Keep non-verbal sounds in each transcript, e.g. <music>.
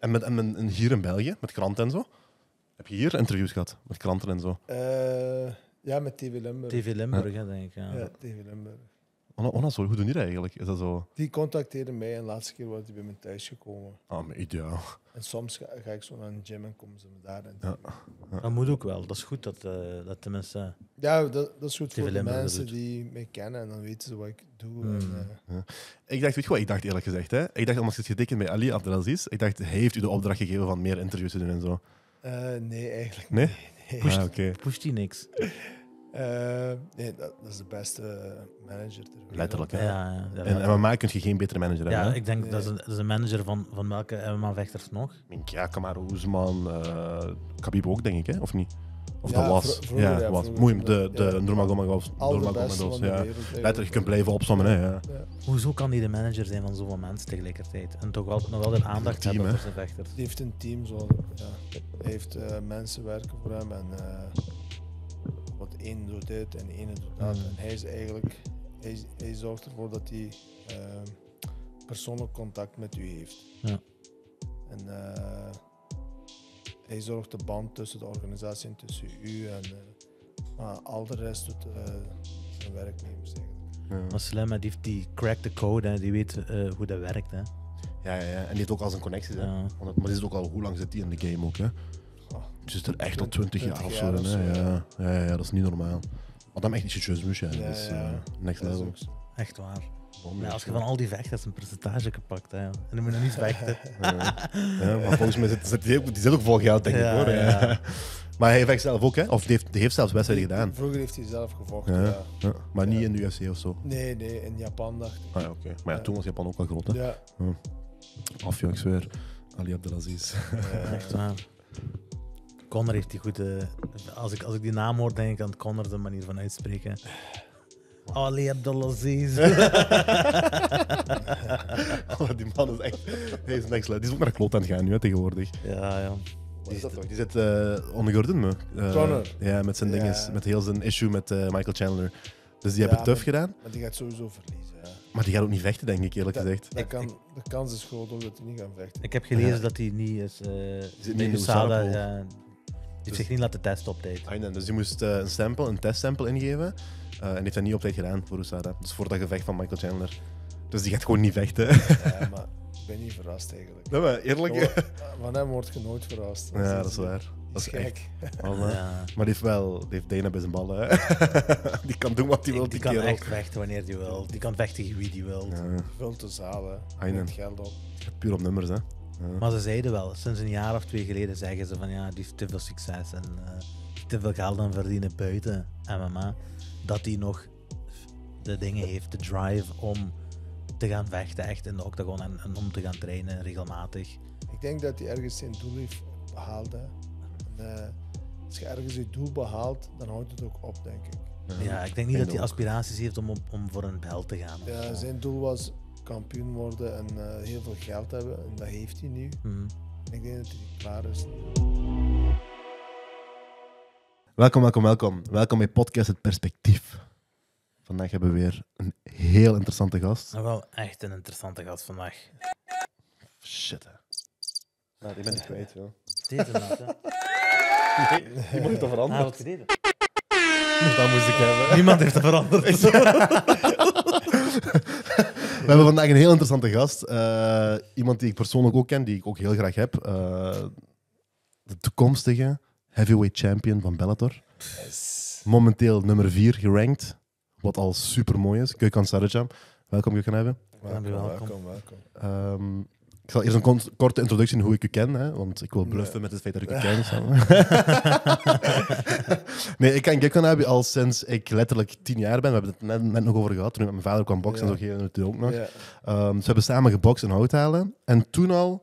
En, met, en, met, hier in België, met kranten en zo? Heb je hier interviews gehad met kranten en zo? Eh, ja, met TV Limburg. TV Limburg, denk ik. Ja, ja TV Limburg. Anna, Anna hoe doen die eigenlijk? Is dat zo? Die contacteerde mij en de laatste keer was die bij mijn thuis gekomen. Ah, maar ideaal. En soms ga, ik zo naar een gym en komen ze me daar. En ja. Dat moet ook wel. Dat is goed dat, uh, dat de mensen. Ja, dat, dat is goed voor de mensen die mij kennen en dan weten ze wat ik doe. Mm. En, hmm. eh. Ik dacht, weet je wat ik dacht eerlijk gezegd? Hè? Ik dacht, omdat het getekend bij Ali Abdelaziz, ik dacht, heeft u de opdracht gegeven van meer interviews te doen en zo? Eh, nee, eigenlijk nee? Nee? ah, pusht hij niks? Uh, nee, dat, dat, is de beste manager Letterlijk, hè? Ja, ja, en MMA kun je geen betere manager hebben. Ja, ik denk dat, is een, dat, is een, manager van, van welke MMA-vechters nog? Ja, Kamaru Kabib uh, eh, Khabib ook, denk ik, hè? of niet? Of dat was. ja, dat was. Moeim, de, de ja. Norma Gomagos. ja. Letterlijk, je kunt blijven opzommen, hè. Ja. Hoezo kan hij de manager zijn van zoveel mensen tegelijkertijd? En toch wel, nog wel de aandacht hebben voor zijn vechters. Die heeft een team, zo. Ja. Hij heeft uh, mensen werken voor hem en de doet dit en de ene doet dat. Mm. En hij is eigenlijk, hij, hij zorgt ervoor dat hij ehm, persoonlijk contact met u heeft. Ja. En eh, hij zorgt de band tussen de organisatie en tussen u en eh, maar al de rest doet eh, zijn werknemers eigenlijk. Ja. Maar Slim, die, die crack de code, hè. die weet hoe dat werkt. Hè. Ja, ja, ja, en die heeft ook al zijn connecties. Hè? Ja. Maar die is ook al, hoe lang zit hij in de game ook? Hè? Oh. Ze is er echt al 20 jaar of zo. in. ja. Ja, ja, dat is niet normaal. Wat dan echt niet serieus moest zijn. Dat is eh, next level. Echt waar. als je van al die vechten is een percentage gepakt. Hè, en dan moet je nog niet vechten. <laughs> ja, maar volgens mij zit die, die zit ook vorig jaar, denk ik hoor. <laughs> Maar hij vecht zelf ook, hè? Of hij heeft, heeft zelfs wedstrijden gedaan. Vroeger heeft hij zelf gevochten. Ja. Maar niet in de UFC of zo. Nee, nee, in Japan dacht ik. Ah, ja, oké. Maar ja, toen was Japan ook al groot, hè? Ja. Af, ja, ik Ali Abdelaziz. Ja, <laughs> echt waar. Connor heeft die goede. Als ik, als ik die naam hoor, denk ik aan Connor de manier van uitspreken. Ali Abdelaziz. <laughs> oh, die man is echt. Hij is next level. Die is ook naar klot aan het gaan nu hè, tegenwoordig. Ja, ja. Die zit uh, Gordon, me. Ja, met zijn dinges. Met heel zijn issue met eh, Michael Chandler. Dus die hebben het tough gedaan. Maar die gaat sowieso verliezen. Maar die gaat ook niet vechten, denk ik, eerlijk gezegd. kan, de kans is groot dat hij niet gaat vechten. Ik heb gelezen dat hij niet is. Uh, in de ja heeft dus- zich niet laten testen op tijd. I ah, dus je moest eh, een sample, een teststempel ingeven. Uh, en heeft dat niet op tijd gedaan voor USADA. Dus voor dat gevecht van Michael Chandler. Dus die gaat gewoon niet vechten. Ja, <laughs> maar ik ben niet verrast eigenlijk. Nee, maar eerlijk. Eh, van hem wordt je nooit verrast. ja, dat is waar. Dat is gek. <laughs> Ja. Maar die heeft wel, die heeft Dana bij zijn ballen. <laughs> die kan doen wat hij wil. Die, kan echt vechten wanneer hij wil. Die kan vechten wie hij wil. Ja. Vult de het Geld op. Puur op nummers, hè? Maar ze zeiden wel, sinds een jaar of twee geleden zeggen ze van ja, die heeft te veel succes en eh, te veel geld aan verdienen buiten MMA. Dat hij nog de dingen heeft, de drive om te gaan vechten echt in de octagon en, om te gaan trainen regelmatig. Ik denk dat hij ergens zijn doel heeft behaald. Eh, als je ergens je doel behaalt, dan houdt het ook op, denk ik. Ja, ik denk niet dat hij aspiraties heeft om, om voor een bel te gaan. Ja, zijn doel was kampioen worden en eh, heel veel geld hebben. En dat heeft hij nu. Mhm. Ik denk dat hij klaar is. Welkom, welkom, welkom. Welkom bij Podcast Het Perspectief. Vandaag hebben we weer een heel interessante gast. Nou, wel echt een interessante gast vandaag. Shit, hè. Nou, die ben ik kwijt, wel. Deze is hè. <laughs> die moet toch veranderen. Ah, wat dat moest ik hebben. Niemand heeft dat veranderd. <laughs> We hebben vandaag een heel interessante gast. Eh, iemand die ik persoonlijk ook ken, die ik ook heel graag heb. Eh, de toekomstige heavyweight champion van Bellator. Momenteel nummer 4 gerankt. Wat al super mooi is. Gökhan Sarıcan. Welkom, Gökhan hebben. Welkom, welkom. welkom. Ehm, ik zal eerst een korte introductie hoe ik u ken, hè, want ik wil bluffen met het feit dat ik u <laughs> ken. <laughs> nee, ik ken heb je al sinds ik letterlijk tien jaar ben. We hebben het net, nog over gehad, toen ik met mijn vader kwam boksen, en zo ging het ook nog. Ja. ze ehm, dus hebben samen gebokst in Houthalen. En toen al,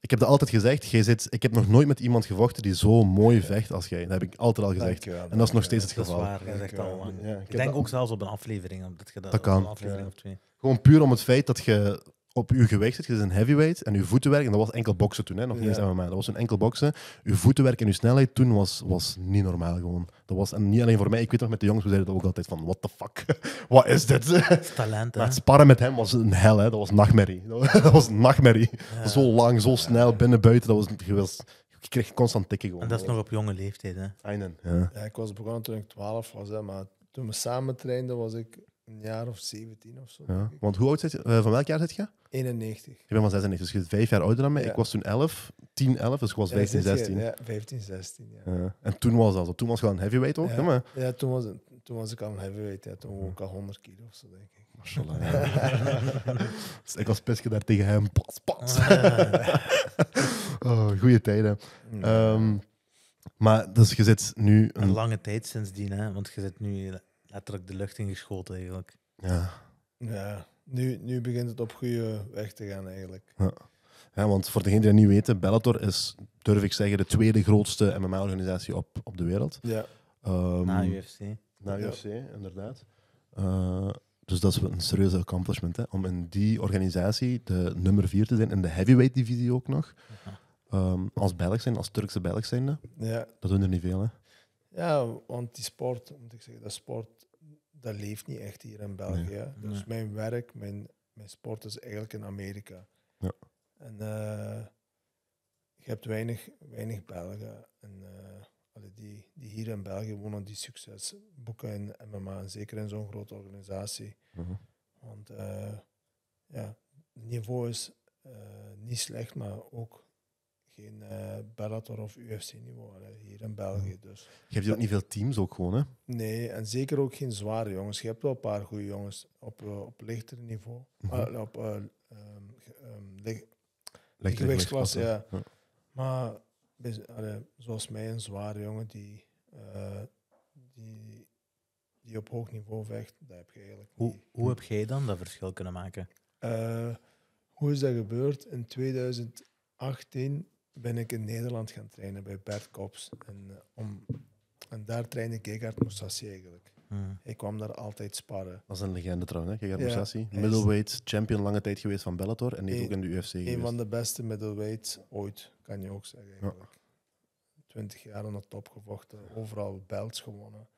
ik heb dat altijd gezegd, jij zit, ik heb nog nooit met iemand gevochten die zo mooi vecht als jij. Dat heb ik altijd al gezegd. en dat is nog steeds het geval. Dat is waar, ik, denk ook zelfs op een aflevering, dat je dat, dat kan. aflevering of twee. Gewoon puur om het feit dat je op uw gewicht zit, je is een heavyweight, en uw voetenwerk, en dat was enkel boksen toen, hè, nog niet eens dat was een enkel boksen. Uw voetenwerk en uw snelheid toen was, was niet normaal gewoon. Dat was, en niet alleen voor mij, ik weet nog met de jongens, we zeiden dat ook altijd van, what the fuck, <laughs> wat is dit? Het <laughs> talent, hè? Maar het sparren met hem was een hel, hè. dat was nachtmerrie. <laughs> Dat was nachtmerrie. Zo lang, zo snel, binnen, buiten, dat was, je, je kreeg constant tikken gewoon. En dat is nog op jonge leeftijd, hè? Einen, ja. ja. Ik was begonnen toen ik 12 was, hè, maar toen we samen trainden was ik een jaar of 17 of zo. Want hoe oud zit je? Eh, van welk jaar zit je? 91. Ik ben van 96, dus je bent vijf jaar ouder dan mij. Ik was toen 11, 10, 11, dus ik was 15, 16. Ja, 15, Ja. En toen was dat zo. Toen was ik al een heavyweight ook. Ja, ja toen, was, toen was ik al een heavyweight. Ja. Toen woog ik al 100 kilo of zo, denk ik. Mashallah. <laughs> Dus ik was pesken daar tegen hem. pas. pas. Ah, <laughs> oh, goede tijden. Um, maar dus je zit nu... Een... een lange tijd sindsdien, hè? want je zit nu letterlijk de lucht ingeschoten eigenlijk. Ja. Ja, nu, nu begint het op goede weg te gaan eigenlijk. Ja. ja want voor degenen die dat niet weten, Bellator is, durf ik zeggen, de tweede grootste MMA-organisatie op, op de wereld. Ja. Ehm, na UFC. Na UFC, inderdaad. Eh, dus dat is een serieuze accomplishment, hè? om in die organisatie de nummer vier te zijn, in de heavyweight-divisie ook nog. Ehm, als Belg zijn, als Turkse Belg zijn. Ja. Dat doen er niet veel, hè? Ja, want die sport, moet ik zeggen, dat sport, dat leeft niet echt hier in België. Dus mijn werk, mijn, mijn sport is eigenlijk in Amerika. Ja. En eh, je hebt weinig, weinig Belgen en, uh, die, die hier in België wonen, die succes boeken in MMA, en zeker in zo'n grote organisatie. Mhm. Want eh, ja, het niveau is niet slecht, maar ook in eh, Bellator of UFC-niveau hier in België. Dus. Je hebt ook niet veel teams ook gewoon, hè? Nee, en zeker ook geen zware jongens. Je hebt wel een paar goede jongens op, eh, op lichter niveau. Mhm. Ah, op uh, um, lichter gewichtsklasse, ja. Maar zoals mij, een zware jongen die, die, die op hoog niveau vecht, dat heb je eigenlijk hoe, Hoe heb jij dan dat verschil kunnen maken? hoe is dat gebeurd? In 2018 ben ik in Nederland gaan trainen bij Bert Kops. En, uh, om, en daar trainde Gegard Moussassi eigenlijk. Hmm. Ik kwam daar altijd sparren. Dat is een legende trouwens, hè? Gegard ja, Moussassi. Middleweight champion lange tijd geweest van Bellator en heeft ook in de UFC geweest. Een van de beste middleweights ooit, kan je ook zeggen Twintig jaar aan de top gevochten, overal belts gewonnen.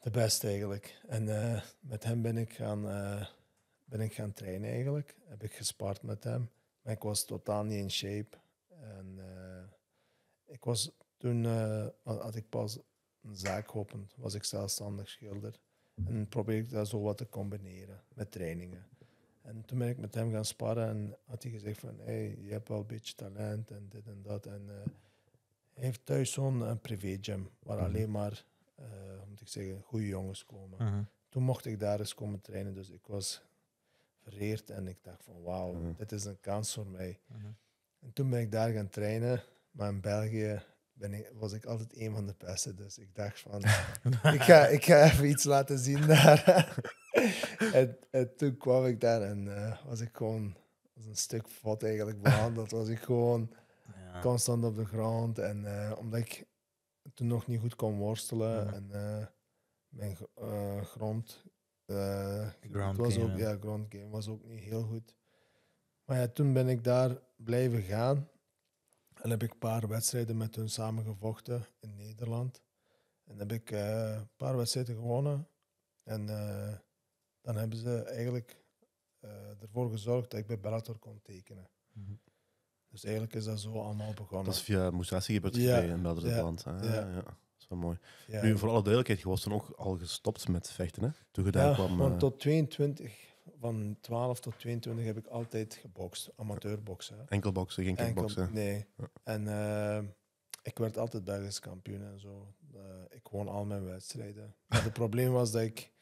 De beste eigenlijk. En eh, met hem ben ik, gaan, eh, ben ik gaan trainen eigenlijk. Heb ik gespart met hem. Maar ik was totaal niet in shape. En eh, ik was toen, eh, had ik pas een zaak geopend, was ik zelfstandig schilder. En probeerde ik dat zo wat te combineren met trainingen. En toen ben ik met hem gaan sparren en had hij gezegd van, hey, je hebt wel een beetje talent en dit en dat. En eh, hij heeft thuis zo'n privé gym, waar mhm. alleen maar, moet ik zeggen, goede jongens komen. Mhm. Toen mocht ik daar eens komen trainen, dus ik was vereerd en ik dacht van, wauw, mhm. dit is een kans voor mij. En toen ben ik daar gaan trainen. Maar in België ben ik, was ik altijd een van de beste. Dus ik dacht van, <laughs> ik, ga, ik ga even iets laten zien daar. <laughs> en, en, toen kwam ik daar en eh, was ik gewoon was een stuk vat eigenlijk behandeld. <laughs> Was ik gewoon constant op de grond. En eh, omdat ik toen nog niet goed kon worstelen en eh, mijn grond... was ook, ja, ground game was ook niet heel goed. Maar ja, toen ben ik daar blijven gaan. En heb ik een paar wedstrijden met hun samengevochten in Nederland. En heb ik eh, een paar wedstrijden gewonnen. En eh, dan hebben ze eigenlijk eh, ervoor gezorgd dat ik bij Bellator kon tekenen. Mhm. Dus eigenlijk is dat zo allemaal begonnen. Dat is via Mousasi gebeurd in Belderland. Ja. Ja. ja. Dat is wel mooi. Nu, voor alle duidelijkheid, je was toen ook al gestopt met vechten, hè? Toen je kwam... tot 22 van 12 tot 22 heb ik altijd gebokst, amateurboksen. boksen, geen kickboksen? nee. En eh, ik werd altijd Belgisch kampioen en zo. Eh, ik won al mijn wedstrijden. Maar het <laughs> probleem was dat ik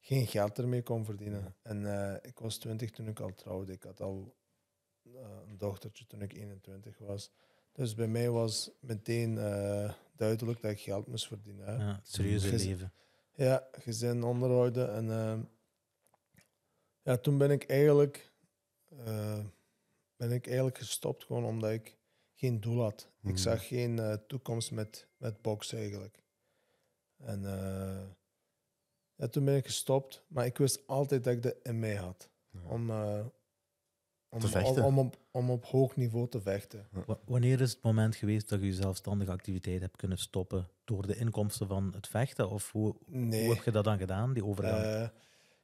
geen geld ermee kon verdienen. En eh, ik was 20 toen ik al trouwde. Ik had al een dochtertje toen ik 21 was. Dus bij mij was meteen duidelijk dat ik geld moest verdienen. Ja, serieuze leven. Ja, gezin onderhouden en ja, toen ben ik eigenlijk, eh, ben ik eigenlijk gestopt, gewoon omdat ik geen doel had. Ik mhm. zag geen eh, toekomst met, met boksen eigenlijk. En eh, ja, toen ben ik gestopt, maar ik wist altijd dat ik de in mij had. Om, om, om, om, op, om op hoog niveau te vechten. wanneer is het moment geweest dat je zelfstandige activiteit hebt kunnen stoppen door de inkomsten van het vechten? Of hoe, hoe heb je dat dan gedaan, die overgang?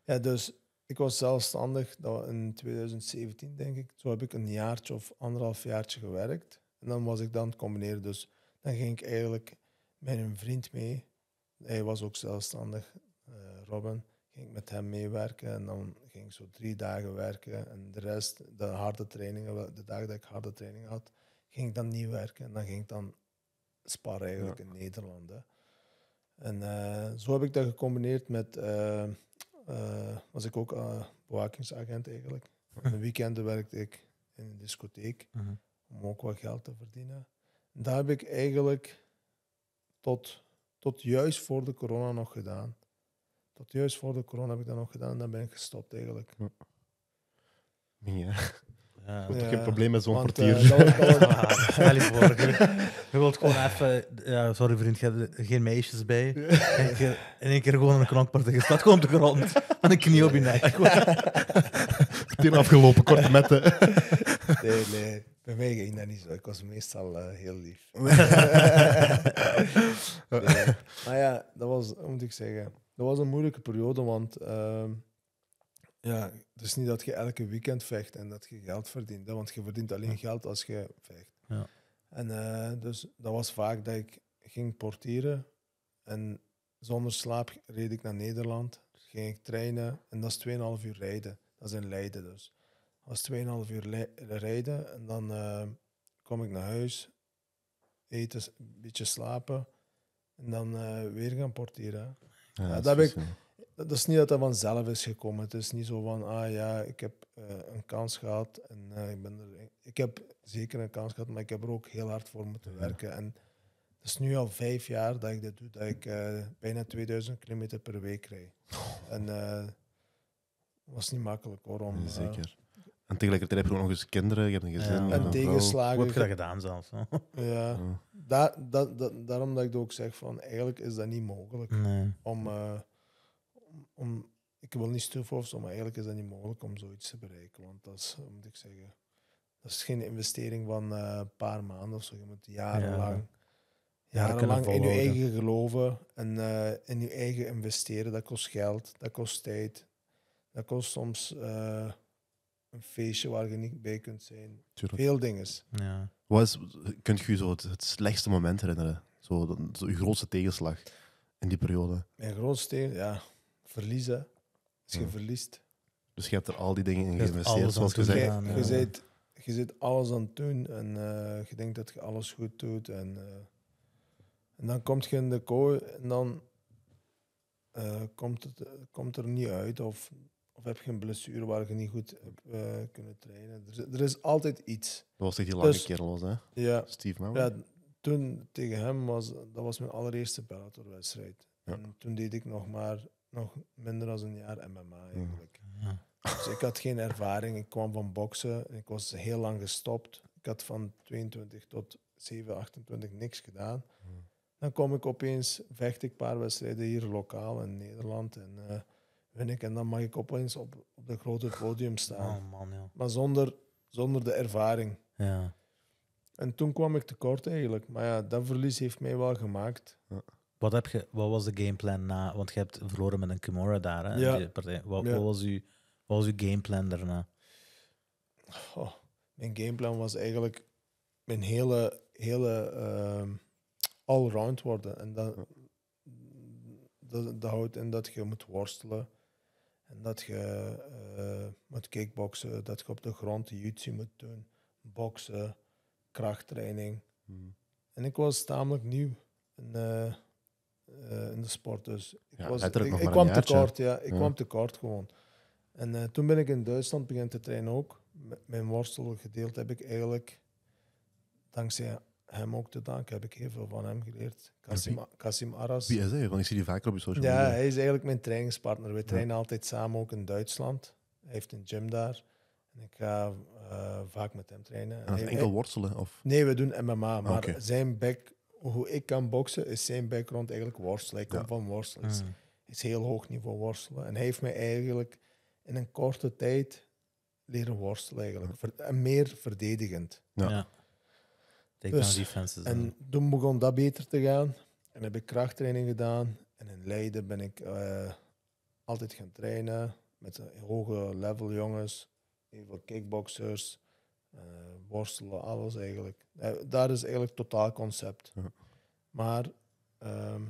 ja, dus ik was zelfstandig dat in 2017, denk ik. Zo heb ik een jaartje of anderhalf jaartje gewerkt. En dan was ik dan het combineren. Dus dan ging ik eigenlijk met een vriend mee. Hij was ook zelfstandig, uh, Robin. Ging ik met hem meewerken en dan ging ik zo drie dagen werken. En de rest, de harde trainingen, de dag dat ik harde training had, ging ik dan niet werken. En dan ging ik dan spar eigenlijk in Nederland. Hè. En eh, zo heb ik dat gecombineerd met eh, eh, was ik ook uh, bewakingsagent eigenlijk. In de weekenden werkte ik in een discotheek mhm. om ook wat geld te verdienen. daar dat heb ik eigenlijk tot, tot juist voor de corona nog gedaan. Tot juist voor de corona heb ik dat nog gedaan en dan ben ik gestopt eigenlijk. Ja. Ja. Ik heb geen probleem met zo'n portier. <laughs> Je wilt gewoon even... Eh, ja, sorry vriend, je hebt geen meisjes bij. En in één keer gewoon een knokpartij. Je staat gewoon op de grond. <laughs> En een knie op je nek. Meteen <laughs> afgelopen, korte metten. <laughs> Nee, nee. Bij mij ging dat niet zo. Ik was meestal eh, heel lief. nee. Maar ja, dat was... moet ik zeggen? Dat was een moeilijke periode, want... Uh, ja, is niet dat je elke weekend vecht en dat je geld verdient. Want je verdient alleen geld als je vecht. Ja. En eh, dus dat was vaak dat ik ging portieren en zonder slaap reed ik naar Nederland, ging ik trainen en dat is 2,5 uur rijden. Dat is in Leiden dus. Dat was 2,5 uur rijden en dan eh, kom ik naar huis, eten, een beetje slapen en dan eh, weer gaan portieren. ja, dat heb ik, dat is niet dat dat vanzelf is gekomen. Het is niet zo van, ah ja, ik heb eh, een kans gehad en eh, ik ben er. Ik heb zeker een kans gehad, maar ik heb er ook heel hard voor moeten werken. En het is nu al vijf jaar dat ik dit doe, dat ik eh, bijna 2000 kilometer per week rijd. Oh. en dat was niet makkelijk hoor. Om, zeker. En tegelijkertijd heb je ook nog eens kinderen, je hebt een gezin. En een tegenslagen. wat heb je dat gedaan zelf? <laughs> ja, daarom dat ik ook zeg van, eigenlijk is dat niet mogelijk om om, ik wil niet stoeven of maar eigenlijk is dat niet mogelijk om zoiets te bereiken. Want dat is, moet ik zeggen, dat is geen investering van eh, een paar maanden of zo. Je moet jarenlang, jarenlang in je eigen geloven en eh, in je eigen investeren. Dat kost geld, dat kost tijd. Dat kost soms eh, een feestje waar je niet bij kunt zijn. Veel dingen. Wat kunt je zo het, slechtste moment herinneren? Zo, zo je grootste tegenslag in die periode? Mijn grootste ja verliezen. als dus je verliest. Dus je hebt er al die dingen in geïnvesteerd, zoals je zei. Je, zit, je alles aan het doen en eh, je denkt dat je alles goed doet. En, eh, en dan komt je in de kooi en dan eh, komt, het, komt er niet uit. Of, of heb je een blessure waar je niet goed hebt kunnen trainen. Er, er, is altijd iets. Dat was echt die lange dus, kerel, was, hè? Ja. Steve Ja, toen tegen hem was, dat was mijn allereerste Bellator-wedstrijd. En toen deed ik nog maar nog minder dan een jaar MMA eigenlijk. Dus ik had geen ervaring. Ik kwam van boksen. Ik was heel lang gestopt. Ik had van 22 tot 7, 28 niks gedaan. Dan kom ik opeens, vecht ik een paar wedstrijden hier lokaal in Nederland. En eh, win ik. En dan mag ik opeens op, op de grote podium staan. Oh, maar zonder, zonder de ervaring. Ja. En toen kwam ik tekort eigenlijk. Maar ja, dat verlies heeft mij wel gemaakt. Ja. Wat, heb je, wat was de gameplan na? Want je hebt verloren met een Kimura daar. Hè, Wat, was uw, wat was uw gameplan daarna? mijn gameplan was eigenlijk mijn hele, hele uh, allround worden. En dat, dat, dat houdt in dat je moet worstelen. En dat je eh, moet kickboksen, dat je op de grond judo moet doen, boksen, krachttraining. Hmm. En ik was tamelijk nieuw. En, uh, eh, in de sport. Dus ik, ik kwam tekort, ja. Ik kwam tekort gewoon. En eh, toen ben ik in Duitsland begonnen te trainen ook. M mijn gedeeld heb ik eigenlijk, dankzij hem ook te danken, heb ik heel veel van hem geleerd. Kasim, Kasim Aras. Wie is hij? Want ik zie die vaker op je social media. Ja, hij is eigenlijk mijn trainingspartner. We trainen altijd samen ook in Duitsland. Hij heeft een gym daar. En ik ga eh, vaak met hem trainen. En dat is enkel worstelen? Of? Nee, we doen MMA. Maar ah, zijn back hoe ik kan boksen, is zijn background eigenlijk worstelen. Ik kom van worstelen. Mm. Het is, heel hoog niveau worstelen. En hij heeft mij eigenlijk in een korte tijd leren worstelen eigenlijk. Mm. En meer verdedigend. Ja. Dus, defenses en toen begon dat beter te gaan. En heb ik krachttraining gedaan. En in Leiden ben ik eh, altijd gaan trainen met hoge level jongens. Heel veel kickboxers. Eh, worstelen, alles eigenlijk. Eh, dat daar is eigenlijk totaal concept. Maar ehm,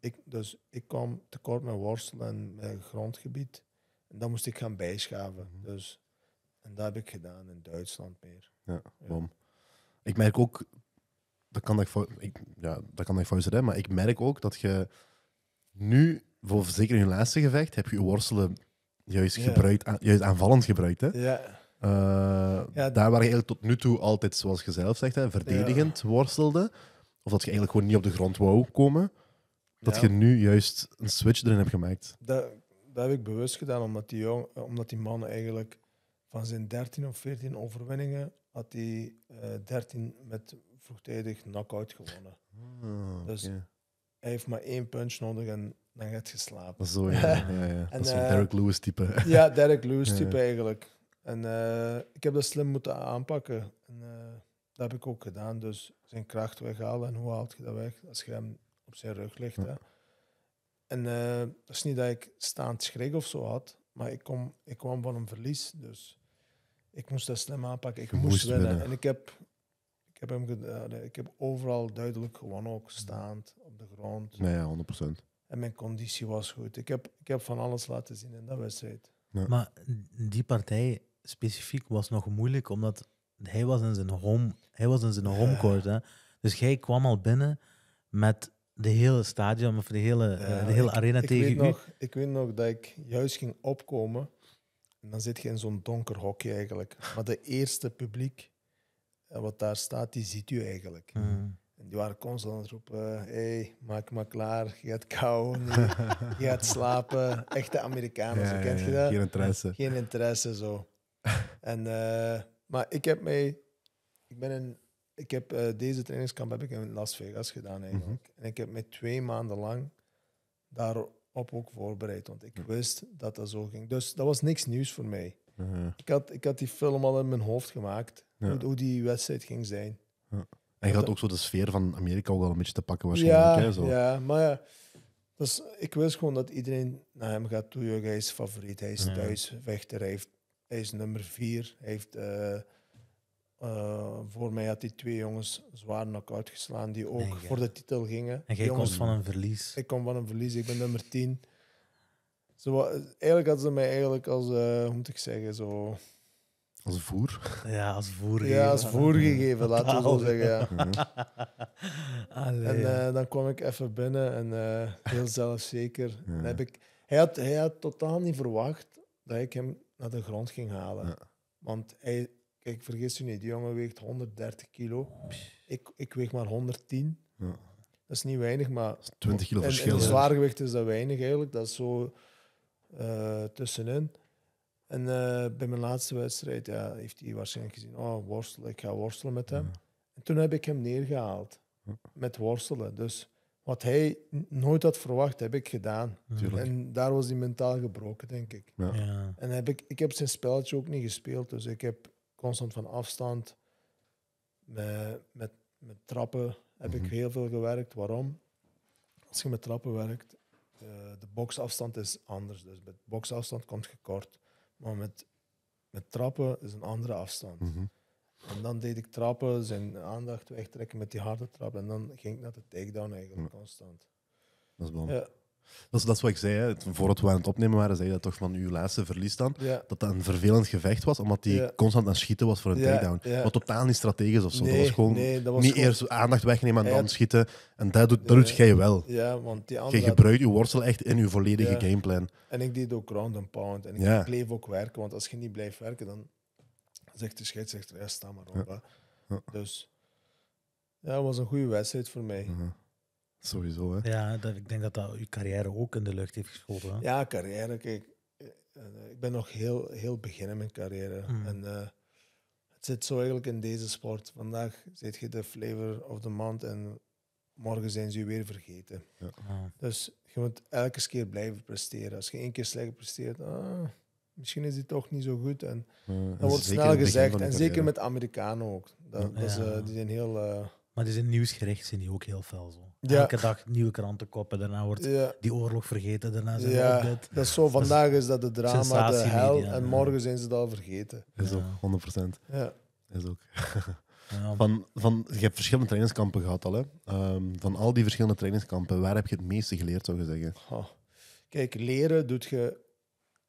ik, dus ik kwam tekort met worstelen en met grondgebied. En dat moest ik gaan bijschaven. Mhm. dus, en dat heb ik gedaan in Duitsland meer. Ja, Ik merk ook, dat kan ik, voor, ja, dat kan ik voor zeggen, maar ik merk ook dat je nu, voor zeker in je laatste gevecht, heb je worstelen juist, gebruikt, juist aanvallend gebruikt. Hè? Ja. Eh, ja, daar waar je eigenlijk tot nu toe altijd, zoals je zelf zegt, hè, verdedigend worstelde. Of dat je eigenlijk gewoon niet op de grond wou komen. Dat je nu juist een switch erin hebt gemaakt. Dat, dat heb ik bewust gedaan, omdat die, jong, omdat die man eigenlijk van zijn 13 of 14 overwinningen had hij uh, eh, 13 met vroegtijdig knock-out gewonnen. Ah, dus hij heeft maar één punch nodig en dan gaat slapen Zo, ja. ja, ja. <laughs> dat is zo'n eh, Derek Lewis type. ja, Derek Lewis <laughs> type eigenlijk. En eh, ik heb dat slim moeten aanpakken. En, eh, dat heb ik ook gedaan. Dus zijn kracht weghalen. En hoe haalt je dat weg? Als je hem op zijn rug ligt. En uh, dat is niet dat ik staand schrik of zo had. Maar ik, kom, ik kwam van een verlies. Dus ik moest dat slim aanpakken. Ik moest, winnen. En ik heb, ik, heb hem ik heb overal duidelijk gewonnen. Ook staand, op de grond. Nee, ja, 100%. En mijn conditie was goed. Ik heb, ik heb van alles laten zien in dat wedstrijd. Maar die partij specifiek was nog moeilijk, omdat hij was in zijn home, hij was in zijn homecourt. Hè. Dus jij kwam al binnen met de hele stadion of de hele, de hele arena ik tegen weet u. Nog, ik weet nog dat ik juist ging opkomen. En dan zit je in zo'n donker hokje eigenlijk. Maar de eerste publiek eh, wat daar staat, die ziet u eigenlijk. Hmm. En die waren constant aan het roepen: hey, maak maar klaar, je gaat kouden, je <laughs> gaat slapen. Echte Amerikanen, ja, kent ja, dat? Geen interesse. Geen interesse zo. En, eh, maar ik heb mij, ik ben een, ik heb, eh, deze trainingskamp heb ik in Las Vegas gedaan eigenlijk. Mhm. En ik heb mij twee maanden lang daarop ook voorbereid, want ik mhm. wist dat dat zo ging. Dus dat was niks nieuws voor mij. Mhm. ik, had, ik had die film al in mijn hoofd gemaakt, hoe, die wedstrijd ging zijn. Ja. En je had ook zo de sfeer van Amerika ook al een beetje te pakken waarschijnlijk. Ja, hè, zo. ja maar ja. Dus ik wist gewoon dat iedereen naar hem gaat toe. Hij is favoriet, hij is thuis, vechter, heeft hij is nummer vier. Hij heeft, eh, eh, voor mij had hij twee jongens zwaar nog uitgeslaan die ook voor de titel gingen. En jij komt van een verlies. Ik kom van een verlies, ik ben nummer tien. Zo, eh, eigenlijk had ze mij eigenlijk als, hoe moet ik zeggen, zo... Als voer? Ja, als voer. Ja, als voer gegeven, laten we zo zeggen. Ja. <laughs> en dan kwam ik even binnen en heel zelfzeker. heb ik, hij, had, hij had totaal niet verwacht dat ik hem naar de grond ging halen. Want hij, kijk, vergis je niet, die jongen weegt 130 kilo. Ik, ik weeg maar 110. Ja. Dat is niet weinig, maar 20 kilo in, verschil. zwaar zwaargewicht is dat weinig eigenlijk. Dat is zo eh, tussenin. En eh, bij mijn laatste wedstrijd ja, heeft hij waarschijnlijk gezien: oh, worstel, ik ga worstelen met hem. En toen heb ik hem neergehaald met worstelen. Dus wat hij nooit had verwacht, heb ik gedaan. En daar was hij mentaal gebroken, denk ik. Ja. En heb ik, ik heb zijn spelletje ook niet gespeeld, dus ik heb constant van afstand, met, met, met trappen heb ik mhm. heel veel gewerkt. Waarom? Als je met trappen werkt, de, eh, de boksafstand is anders. Dus met boksafstand komt je kort, maar met, met trappen is een andere afstand. Mhm. En dan deed ik trappen, zijn aandacht wegtrekken met die harde trap. En dan ging ik naar de takedown eigenlijk, constant. Dat is belangrijk. Ja. Dat is, dat wat ik zei, voordat we aan het opnemen waren, zei je dat toch van uw laatste verlies dan, dat dat een vervelend gevecht was, omdat hij constant aan het schieten was voor een takedown. Wat totaal niet strategisch of zo. Nee, dat was gewoon niet eerst aandacht wegnemen en dan schieten. En dat doet, dat doet jij wel. Ja, want die andere... Jij gebruikt je worstel echt in je volledige gameplan. En ik deed ook round and pound. En ik bleef ook werken, want als je niet blijft werken, dan zegt de scheidsrechter, ja, sta maar op. Ja. Dus ja, was een goede wedstrijd voor mij. Sowieso, hè? Ja, ik denk dat dat uw carrière ook in de lucht heeft geschoten. Hè? Ja, carrière, kijk. Eh, eh, ik ben nog heel, heel beginnen in mijn carrière. Hmm. En eh, het zit zo eigenlijk in deze sport. Vandaag zit je de flavor of the month en morgen zijn ze weer vergeten. Ja. Ah. Dus je moet elke keer blijven presteren. Als je één keer slecht presteert, ah, misschien is die toch niet zo goed. En dat wordt snel gezegd. En zeker met Amerikanen ook. Dat, dat eh, die zijn heel... Eh, maar die zijn nieuwsgericht, zijn die ook heel fel zo. Elke dag nieuwe krantenkoppen, daarna wordt die oorlog vergeten, daarna zijn ja. dit. Dat is zo, vandaag is dat het drama, de hel, en morgen zijn ze dat al vergeten. Is ook, 100 Ja. Is ook. <laughs> Van, van, je hebt verschillende trainingskampen gehad al. Hè. Ehm, van al die verschillende trainingskampen, waar heb je het meeste geleerd, zou je zeggen? Kijk, leren doet je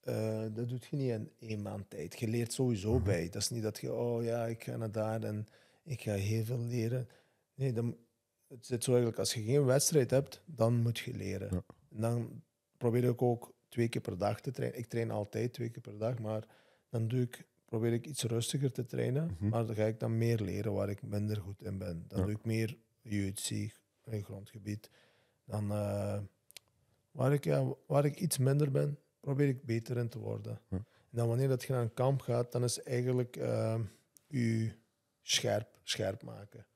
eh, dat doet je niet in één maand tijd. Je leert sowieso mhm. bij. Dat is niet dat je, oh ja, ik ga naar daar en ik ga heel veel leren. Nee, dan, het zit zo eigenlijk, als je geen wedstrijd hebt, dan moet je leren. En dan probeer ik ook twee keer per dag te trainen. Ik train altijd twee keer per dag, maar dan doe ik, probeer ik iets rustiger te trainen. Mhm. Maar dan ga ik dan meer leren waar ik minder goed in ben. Dan doe ik meer jiu in in grondgebied. Dan eh, waar, ik, ja, waar ik iets minder ben, probeer ik beter in te worden. En dan wanneer dat je naar een kamp gaat, dan is eigenlijk ehm, je scherp, scherp maken.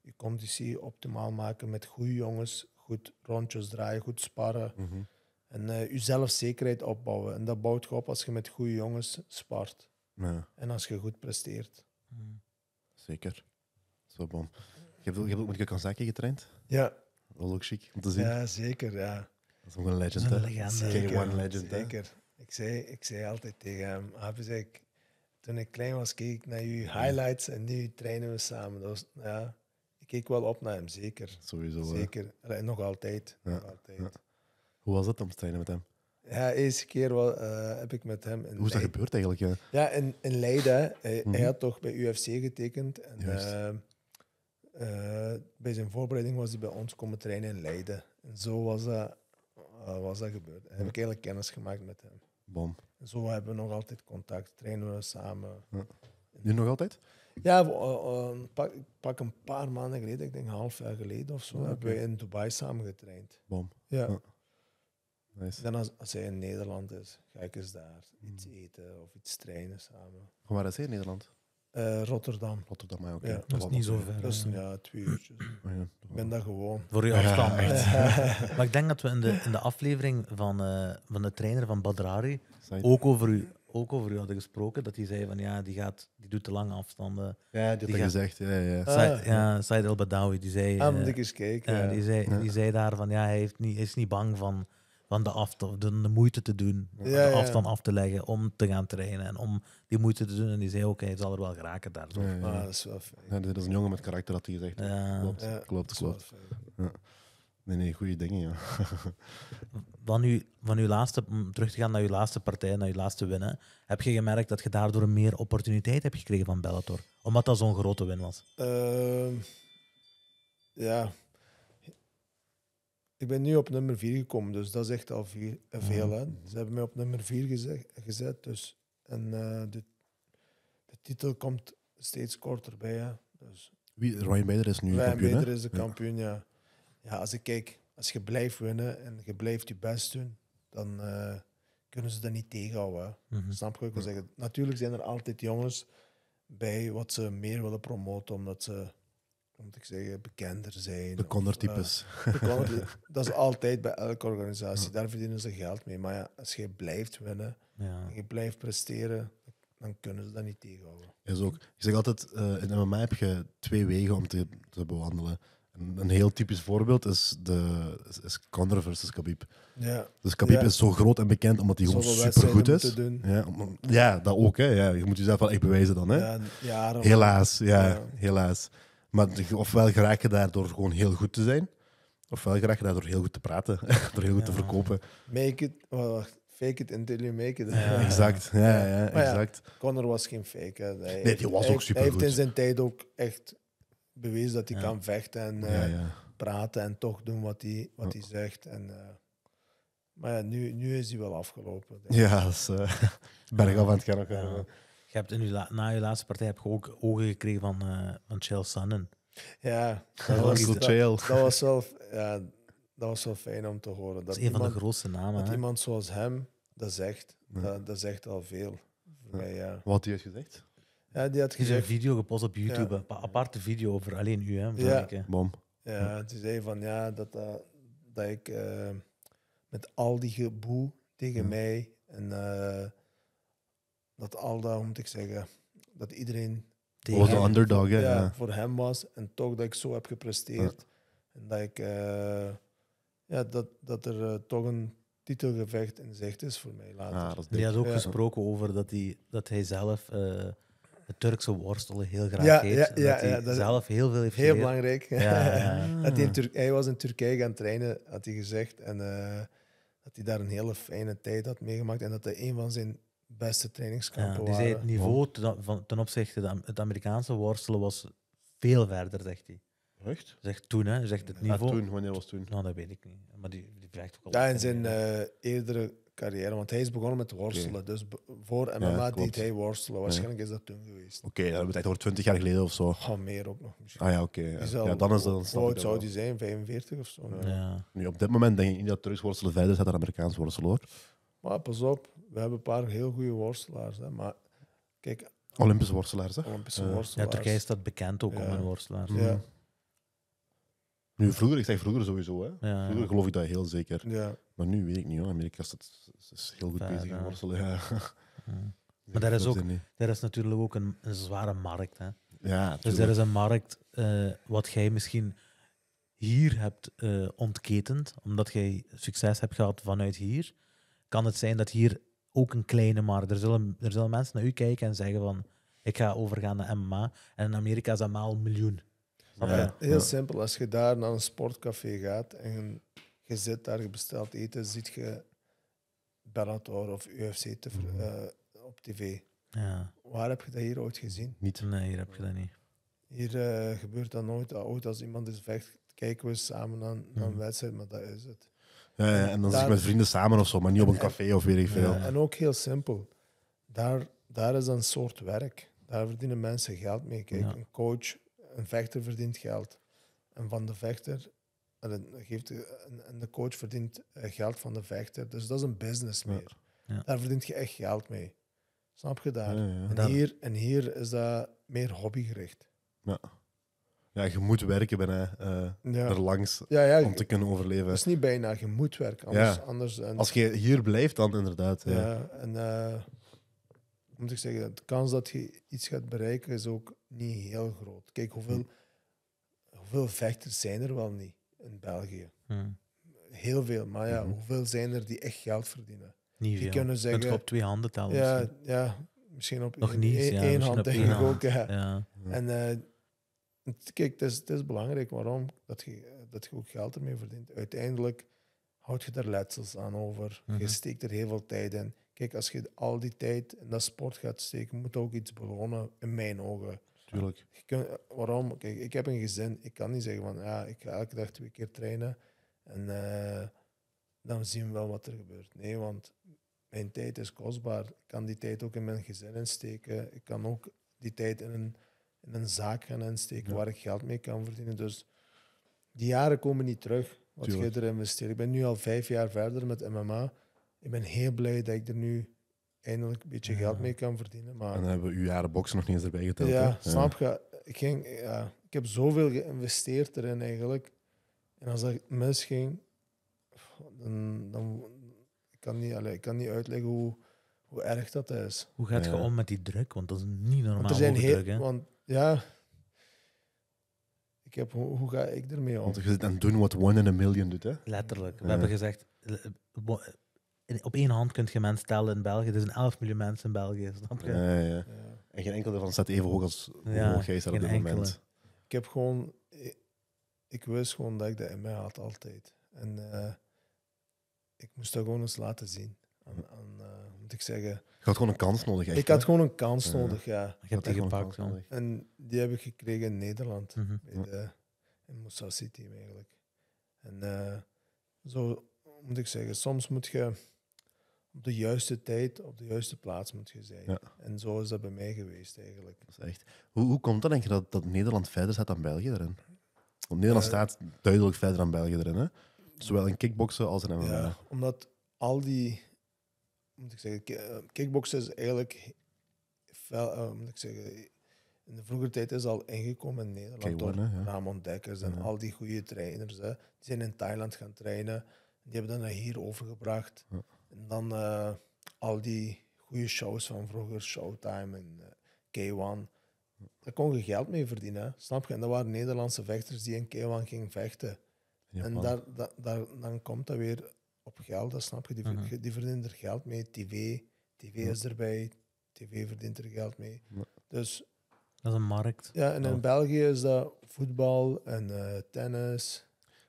Je conditie optimaal maken met goede jongens, goed rondjes draaien, goed sparren. Mhm. En uh, je zelfzekerheid opbouwen. En dat bouwt je op als je met goede jongens spart. Ja. En als je goed presteert. Mm. Zeker. Zo bom. Je hebt, ook, je hebt ook met getraind? Ja. Dat ook chic om te zien. Ja, zeker. Ja. Dat is ook een legend, legende. Zeker, legend, Zeker. Ik zei, ik zei altijd tegen hem, Abis, ik, toen ik klein was, keek ik naar je highlights en nu trainen we samen. ja, ik keek wel op naar hem, zeker. Sowieso, Zeker. nog altijd. Ja, nog altijd. Hoe was het om te trainen met hem? Ja, eerste keer eh, heb ik met hem... In Hoe is dat gebeurd eigenlijk? Ja, in, in Leiden. Hij, mhm. hij, had toch bij UFC getekend. En, eh, eh, bij zijn voorbereiding was hij bij ons komen trainen in Leiden. En zo was dat eh, was dat gebeurd. En heb ik eigenlijk kennis gemaakt met hem. Bom. zo hebben we nog altijd contact, trainen we samen. Nu nog altijd? Ja, eh, eh, pak, pak een paar maanden geleden, ik denk een half jaar geleden of zo, ah, hebben we in Dubai samen getraind. Bom. Ja. Ah. Dan als, hij in Nederland is, ga ik eens daar iets hmm. eten of iets trainen samen. Maar waar is hij in Nederland? Eh, Rotterdam. Rotterdam, maar dat is niet zo ver. ja, twee uurtjes. Oh, ik ben dat gewoon. Voor je afstand. <laughs> maar ik denk dat we in de, in de aflevering van, eh, van de trainer van Badrari ook over, u, ook over u hadden gesproken. Dat hij zei van ja, die, gaat, die doet te lange afstanden. Ja, die, die gezegd. Ja, ja. Said, ah, ja, Said El Badawi, die zei... Ah, moet eh, die, zei, die zei daar van ja, hij, heeft niet, hij is niet bang van van de, afstand, de, de, moeite te doen, de afstand af te leggen, om te gaan trainen en om die moeite te doen. En die zei, oké, okay, hij zal er wel geraken daar. dat is wel is een jongen met karakter dat hij zegt. Klopt, klopt, klopt. Nee, nee, goede dingen, ja. <laughs> van, uw, van uw laatste, om terug te gaan naar uw laatste partij, naar uw laatste winnen, heb je gemerkt dat je daardoor meer opportuniteit hebt gekregen van Bellator? Omdat dat zo'n grote win was. Ehm, ja, ik ben nu op nummer 4 gekomen, dus dat is echt al vier, veel. Mhm. hè Ze hebben mij op nummer 4 gezet, dus, en uh, de, de, titel komt steeds korter bij. Hè? Dus, Wie, Ryan Bader is nu Ryan kampioen. Ryan is de kampioen, ja. ja. als ik kijk, als je blijft winnen en je blijft je best doen, dan eh, kunnen ze dat niet tegenhouden. Mm -hmm. Snap je wat ik wil zeggen? Natuurlijk zijn er altijd jongens bij wat ze meer willen promoten, omdat ze moet ik zeggen, bekender zijn. De connertypes. Eh, <laughs> dat is altijd bij elke organisatie. Daar verdienen ze geld mee. Maar ja, als je blijft winnen, ja. en je blijft presteren, dan kunnen ze dat niet tegenhouden. Is ook, ik zeg altijd, eh, in MMA heb je twee wegen om te, te bewandelen. Een, heel typisch voorbeeld is, de, is, Conor versus Khabib. Ja. Dus Khabib is zo groot en bekend omdat hij gewoon supergoed is. Ja, ja, dat ook. Hè. Ja, je moet jezelf wel echt bewijzen dan. Hè. Ja, helaas, ja. helaas. Maar ofwel geraak je daardoor gewoon heel goed te zijn, ofwel geraak je daardoor heel goed te praten, <laughs> door heel goed te verkopen. Make it, oh, fake it until you make it. Ja, <laughs> exact. Ja, ja, exact. Connor was geen fake. nee, die was ook super. Hij heeft in zijn tijd ook echt bewezen dat hij kan vechten en eh, praten en toch doen wat hij, wat hij zegt. En, eh, maar ja, nu, nu is hij wel afgelopen. Ja, dat is uh, <laughs> bergaf aan het gaan. Je hebt in na je laatste partij heb je ook ogen gekregen van, uh, van Ja, dat was, dat, dat, wel, dat fijn om te horen. Dat, is een van de grootste namen. Dat iemand zoals hem dat zegt, dat, zegt al veel. ja. Wat hij heeft gezegd? Ja, die had gezegd... een video gepost op YouTube, een aparte video over alleen u, hè? Ja. Ik, hè. Bom. Ja, die zei van ja, dat, eh, dat, ik eh, met al die geboe tegen mij en eh, dat Alda, hoe moet ik zeggen, dat iedereen tegen, oh, de underdog, voor, ja, voor hem was. En toch dat ik zo heb gepresteerd. En dat ik eh, ja, dat, dat er eh, toch een titelgevecht in zicht is voor mij later. Hij had ook gesproken over dat hij, dat hij zelf uh, eh, het Turkse worstelen heel graag heeft. dat hij zelf heel veel heeft Heel belangrijk. <laughs> dat hij, in Turk hij was in Turkije gaan trainen, had hij gezegd. En dat hij daar een hele fijne tijd had meegemaakt. En dat hij een van zijn beste trainingskampen Zei dus het niveau ten, van, ten opzichte van het Amerikaanse worstelen was veel verder, zegt hij. Echt? Zegt toen, hè? Zegt het niveau. Ja, toen, wanneer was toen? Nou, dat weet ik niet. Maar die, die vraagt ook al. Ja, in zijn eh, eerdere carrière, want hij is begonnen met worstelen. Dus voor MMA ja, deed hij worstelen. Waarschijnlijk is dat toen geweest. Oké, dat moet hij over 20 jaar geleden of zo. Oh, meer ook nog misschien. Ah ja, oké. ja. dan is dat Hoe het zou die zijn? 45 of zo? Nu, op dit moment denk ik niet dat terug worstelen verder is dan Amerikaans worstelen hoor. Maar pas op, we hebben een paar heel goede worstelaars. Hè, maar kijk... Olympische worstelaars, hè? Olympische worstelaars. Ja, Turkije staat bekend ook om hun worstelaars. Ja. Nu, vroeger, ik zeg vroeger sowieso, hè. vroeger geloof ik dat heel zeker. Maar nu weet ik niet, Amerika staat, is heel goed bezig met worstelen. <laughs> Maar daar is, ook, daar is natuurlijk ook een, een zware markt, hè. Ja, dus er is een markt eh, wat jij misschien hier hebt eh, ontketend, omdat jij succes hebt gehad vanuit hier. Kan het zijn dat hier ook een kleine maar Er zullen, er zullen mensen naar u kijken en zeggen van ik ga overgaan naar MMA. En in Amerika is dat maal een miljoen. heel simpel, als je daar naar een sportcafé gaat en je zit daar, je bestelt eten, ziet je Bellator of UFC te, mhm. eh, op tv. Ja. Waar heb je dat hier ooit gezien? Niet. Nee, hier heb je dat niet. Hier eh, gebeurt dat nooit. Ooit als iemand is vecht, kijken we samen naar, naar een mhm. wedstrijd, maar dat is het. Ja, en dan zit ik met vrienden samen of zo, maar niet op een café of weet ik veel. en ook heel simpel. Daar, daar is een soort werk. Daar verdienen mensen geld mee. Kijk, een coach, een vechter verdient geld. En van de vechter en, geeft, en de coach verdient eh, geld van de vechter. Dus dat is een business meer. Daar verdient je echt geld mee. Snap je daar? en, hier, en hier is dat meer hobbygericht. Ja ja, je moet werken bijna eh, uh, erlangs om te kunnen overleven. Het is niet bijna, je moet werken. Anders, anders Als je hier blijft, dan inderdaad. Ja, en eh, moet ik zeggen, de kans dat je iets gaat bereiken is ook niet heel groot. Kijk, hoeveel, hoeveel vechters zijn er wel niet in België? Hm. Heel veel, maar ja, mhm. hoeveel zijn er die echt geld verdienen? Niet Kunnen zeggen, je op twee handen tellen. Ja, ja misschien op één, hand, denk ik ook. En uh, Kijk, het is, is belangrijk waarom dat je, dat je ook geld ermee verdient. Uiteindelijk houd je daar letsels aan over. Je mhm. steekt er heel veel tijd in. Kijk, als je al die tijd naar sport gaat steken, moet ook iets belonen, in mijn ogen. Tuurlijk. waarom? Kijk, ik heb een gezin. Ik kan niet zeggen van, ja, ik ga elke dag twee keer trainen en eh, dan zien we wel wat er gebeurt. Nee, want mijn tijd is kostbaar. Ik kan die tijd ook in mijn gezin insteken. Ik kan ook die tijd in een in een zaak gaan insteken waar ik geld mee kan verdienen. Dus die jaren komen niet terug wat Tuurlijk. je er investeert. Ik ben nu al vijf jaar verder met MMA. Ik ben heel blij dat ik er nu eindelijk een beetje geld mee kan verdienen. Maar... En dan hebben we uw jaren boksen nog niet eens erbij geteld. Ja, snap je? Ik, ging, ja, ik heb zoveel geïnvesteerd erin eigenlijk. En als dat misging, dan, dan ik kan niet, allez, ik kan niet uitleggen hoe, hoe erg dat is. Hoe gaat je om met die druk? Want dat is niet normaal. Want er zijn heel, druk, hè? Want ja, ik heb, hoe, ga ik ermee om? Want je zit doen wat one in a million doet, hè? Letterlijk. We hebben gezegd, eh, eh, eh, op één hand kun je mensen tellen in België. Er zijn 11 miljoen mensen in België, snap je? Ja, ja. En geen enkele daarvan staat even hoog als hoe hoog jij staat op dit moment. ik heb gewoon, ik, wist gewoon dat ik dat in mij had altijd. En ik moest dat gewoon eens laten zien. Aan, aan, moet ik zeggen, je had gewoon een kans nodig. ik had gewoon een kans nodig, ja. Je hebt die gepakt. En die heb ik gekregen in Nederland, mm -hmm. in Moussa City eigenlijk. En eh, zo moet ik zeggen, soms moet je op de juiste tijd, op de juiste plaats moet je zijn. En zo is dat bij mij geweest eigenlijk. Dat is echt. Hoe, hoe komt dat, denk je, dat, dat Nederland verder staat dan België erin? Want Nederland eh, staat duidelijk verder dan België erin, hè? Zowel in kickboksen als in MMA. omdat al die moet ik zeggen, eh, kickboksen is eigenlijk fel, eh, moet ik zeggen, in de vroege tijd is al ingekomen in Nederland door Ramon Dekkers en al die goede trainers. Hè. Die zijn in Thailand gaan trainen, die hebben dat naar hier overgebracht. En dan eh, al die goede shows van vroeger, Showtime en K1. Daar kon je geld mee verdienen, snap je? En dat waren Nederlandse vechters die in K1 gingen vechten. En daar, daar, dan komt dat weer op geld, dat snap je. Die, uh die verdient er geld mee. TV, TV is erbij. TV verdient er geld mee. Dus, dat is een markt. Ja, en in België is dat voetbal en eh, tennis.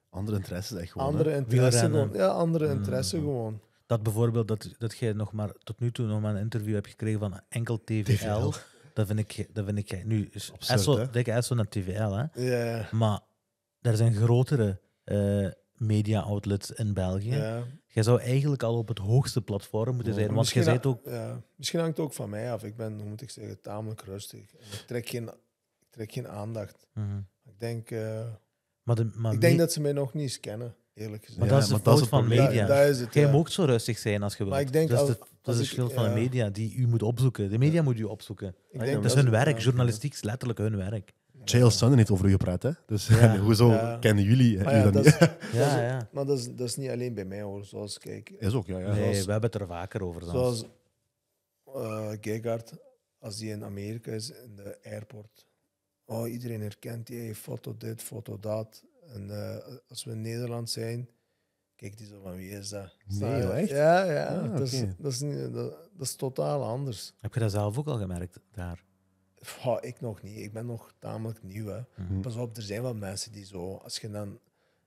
Andere interesses echt gewoon. Andere interesses Ja, andere mhm. interesse mhm. gewoon. Dat bijvoorbeeld, dat, dat jij nog maar tot nu toe nog maar een interview hebt gekregen van enkel TVL. Dat vind ik, dat vind ik nu Absoluut. Absurd, Esso, naar TVL, hè? Ja. Maar er zijn grotere eh, media outlets in België. Ja. Jij zou eigenlijk al op het hoogste platform moeten zijn, want je ook... misschien hangt het ook van mij af. Ik ben, moet ik zeggen, tamelijk rustig. Ik trek geen, ik trek geen aandacht. Mhm. Ik denk... Eh, maar de, ik denk dat ze mij nog niet eens kennen, eerlijk gezegd. Maar dat is de fout van media. is het, Jij mocht zo rustig zijn als je wilt. dat is, de, als, het verschil van de media, die u moet opzoeken. De media moet u opzoeken. Ik denk dat, dat is hun werk, journalistiek is letterlijk hun werk. Jail Sun heeft over u gepraat, hè? Dus <laughs> hoezo kennen eh, jullie ja, dat, niet? <laughs> ja, Maar dat is, dat is niet alleen bij mij, hoor. Zoals, kijk... Is ook, ja. ja. Nee, we hebben het er vaker over dan. Zoals uh, als hij in Amerika is, in de airport. Oh, iedereen herkent die, foto dit, foto dat. En eh, als we in Nederland zijn, kijk die zo van wie is dat? Nee, echt? Ja, ja. Ah, dat, is, dat, is, dat, dat is totaal anders. Heb je dat zelf ook al gemerkt daar? ik nog niet. Ik ben nog tamelijk nieuw. Hè. Mhm. Pas op, er zijn wel mensen die zo, als je, dan,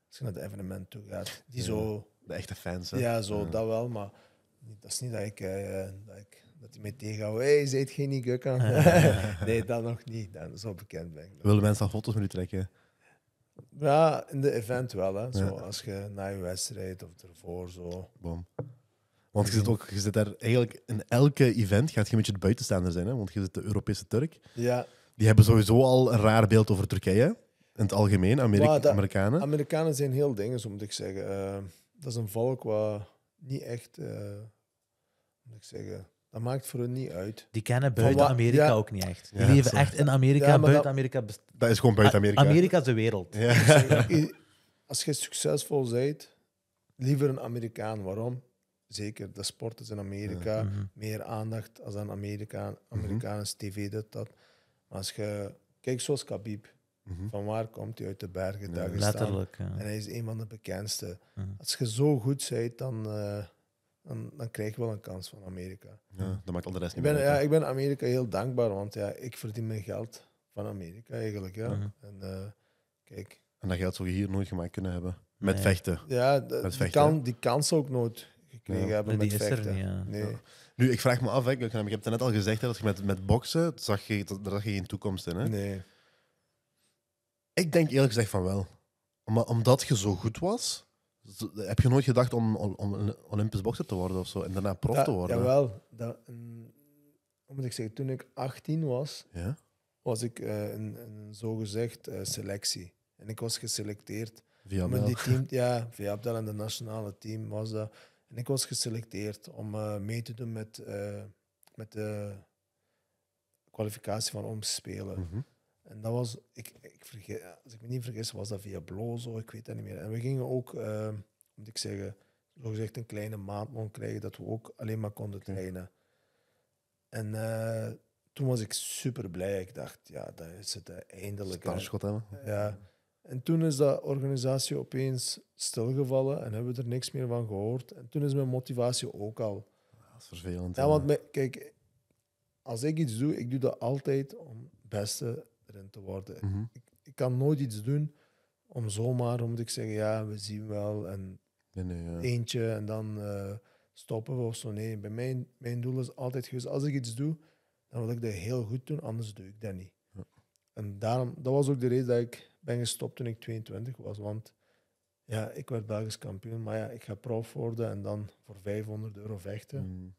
als je naar het evenement toe gaat, die zo. De echte fans. Hè? Ja, zo, dat wel, maar dat is niet dat ik, eh, dat, ik dat die mij tegenhoudt. Hé, hey, zijt geen Igukka. <laughs> nee, dat nog niet. Dan, zo bekend ben ik. Willen mensen al foto's met u trekken? Ja, in de event wel. Hè. Zo, Als je naar je wedstrijd of ervoor zo. Want je zit, hm. ook, je zit daar eigenlijk in elke event gaat je een beetje de buitenstaander zijn, hè? want je zit de Europese Turk. Ja. Die hebben sowieso al een raar beeld over Turkije. In het algemeen, Amerika Amerikanen. Amerikanen zijn heel dingen, zo moet ik zeggen. Eh, dat is een volk wat niet echt, uh, moet ik zeggen, dat maakt voor hen niet uit. Die kennen buiten Amerika ook niet echt. Die leven echt in Amerika, buiten Amerika. Dat is gewoon buiten Amerika. Amerika is de wereld. Als je succesvol bent, liever een Amerikaan. Waarom? zeker de sport is in Amerika, mhm. meer aandacht als aan Amerika, mhm. Amerikaanse tv, dat, dat. Maar als je, kijk zoals Khabib, mhm. van waar komt hij uit de bergen, ja, Letterlijk, En hij is een van de bekendste. Als je zo goed bent, eh, dan, dan, krijg je wel een kans van Amerika. Ja, dat maakt al de rest niet ik ben, meer Ja, ik ben Amerika heel dankbaar, want ja, ik verdien mijn geld van Amerika eigenlijk. Ja. En, eh, kijk. en dat geld zou je hier nooit gemaakt kunnen hebben. Met vechten. Ja, Die, kan, die kans ook nooit eh, gekregen hebben met vechten. nee. Oh. Nu, ik vraag me af, hè, ik heb het net al gezegd dat je met, met boksen, zag je, dat, daar zag je geen toekomst in. Hè? Nee. Ik denk eerlijk gezegd van wel. omdat je zo goed was, heb je nooit gedacht om, om, Olympisch bokser te worden of zo en daarna prof te worden? Jawel. Dat, moet ik zeggen, toen ik 18 was, ja? was ik eh, een, zogezegd eh, selectie. En ik was geselecteerd. Via die team, ja, via Abdel en de nationale team was dat. En ik was geselecteerd om eh, mee te doen met, eh, met de kwalificatie van om te spelen. Mhm. En dat was, ik, ik vergeet, als ik me niet vergis, was dat via Blozo, ik weet dat niet meer. En we gingen ook, uh, moet ik zeggen, echt een kleine maand krijgen dat we ook alleen maar konden trainen. En eh, toen was ik super blij. Ik dacht, ja, dat is het uh, eindelijk. Startschot hebben. Ja. En toen is dat organisatie opeens stilgevallen en hebben we er niks meer van gehoord. En toen is mijn motivatie ook al. Dat vervelend. Ja, want me, kijk, als ik iets doe, ik doe dat altijd om het beste erin te worden. Mhm. ik, ik, kan nooit iets doen om zomaar, om ik zeggen, ja, we zien wel en ja. eentje en dan eh, stoppen we of zo. Nee, bij mijn, mijn doel is altijd geweest, als ik iets doe, dan wil ik dat heel goed doen, anders doe ik dat niet. En daarom, dat was ook de reden dat ik ben gestopt toen ik 22 was. Want ja, ik werd Belgisch kampioen, maar ja, ik ga prof worden en dan voor 500 euro vechten. Mm.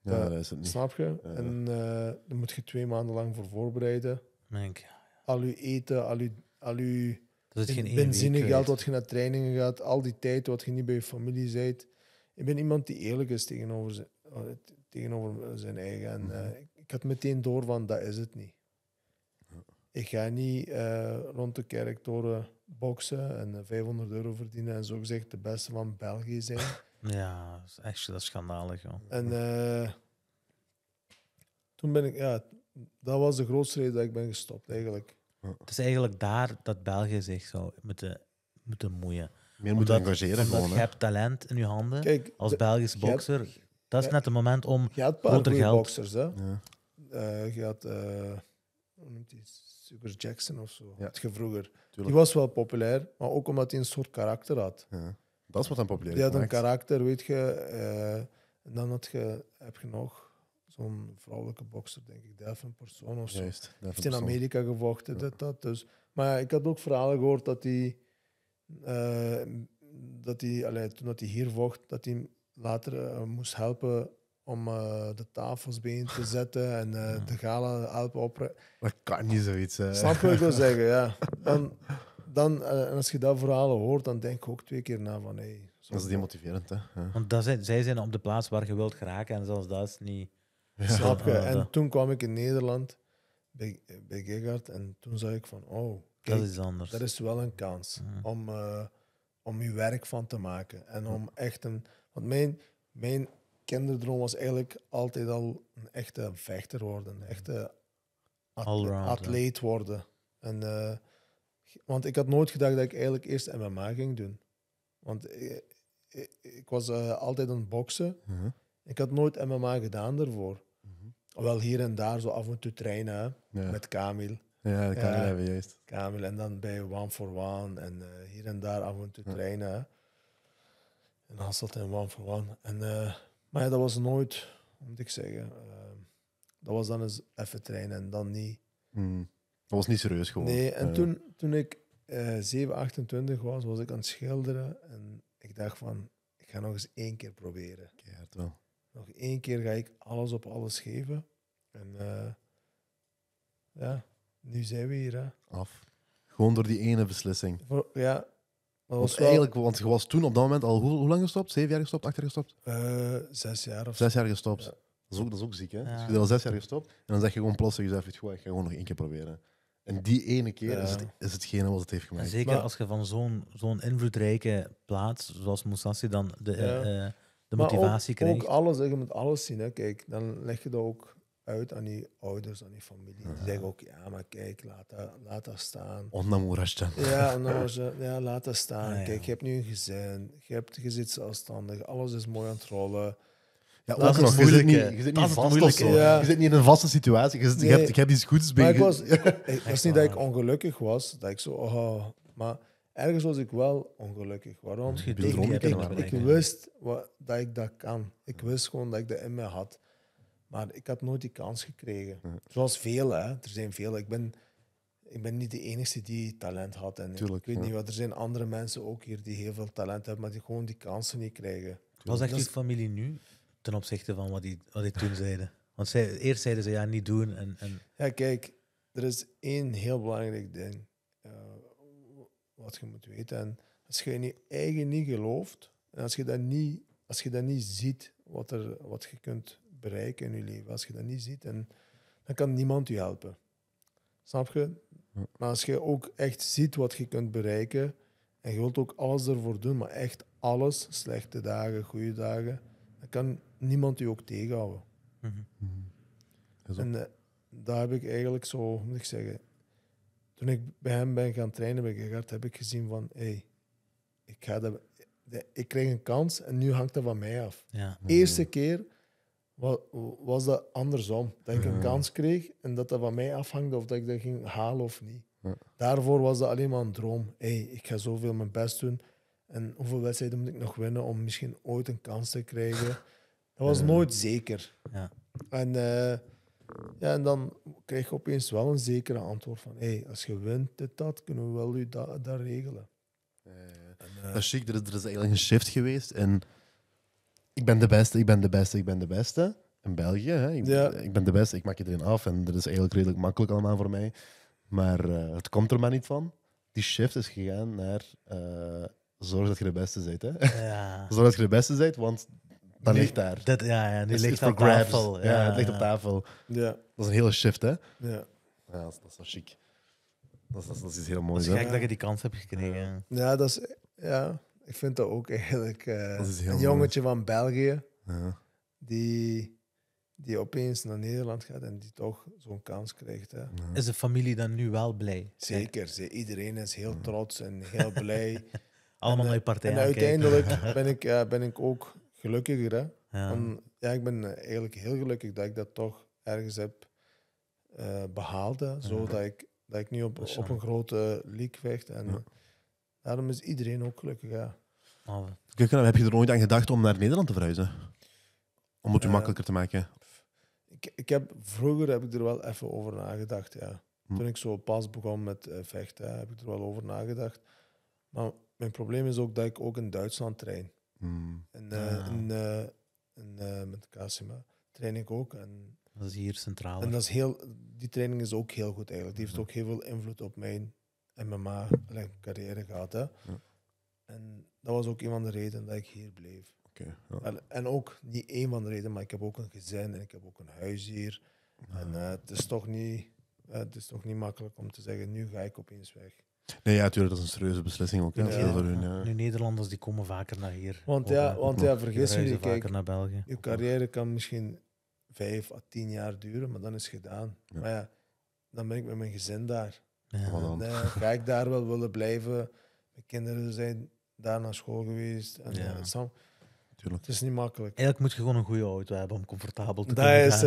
Ja, eh, dat is het niet. Snap je? En uh, eh, daar moet je twee maanden lang voor voorbereiden. Denk, ja. Al je eten, al je, al je dat is geen benzinegeld wat je naar trainingen gaat, al die tijd wat je niet bij je familie bent. Ik ben iemand die eerlijk is tegenover zijn, eh, tegenover zijn eigen. En mhm. ik had meteen door van, dat is het niet ik ga niet eh, rond de kerktoren boksen en 500 eh, euro verdienen en zo gezegd de beste van België zijn. <laughs> Ja, is echt dat is schandalig. Hoor. En eh, toen ben ik, ja, dat was de grootste reden dat ik ben gestopt eigenlijk. Het is eigenlijk daar dat België zich zou moeten, moeten moeien. Meer moet engageren gewoon. Je hebt talent in je handen Kijk, als Belgisch bokser. dat is net het moment om groter geld. Ja. je had, uh, hoe noemt Super Jackson of zo. Ja. Had je vroeger. Die was wel populair, maar ook omdat hij een soort karakter had. Ja. Dat is wat dan populair is. Die had een karakter, weet je. Eh, en dan had je, heb je nog zo'n vrouwelijke bokser, denk ik, Delphine Persoon of zo. Juist, Heeft in Amerika gevochten, dat, dat. Dus. Maar ik had ook verhalen gehoord dat hij, eh, dat hij allee, toen dat hij hier vocht, dat hij later eh, moest helpen om eh, de tafels bijeen te zetten en uh, de gala helpen op. Dat kan niet zoiets. Hè. Snap je wat ik wil zeggen, ja. <laughs> Dan, dan, eh, en als je dat verhaal hoort, dan denk ik ook twee keer na van... Hey, dat is demotiverend, hè. Ja. Want dat zij zijn op de plaats waar je wilt geraken en zelfs dat is niet... Snap je? En toen kwam ik in Nederland bij, bij Gegard en toen zei ik van... Oh, dat is anders. Dat is wel een kans om, om je werk van te maken en om echt een... Want mijn... mijn kinderdroom was eigenlijk altijd al een echte vechter worden, een echte atleet worden. En, eh, want ik had nooit gedacht dat ik eigenlijk eerst MMA ging doen. Want eh, eh, ik, was altijd aan het boksen. Mhm. Ik had nooit MMA gedaan daarvoor. -huh. Mhm. Wel hier en daar zo af en toe trainen met Kamil. Ja, dat kan ja, hebben, juist. Kamil en dan bij One for One en hier en daar af en toe trainen. En dan zat in One for One. En maar ja, dat was nooit, moet ik zeggen. Ehm, dat was dan eens even trainen en dan niet. Hmm. Dat was niet serieus gewoon. Nee, en toen, toen ik uh, 7, 28 was, was ik aan het schilderen. En ik dacht van, ik ga nog eens één keer proberen. Keert wel. Nog één keer ga ik alles op alles geven. En eh, ja, nu zijn we hier. Hè. Af. Gewoon door die ene beslissing. ja, want eigenlijk, want je was toen op dat moment al hoe, hoe lang gestopt? Zeven jaar gestopt? Acht gestopt? Eh, zes jaar of Zes jaar gestopt. Dat, is ook, dat is ook ziek, hè? Dus je bent al zes jaar gestopt en dan zeg je gewoon plots jezelf, je ik ga gewoon nog één keer proberen. En die ene keer is, het, is hetgene wat het heeft En gemaakt. zeker als je van zo'n zo'n invloedrijke plaats zoals Moussassi dan de, eh, eh, de motivatie ook, krijgt. Ook alles, je moet alles zien. Hè. Kijk, dan leg je dat ook uit aan die ouders, aan die familie. Die zeggen ook, ja, maar kijk, laat dat, laat dat staan. Onnamoerastje. Ja, <laughs> onnamoerastje. Ja, laat dat staan. Ah, kijk, je hebt nu een gezin, je, hebt, je zit zelfstandig, alles is mooi aan het rollen. Ja, ook nog. Je zit niet, niet vast in een vaste situatie. Je, zit, hebt, iets goeds bij. Het was <laughs> niet dat ik ongelukkig was, dat ik zo, oh. maar ergens was ik wel ongelukkig. Waarom? Ik, ik, wist wat, dat ik dat kan. Ik wist gewoon dat ik dat in me had. Maar ik had nooit die kans gekregen. Zoals veel, hè. Er zijn veel. Ik ben, ik ben niet de enige die talent had. En Tuurlijk, ik weet niet wat, er zijn andere mensen ook hier die heel veel talent hebben, maar die gewoon die kansen niet krijgen. Wat zegt je familie nu ten opzichte van wat die, wat die toen zeiden? Want zij, eerst zeiden ze ja, niet doen. En, en... Ja, kijk, er is één heel belangrijk ding eh, wat je moet weten. En als je in je eigen niet gelooft en als je dat niet, als je dat niet ziet, wat, er, wat je kunt bereiken in je leven. Als je dat niet ziet, en, dan kan niemand je helpen. Snap je? Maar als je ook echt ziet wat je kunt bereiken en je wilt ook alles ervoor doen, maar echt alles, slechte dagen, goede dagen, dan kan niemand je ook tegenhouden. Mhm. Mhm. En eh, daar heb ik eigenlijk zo, moet ik zeggen, toen ik bij hem ben gaan trainen bij Gerard, heb ik gezien van, hé, hey, ik, krijg ik een kans en nu hangt dat van mij af. Ja. Mhm. Eerste keer was dat andersom. Dat ik een kans kreeg en dat dat van mij afhangde of dat ik dat ging halen of niet. Daarvoor was dat alleen maar een droom. Hey, ik ga zoveel mijn best doen. En hoeveel wedstrijden moet ik nog winnen om misschien ooit een kans te krijgen? <laughs> Dat was nooit zeker. Ja. En, eh, ja, en dan kreeg je opeens wel een zekere antwoord van hey, als je wint dit, dat, kunnen we wel u eh, dat, dat regelen. dat er, er is eigenlijk een shift geweest en ik ben de beste, ik ben de beste, ik ben de beste. In België, hè? Ik, ben de beste, ik maak iedereen af. En dat is eigenlijk redelijk makkelijk allemaal voor mij. Maar eh, het komt er maar niet van. Die shift is gegaan naar eh, zorg dat je de beste bent. Hè? Ja. <laughs> zorg dat je de beste bent, want dan ligt daar. Dat, ja, ja, ligt op tafel. Ja, het ligt op tafel. Ja. Dat is een hele shift, hè? Ja. ja dat, is, dat wel chic. Dat is, dat is, iets heel moois. Het is gek dat je die kans hebt gekregen. Ja, dat is... Ja ik vind dat ook eigenlijk eh, een jongetje van België ja. die, die opeens naar Nederland gaat en die toch zo'n kans krijgt. Hè. Is de familie dan nu wel blij? Zeker, ze, iedereen is heel trots en heel blij. <laughs> Allemaal eh, mijn partijen En uiteindelijk <laughs> ben ik, eh, ben ik ook gelukkiger. Hè? Ja. ja, ik ben eigenlijk heel gelukkig dat ik dat toch ergens heb behaald. Hè? Zo dat, ik, dat ik nu op, op een grote league vecht. En, Daarom is iedereen ook gelukkig. Ja. Oh. Heb je er nooit aan gedacht om naar Nederland te verhuizen? Om het u eh, makkelijker te maken? Ik, ik heb, vroeger heb ik er wel even over nagedacht. Ja. Hm. Toen ik zo pas begon met eh, vechten, heb ik er wel over nagedacht. Maar mijn probleem is ook dat ik ook in Duitsland train. En, hm. eh, ah. met Casima train ik ook. En, dat is hier centraal. En dat is heel, die training is ook heel goed eigenlijk. Die hm. heeft ook heel veel invloed op mijn MMA-carrière gehad. Hè. En dat was ook een van de redenen dat ik hier bleef. ja. En ook niet één van de redenen, maar ik heb ook een gezin en ik heb ook een huis hier. En eh, het, is toch niet, eh, het is toch niet makkelijk om te zeggen, nu ga ik opeens weg. Nee, ja, natuurlijk, dat is een serieuze beslissing ook. Ja. ja. Hun, ja. Nu, Nederlanders die komen vaker naar hier. Want ja, want, ja vergis je niet, kijk, naar België. je carrière kan misschien vijf à tien jaar duren, maar dan is het gedaan. Maar ja, dan ben ik met mijn gezin daar. Ja. ga ik daar wel willen blijven? Mijn kinderen zijn daar naar school geweest. En eh, het, het is niet makkelijk. Eigenlijk moet je gewoon een goede auto hebben om comfortabel te dat kunnen is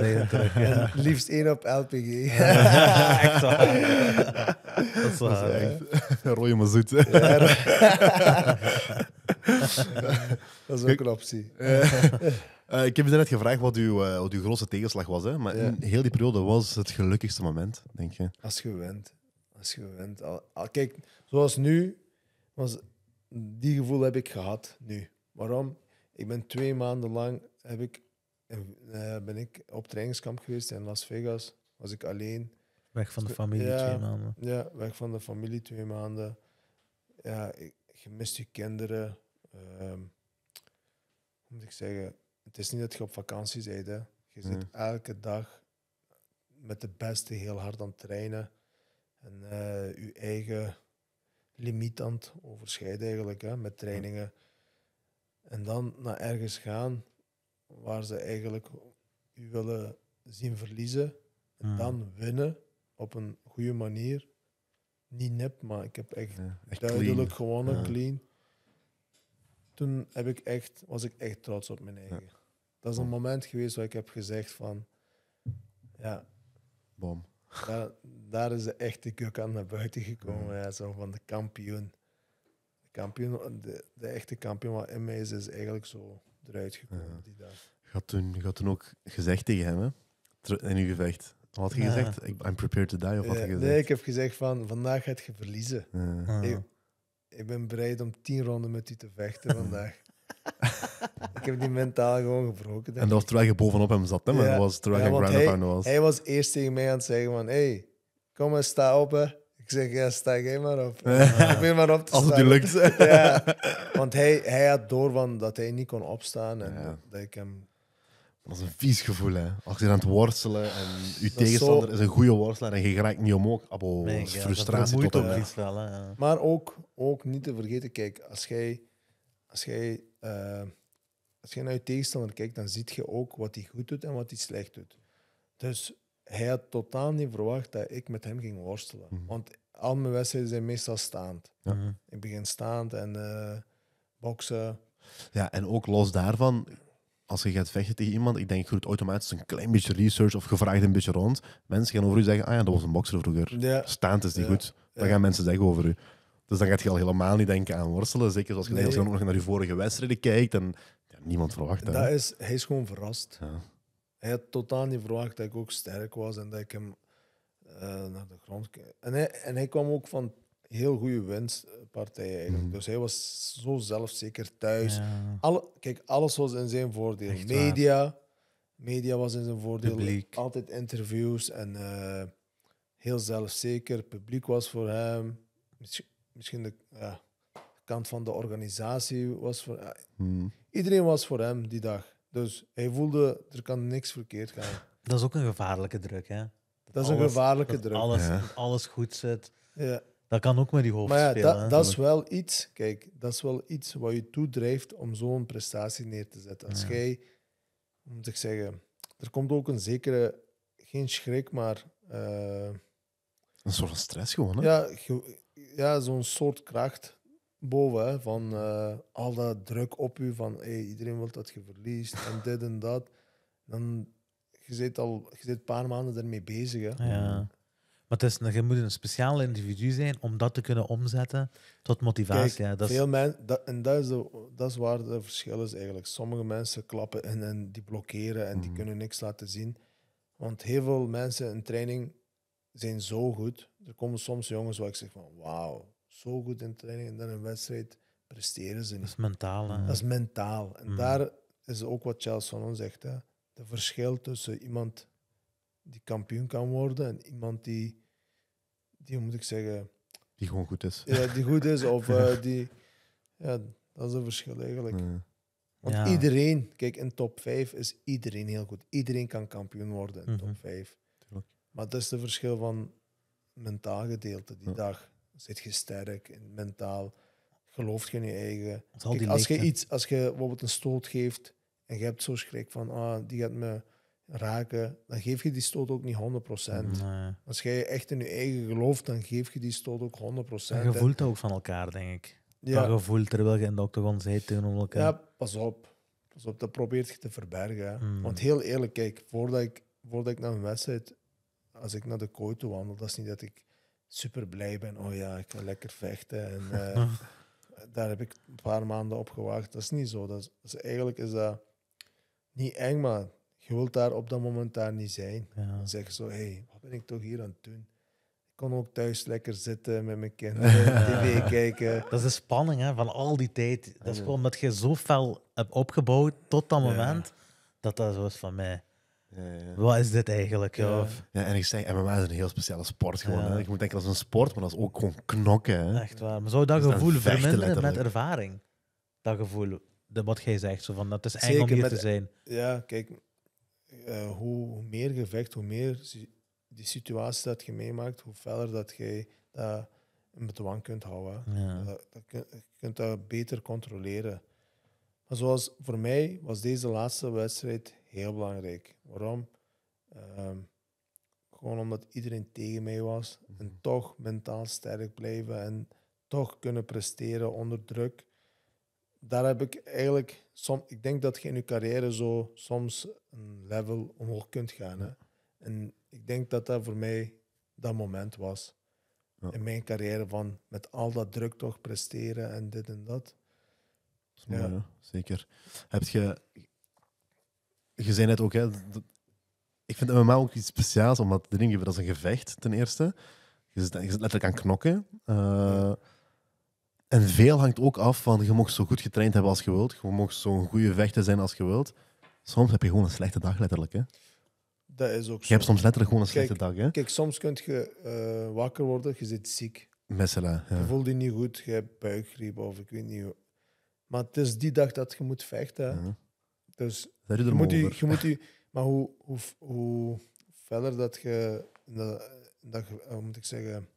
Het. Liefst één op LPG. <laughs> echt waar. Dat is waar. Rode zoet. <laughs> <laughs> dat is ook een optie. Eh, eh, ik heb je net gevraagd wat uw, uh, wat uw grootste tegenslag was, hè? maar in heel die periode was het gelukkigste moment, denk je? Als je wint gewend. kijk, zoals nu, was, die gevoel heb ik gehad nu. Waarom? Ik ben twee maanden lang heb ik, eh, eh, ben ik op trainingskamp geweest in Las Vegas. Was ik alleen. Weg van de familie twee maanden. Ja, weg van de familie twee maanden. Ja, ik, je mist je kinderen. Ehm, hoe moet ik zeggen? Het is niet dat je op vakantie zit Je zit mm. elke dag met de beste heel hard aan het trainen en je eh, eigen limiet aan het overschrijden eigenlijk, hè, met trainingen. En dan naar ergens gaan waar ze eigenlijk u willen zien verliezen en hmm. dan winnen op een goede manier. Niet nep, maar ik heb echt, duidelijk clean. gewonnen, clean. Toen heb ik echt, was ik echt trots op mijn eigen. Dat is een moment geweest waar ik heb gezegd van, ja... Bom. Daar, is de echte aan naar buiten gekomen. Mm. Ja. Zo van de kampioen. De, kampioen de, echte kampioen wat in mij is, is eigenlijk zo eruit gekomen. Die daar. Je, had toen, je had toen ook gezegd tegen hem, hè? in uw gevecht. Had je gezegd? gezegd, I'm prepared to die? Of had je eh, gezegd? Nee, ik heb gezegd van, vandaag gaat je verliezen. Ah. Ik, ik ben bereid om tien ronden met u te vechten <laughs> vandaag. <laughs> die mentaal gewoon gebroken. En dat was terwijl je bovenop hem zat, hè? was terwijl je hij, was. Hij was eerst tegen mij aan het zeggen van... hey, kom eens, sta op, hè. Ik zeg, ja, sta jij maar op. <laughs> Probeer maar op te Als het je lukt. <laughs> ja, want hij, hij had door van dat hij niet kon opstaan en dat, ik hem... Dat is een vies gevoel, hè? Als je aan het worstelen en je tegenstander is, een goede worstelaar en je geraakt niet omhoog. Abo, ah, frustratie tot op Maar ook, ook niet te vergeten, kijk, als jij, als jij eh, als je naar je tegenstander kijkt, dan zie je ook wat hij goed doet en wat hij slecht doet. Dus hij had totaal niet verwacht dat ik met hem ging worstelen. Mhm. Want al mijn wedstrijden zijn meestal staand. Mhm. Ik begin staand en eh, boksen. Ja, en ook los daarvan, als je gaat vechten tegen iemand, ik denk, goed, automatisch een klein beetje research of gevraagd een beetje rond. Mensen gaan over u zeggen, ah ja, dat was een bokser vroeger. Staand is die goed. Dan gaan mensen zeggen over u. Dus dan gaat je al helemaal niet denken aan worstelen. Zeker als je nee. als nog naar je vorige wedstrijden kijkt en niemand verwacht. Dat is, hij is gewoon verrast. Ja. Hij had totaal niet verwacht dat ik ook sterk was en dat ik hem eh, naar de grond... En hij, en hij kwam ook van heel goede winstpartijen eigenlijk. Mhm. Dus hij was zo zelfzeker thuis. Alle, kijk, alles was in zijn voordeel. media, media was in zijn voordeel. Altijd interviews en uh, heel zelfzeker. Publiek was voor hem. Misschien, misschien de, kant van de organisatie was voor. Uh, Iedereen was voor hem die dag. Dus hij voelde, er kan niks verkeerd gaan. <laughs> Dat is ook een gevaarlijke druk, hè? Dat, is een gevaarlijke druk. Alles, alles goed zit. Ja. Dat kan ook met die hoofd maar ja, Dat, dat, is wel iets, kijk, dat is wel iets wat je toedrijft om zo'n prestatie neer te zetten. Als jij, moet ik zeggen, er komt ook een zekere, geen schrik, maar. Eh, een soort van stress gewoon, hè? Ja, ja zo'n soort kracht boven. Hè, van eh, al dat druk op u van hey, iedereen wil dat je verliest en <laughs> dit en dat. Dan, je zit al je zit een paar maanden ermee bezig. Hè. Ja. Maar het is, je moet een speciaal individu zijn om dat te kunnen omzetten tot motivatie. dat veel dat, en dat is, de, dat is waar het verschil is eigenlijk. Sommige mensen klappen en, en die blokkeren en die mhm. kunnen niks laten zien. Want heel veel mensen in training zijn zo goed. Er komen soms jongens waar ik zeg van, wauw, zo goed in training en dan een wedstrijd presteren ze niet. Dat is mentaal. Dat is mentaal. En mm. daar is ook wat Charles van ons zegt. Hè. De verschil tussen iemand die kampioen kan worden en iemand die, die moet ik zeggen... Die gewoon goed is. Ja, die goed is. Of <laughs> eh, die... Ja, dat is een verschil eigenlijk. Want iedereen, kijk, in top 5 is iedereen heel goed. Iedereen kan kampioen worden in top 5. Mhm. Maar dat is het verschil van mentaal gedeelte die dag. Zit je sterk mentaal? Gelooft je in je eigen? als, je iets, als je bijvoorbeeld een stoot geeft en je hebt zo schrik van ah, die gaat me raken, dan geef je die stoot ook niet 100%. Als jij echt in je eigen gelooft, dan geef je die stoot ook 100%. En je voelt dat ook van elkaar, denk ik. Ja. Dat gevoel terwijl je in de octagon elkaar. Ja, pas op. Pas op, dat probeert je te verbergen. Hmm. Want heel eerlijk, kijk, voordat ik, voordat ik naar een wedstrijd, als ik naar de kooi toe wandel, dat is niet dat ik super blij ben. Oh ja, ik kan lekker vechten. En, <laughs> eh, daar heb ik een paar maanden op gewacht. Dat is niet zo. Dat is, eigenlijk is dat niet eng, maar je wilt daar op dat moment daar niet zijn. Ja. Dan zeg je zo, hé, hey, wat ben ik toch hier aan het doen? Ik kon ook thuis lekker zitten met mijn <laughs> kinderen, tv kijken. Dat is de spanning hè, van al die tijd. Dat is gewoon omdat je zo fel hebt opgebouwd tot dat moment, dat dat zo is van mij. Wat is dit eigenlijk? Ja. en ik zeg, MMA is een heel speciale sport gewoon. Ja. moet denken, dat is een sport, maar dat is ook gewoon knokken. Echt waar. Maar zou dat dus gevoel verminderen met ervaring? Dat gevoel, de, wat jij zegt, zo van, dat is eng om te zijn. Ja, kijk, eh, hoe meer gevecht, hoe meer die situatie dat je meemaakt, hoe verder dat jij dat in bedwang kunt houden. Ja. Dat, je kunt dat beter controleren. Maar zoals voor mij was deze laatste wedstrijd heel belangrijk. Waarom? Ehm, gewoon omdat iedereen tegen mij was. En mhm. toch mentaal sterk blijven en toch kunnen presteren onder druk. Daar heb ik eigenlijk soms. Ik denk dat je in je carrière zo soms een level omhoog kunt gaan. Hè? En ik denk dat dat voor mij dat moment was. In mijn carrière van met al dat druk toch presteren en dit en dat. ja. Zeker. Heb je je zei net ook, hè, ik vind mij ook iets speciaals, omdat de dingen, dat is een gevecht ten eerste. Je zit, letterlijk aan knokken. Eh, en veel hangt ook af van je mocht zo goed getraind hebben als je wilt. Je mocht zo'n goede vechter zijn als je wilt. Soms heb je gewoon een slechte dag, letterlijk. Hè? Dat is ook zo. Je hebt soms letterlijk gewoon een slechte dag. Hè? Kijk, soms kun je eh, wakker worden, je zit ziek. Messela, ja. Je voelt je niet goed, je hebt buikgriep of ik weet niet. Hoe. Maar het is die dag dat je moet vechten. Mhm. Dus je, moet je moet maar hoe, hoe, hoe verder dat je, dat, dat, hoe moet ik zeggen,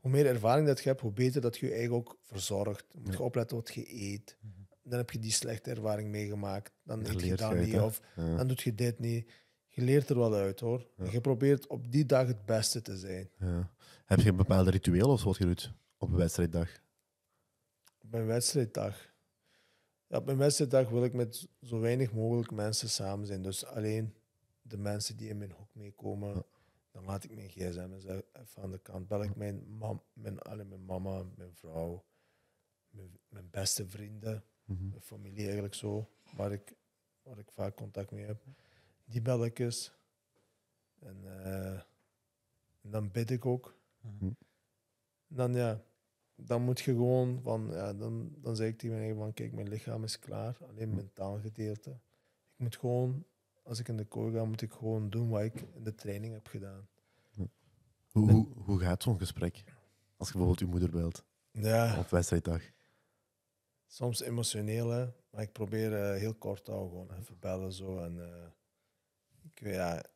hoe meer ervaring dat je hebt, hoe beter dat je je eigen ook verzorgt. moet je opletten wat je eet. Mhm. Dan heb je die slechte ervaring meegemaakt. Dan eet je dat niet, of dan doet je dit niet. Je leert er wel uit hoor. En je probeert op die dag het beste te zijn. Ja. Heb je een bepaald ritueel of wat je doet op een wedstrijddag? Op een wedstrijddag. Ja, op mijn dag wil ik met zo weinig mogelijk mensen samen zijn. Dus alleen de mensen die in mijn hoek meekomen, dan laat ik mijn gsm eens even aan de kant. Bel ik mijn, mam, mijn, alle, mijn mama, mijn vrouw, mijn, beste vrienden, mhm. mijn familie eigenlijk zo, waar ik, waar ik vaak contact mee heb. Die bel ik eens. En, eh, dan bid ik ook. Mhm. dan ja, dan moet je gewoon van, ja, dan, dan zeg ik tegen mij van, kijk, mijn lichaam is klaar, alleen mentaal gedeelte. Ik moet gewoon, als ik in de kooi ga, moet ik gewoon doen wat ik in de training heb gedaan. Hoe, hoe, gaat zo'n gesprek? Als je bijvoorbeeld je moeder belt. Ja. Op wedstrijddag. Soms emotioneel, hè. Maar ik probeer eh, heel kort te houden, gewoon even bellen zo. En, eh, ik, weet,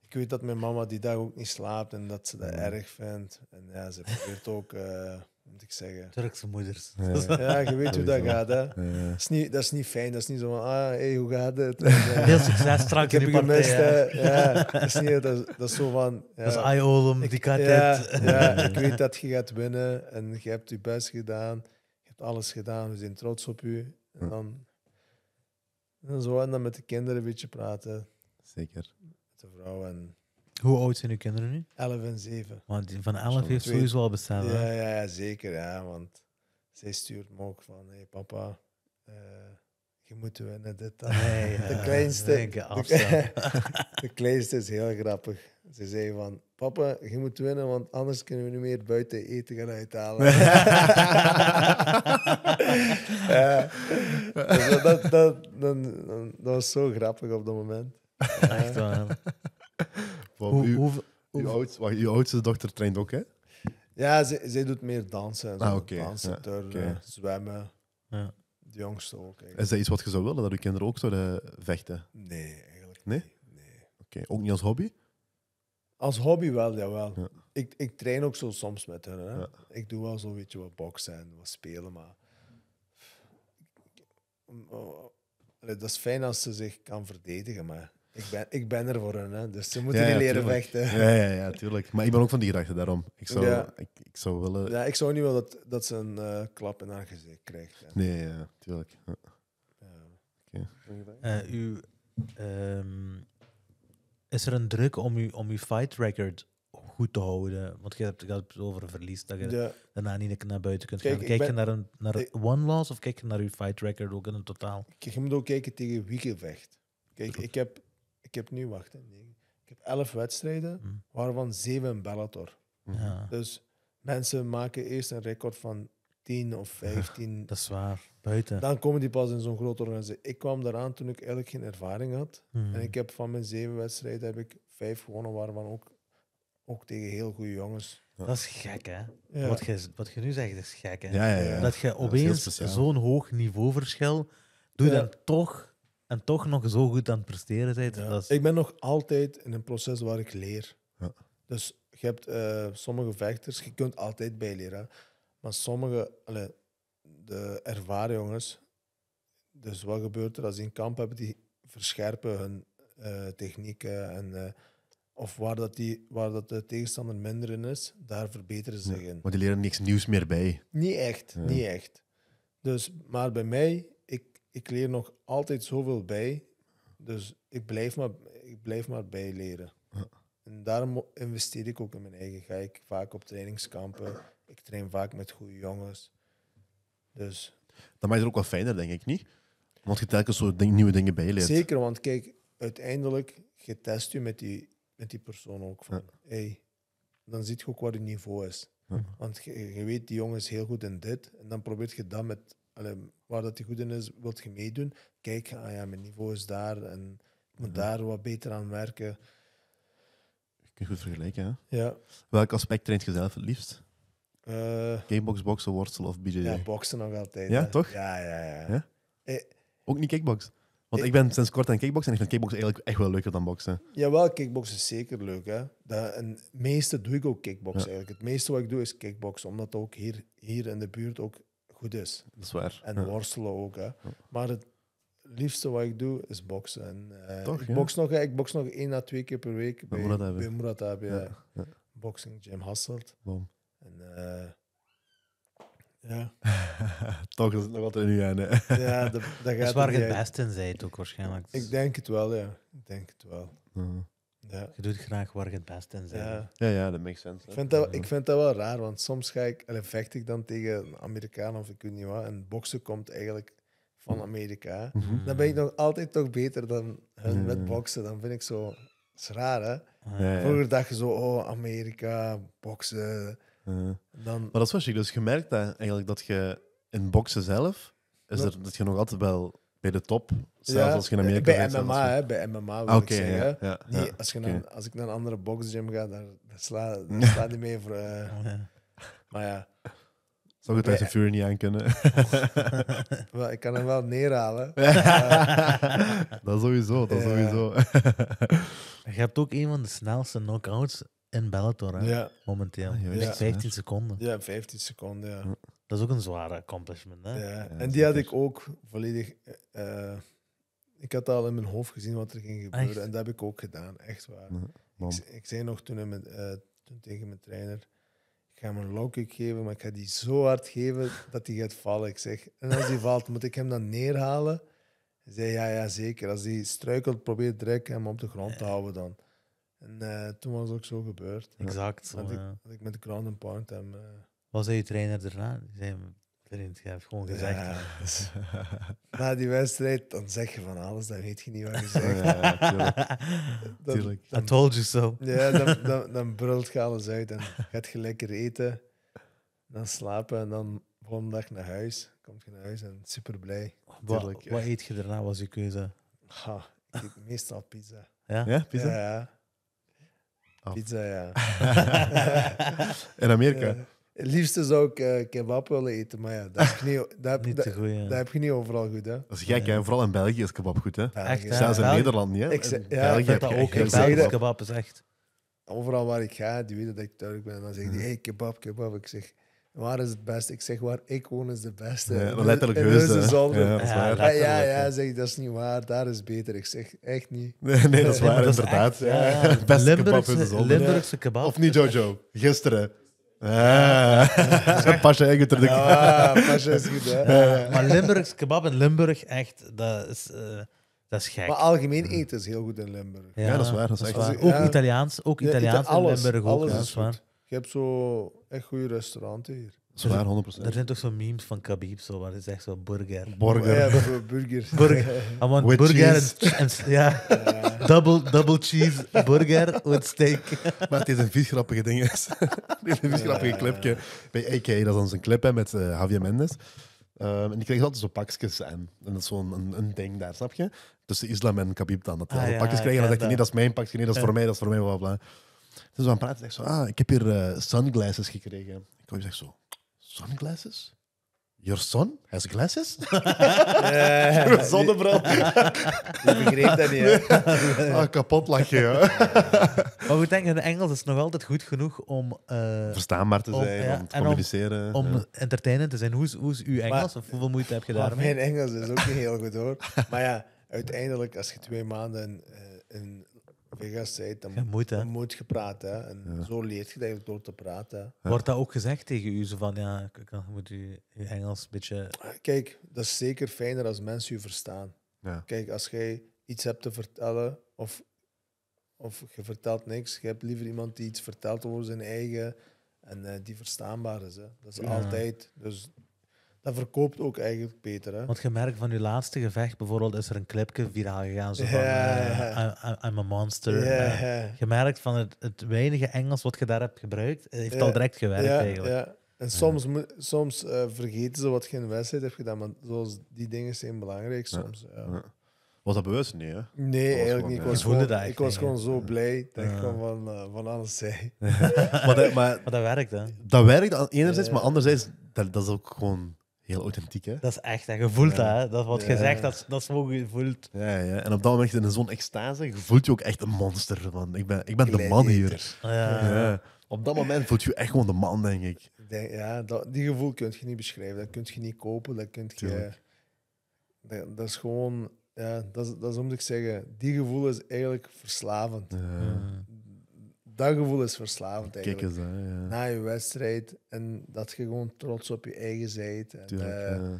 ik weet dat mijn mama die dag ook niet slaapt en dat ze dat mm. erg vindt. En ja, ze probeert ook... Eh, moet ik zeggen. Turkse moeders. Ja, <laughs> ja je weet hoe dat gaat. Hè. Dat, is niet, dat is niet fijn. Dat is niet zo van, ah, hey, hoe gaat het? <laughs> Heel succes, strak in die partij. Gemist, ja. dat, is niet, dat, zo van... dat is eye die gaat ja, <laughs> ik weet dat je gaat winnen en je hebt je best gedaan. Je hebt alles gedaan, we zijn trots op je En dan, en zo, en dan met de kinderen een beetje praten. Zeker. Met de vrouw en... Hoe oud zijn uw kinderen nu? 11 en 7. Want van 11 heeft twee... sowieso al bestaan. Ja, ja, zeker. Ja, want zij stuurt me ook van: hé hey, papa, eh, je moet winnen. Dit, dat. <laughs> Nee, de, kleinste, de, <laughs> <laughs> de kleinste is heel grappig. Ze zei van, papa, je moet winnen, want anders kunnen we niet meer buiten eten gaan uithalen. ja. Dus dat, dat, dat, dat, was zo grappig op dat moment. Echt waar. Hoe, uw, oudste dochter traint ook, hè? Ja, zij, doet meer dansen. Ah, oké. Dansen, ja, zwemmen. Ja. De jongste ook. Is dat iets wat je zou willen, dat je kinderen ook zouden vechten? Nee, eigenlijk Nee? nee. Oké, ook niet als hobby? Als hobby wel, jawel. Ja. Ik, ik train ook zo soms met hen. Hè. Ik doe wel zo'n beetje wat boksen en wat spelen, maar... Oh, oh, dat is fijn als ze zich kan verdedigen, maar ik ben, ik ben er voor hen, hè. dus ze moeten niet leren vechten. Ja, ja, ja, tuurlijk. Maar ik ben ook van die gedachte, daarom. Ik zou, ik, ik, zou willen... Ja, ik zou niet willen dat, dat ze een eh, klap in haar gezicht krijgt. Nee, ja, tuurlijk. Ja. Eh, u, ehm, is er een druk om uw, om uw fight record goed te houden? Want je hebt, je hebt over een verlies, dat je daarna niet naar buiten kunt gaan. Kijk, je naar een naar one loss of kijk je naar uw fight record ook in het totaal? Je moet ook kijken tegen wie je vecht. Kijk, ik heb ik heb nu, wacht, nee, ik heb elf wedstrijden, hmm. waarvan zeven Bellator. Ja. Dus mensen maken eerst een record van 10 of 15. dat is waar, buiten. Dan komen die pas in zo'n grote organisatie. Ik kwam eraan toen ik eigenlijk geen ervaring had. Hmm. En ik heb van mijn zeven wedstrijden heb ik vijf gewonnen, waarvan ook, ook tegen heel goede jongens. Dat is gek, hè? Wat, je, wat je nu zegt is gek, hè? dat je opeens zo'n hoog niveauverschil je dan toch en toch nog zo goed aan het presteren bent. Ik ben nog altijd in een proces waar ik leer. Ja. Dus je hebt eh, sommige vechters, je kunt altijd bijleren. Maar sommige, de ervaren jongens, dus wat gebeurt er als die een kamp hebben, die verscherpen hun eh, technieken en... Eh, of waar, dat die, waar dat de tegenstander minder in is, daar verbeteren ze zich in. Maar die leren niks nieuws meer bij. Niet echt, niet echt. Dus, maar bij mij ik leer nog altijd zoveel bij. Dus ik blijf maar, ik blijf maar bijleren. En daarom investeer ik ook in mijn eigen. Ga ik vaak op trainingskampen. Ik train vaak met goede jongens. Dus. Dat maakt het ook wel fijner, denk ik niet? Want je telkens zo nieuwe dingen bijleert. Zeker, want kijk, uiteindelijk, je test je met die, met die persoon ook. Van, hey, dan ziet je ook wat het niveau is. Want je, je, weet, die jongen is heel goed in dit. En dan probeert je dat met waar dat die goed in is, wilt je meedoen? Kijk, ah mijn niveau is daar en ik moet mhm. daar wat beter aan werken. Je kunt goed vergelijken, hè? Ja. Welk aspect traint je zelf het liefst? Uh, Kickbox, boksen, worstelen of BJJ? Ja, boksen nog altijd. Ja, toch? Ja, ja, ja. Eh, Ook niet kickbox? Want ik ben sinds kort aan kickbox en ik vind kickbox eigenlijk echt wel leuker dan boksen. Jawel, kickbox is zeker leuk. Hè? Dat, en het meeste doe ik ook kickbox eigenlijk. Het meeste wat ik doe is kickbox, omdat ook hier, hier in de buurt ook goed is. Dat is waar. En worstelen ook. Hè. Maar het liefste wat ik doe is boksen. En, eh, Toch, ik, ja? nog, ik box nog één à twee keer per week bij, bij Murat Abi. Ja. ja. Boxing, Jim Hasselt. Bom. En, eh, ja. <laughs> Toch is het nog altijd nu aan. Hè. Ja, dat, dat gaat waar je het beste in zijt ook waarschijnlijk. Ik denk het wel, ja. Ik denk het wel. Ja. Je doet graag waar je het best in bent. Ja, ja, dat makes sense. Ik vind dat, ik vind dat wel raar, want soms ga ik, en vecht ik dan tegen een Amerikaan of ik weet niet wat, en boksen komt eigenlijk van mhm. Amerika. Mhm. Dan ben ik nog altijd toch beter dan hun met mhm. boksen. Dan vind ik zo, dat is raar hè. Ah, Vroeger dacht je zo, oh Amerika, boksen. Dan... Maar dat was dus je dus gemerkt dat eigenlijk dat je in boksen zelf, is er, dat je nog altijd wel bij de top, zelfs als je in Amerika Bij MMA, hè, bij MMA wil ik ah, zeggen. Ja, nee, als, je als ik naar een andere boxgym ga, daar, daar sla, <laughs> mee voor... Eh. maar ja... Zou je Tyson Fury niet aan kunnen? <laughs> ik kan hem wel neerhalen. Uh, <laughs> dat sowieso, dat sowieso. je hebt ook een van de snelste knockouts in Bellator, hè? momenteel. 15 ah, seconden. Ja, 15 seconden, ja. Dat is ook een zware accomplishment. Hè? Ja, en die had ik ook volledig. Eh, eh, ik had al in mijn hoofd gezien wat er ging gebeuren. En dat heb ik ook gedaan, echt waar. Ik, zei nog eh, toen, tegen mijn trainer: Ik ga hem een lowkick geven, maar ik ga die zo hard geven dat hij gaat vallen. Ik zeg: En als hij valt, moet ik hem dan neerhalen? Hij zei: Ja, ja zeker. Als hij struikelt, probeer direct hem op de grond te houden dan. En toen was het ook zo gebeurd. Exact. dat, ik, met de ground and pound hem. Was hij je trainer daarna? Die zei, vriend, je gewoon gezegd. Ja, dus- <laughs> na die wedstrijd, dan zeg je van alles, dan weet je niet wat je <laughs> zegt. Ja, <laughs> tuurlijk. I told you so. Ja, dan, dan, brult je alles uit en gaat je lekker eten, dan slapen en dan volgende dag naar huis. Komt je naar huis en super blij. Wat, wat eet je daarna, was je keuze? Ha, ik eet meestal pizza. Ja? pizza? Ja, ja. Pizza, ja. In Amerika? Het liefste zou ik eh, kebab willen eten, maar ja, dat heb je niet, dat, dat, goed, heb niet overal goed. Hè? Dat is gek, hè? vooral in België is kebab goed. Hè? Echt, hè? Zelfs in Nederland niet. Hè? Ik zeg, België dat ook. België kebab is echt. Overal waar ik ga, die weten dat ik duidelijk ben. En dan zeg die, mm. hey, kebab, kebab. Ik zeg, waar is het beste? Ik zeg, waar ik woon is de beste. Ja, letterlijk heus. Ah, ja, ja, ja, ja, zeg dat is niet waar. Daar is beter. Ik zeg, echt niet. <laughs> Nee, nee dat is waar, inderdaad. ja, ja. <laughs> Beste kebab in de Limburgse Of niet, Jojo? Gisteren. Ah. Pasje eigen Ja, pasje is goed. maar Limburgs kebab in Limburg, echt, dat is. Uh, dat is gek. Maar algemeen eten is heel goed in Limburg. Ja, dat is waar. Dat is echt waar. Dus, ook Italiaans, ook Italiaans in Limburg. goed ook, alles is waar. Je hebt zo echt goede restauranten hier. Zwaar, 100%. Er zijn toch zo'n memes van Khabib, zo, waar het is echt zo burger. Burger. Ja, dat burger. <laughs> burger. I want burger ja. double, double cheese burger with steak. <laughs> Maar het is een vies grappige ding. <laughs> het is een vies grappige Bij AK, dat is dan clip hè, met eh, Javier Mendes. Ehm, en die krijgt altijd zo pakjes En dat is zo'n een, een, ding daar, snap je? Tussen Islam en Khabib dan. Dat ah, pakjes krijgen en dan zegt hij, nee, dat is mijn pakje, nee, dat is voor mij, dat is voor mij, bla bla. Dus we aan het praten, zegt zo, ah, ik heb hier eh, sunglasses gekregen. Ik hoor je zeggen zo, sunglasses? Your son has glasses? Yeah. Zonnebril. ik begreep dat niet. Hè? <laughs> Ah, kapot lachen. <laughs> maar goed, denk in Engels is nog altijd goed genoeg om... Uh, Verstaanbaar te zijn, om te communiceren. Om, entertainend te zijn. Hoe is, hoe is uw Engels? hoeveel moeite heb je daarmee? Mijn Engels is ook niet heel goed, hoor. Maar ja, uiteindelijk, als je twee maanden uh, eh, in Vegas zei, dan je moet, dan je praten. Hè? En zo leert je dat door te praten. Wordt dat ook gezegd tegen u? Zo van, ja, moet u je Engels een beetje... Kijk, dat is zeker fijner als mensen u verstaan. Kijk, als jij iets hebt te vertellen of, of je vertelt niks, je hebt liever iemand die iets vertelt over zijn eigen en eh, die verstaanbaar is. Hè? Dat is altijd. Dus dat verkoopt ook eigenlijk beter. Hè? Want je merkt van je laatste gevecht, bijvoorbeeld, is er een clipje viraal gegaan. Zo van, eh, I'm, a monster. Yeah. je merkt van het, weinige Engels wat je daar hebt gebruikt, heeft al direct gewerkt eigenlijk. En soms, soms eh, vergeten ze wat je in wedstrijd hebt gedaan, maar zoals die dingen zijn belangrijk soms. Was dat bewust? Nee, hè? Nee, eigenlijk niet. Ik was, gewoon, zo blij dat ik gewoon van, eh, van alles zei. <laughs> maar, dat, maar, dat werkt, hè? Dat werkt enerzijds, maar anderzijds, dat is ook gewoon Heel authentiek, hè? Dat is echt, hè. je voelt dat, hè? dat. Wat je zegt, dat, is- dat is je voelt. Ja, ja. En op dat moment in zo'n extase, voelt je ook echt een monster, man. Ik ben, ik ben de man hier. Ja. Ja. Op dat moment voelt je echt gewoon de man, denk ik. ja, dat, die gevoel kun je niet beschrijven. Dat kun je niet kopen. Dat, kun je, dat, dat is gewoon... Ja, dat, is- dat is om te zeggen. Die gevoel is eigenlijk verslavend. Ja dat gevoel is verslavend eigenlijk. Kijk eens, ja. Na je wedstrijd en dat je gewoon trots op je eigen zijt. En, eh,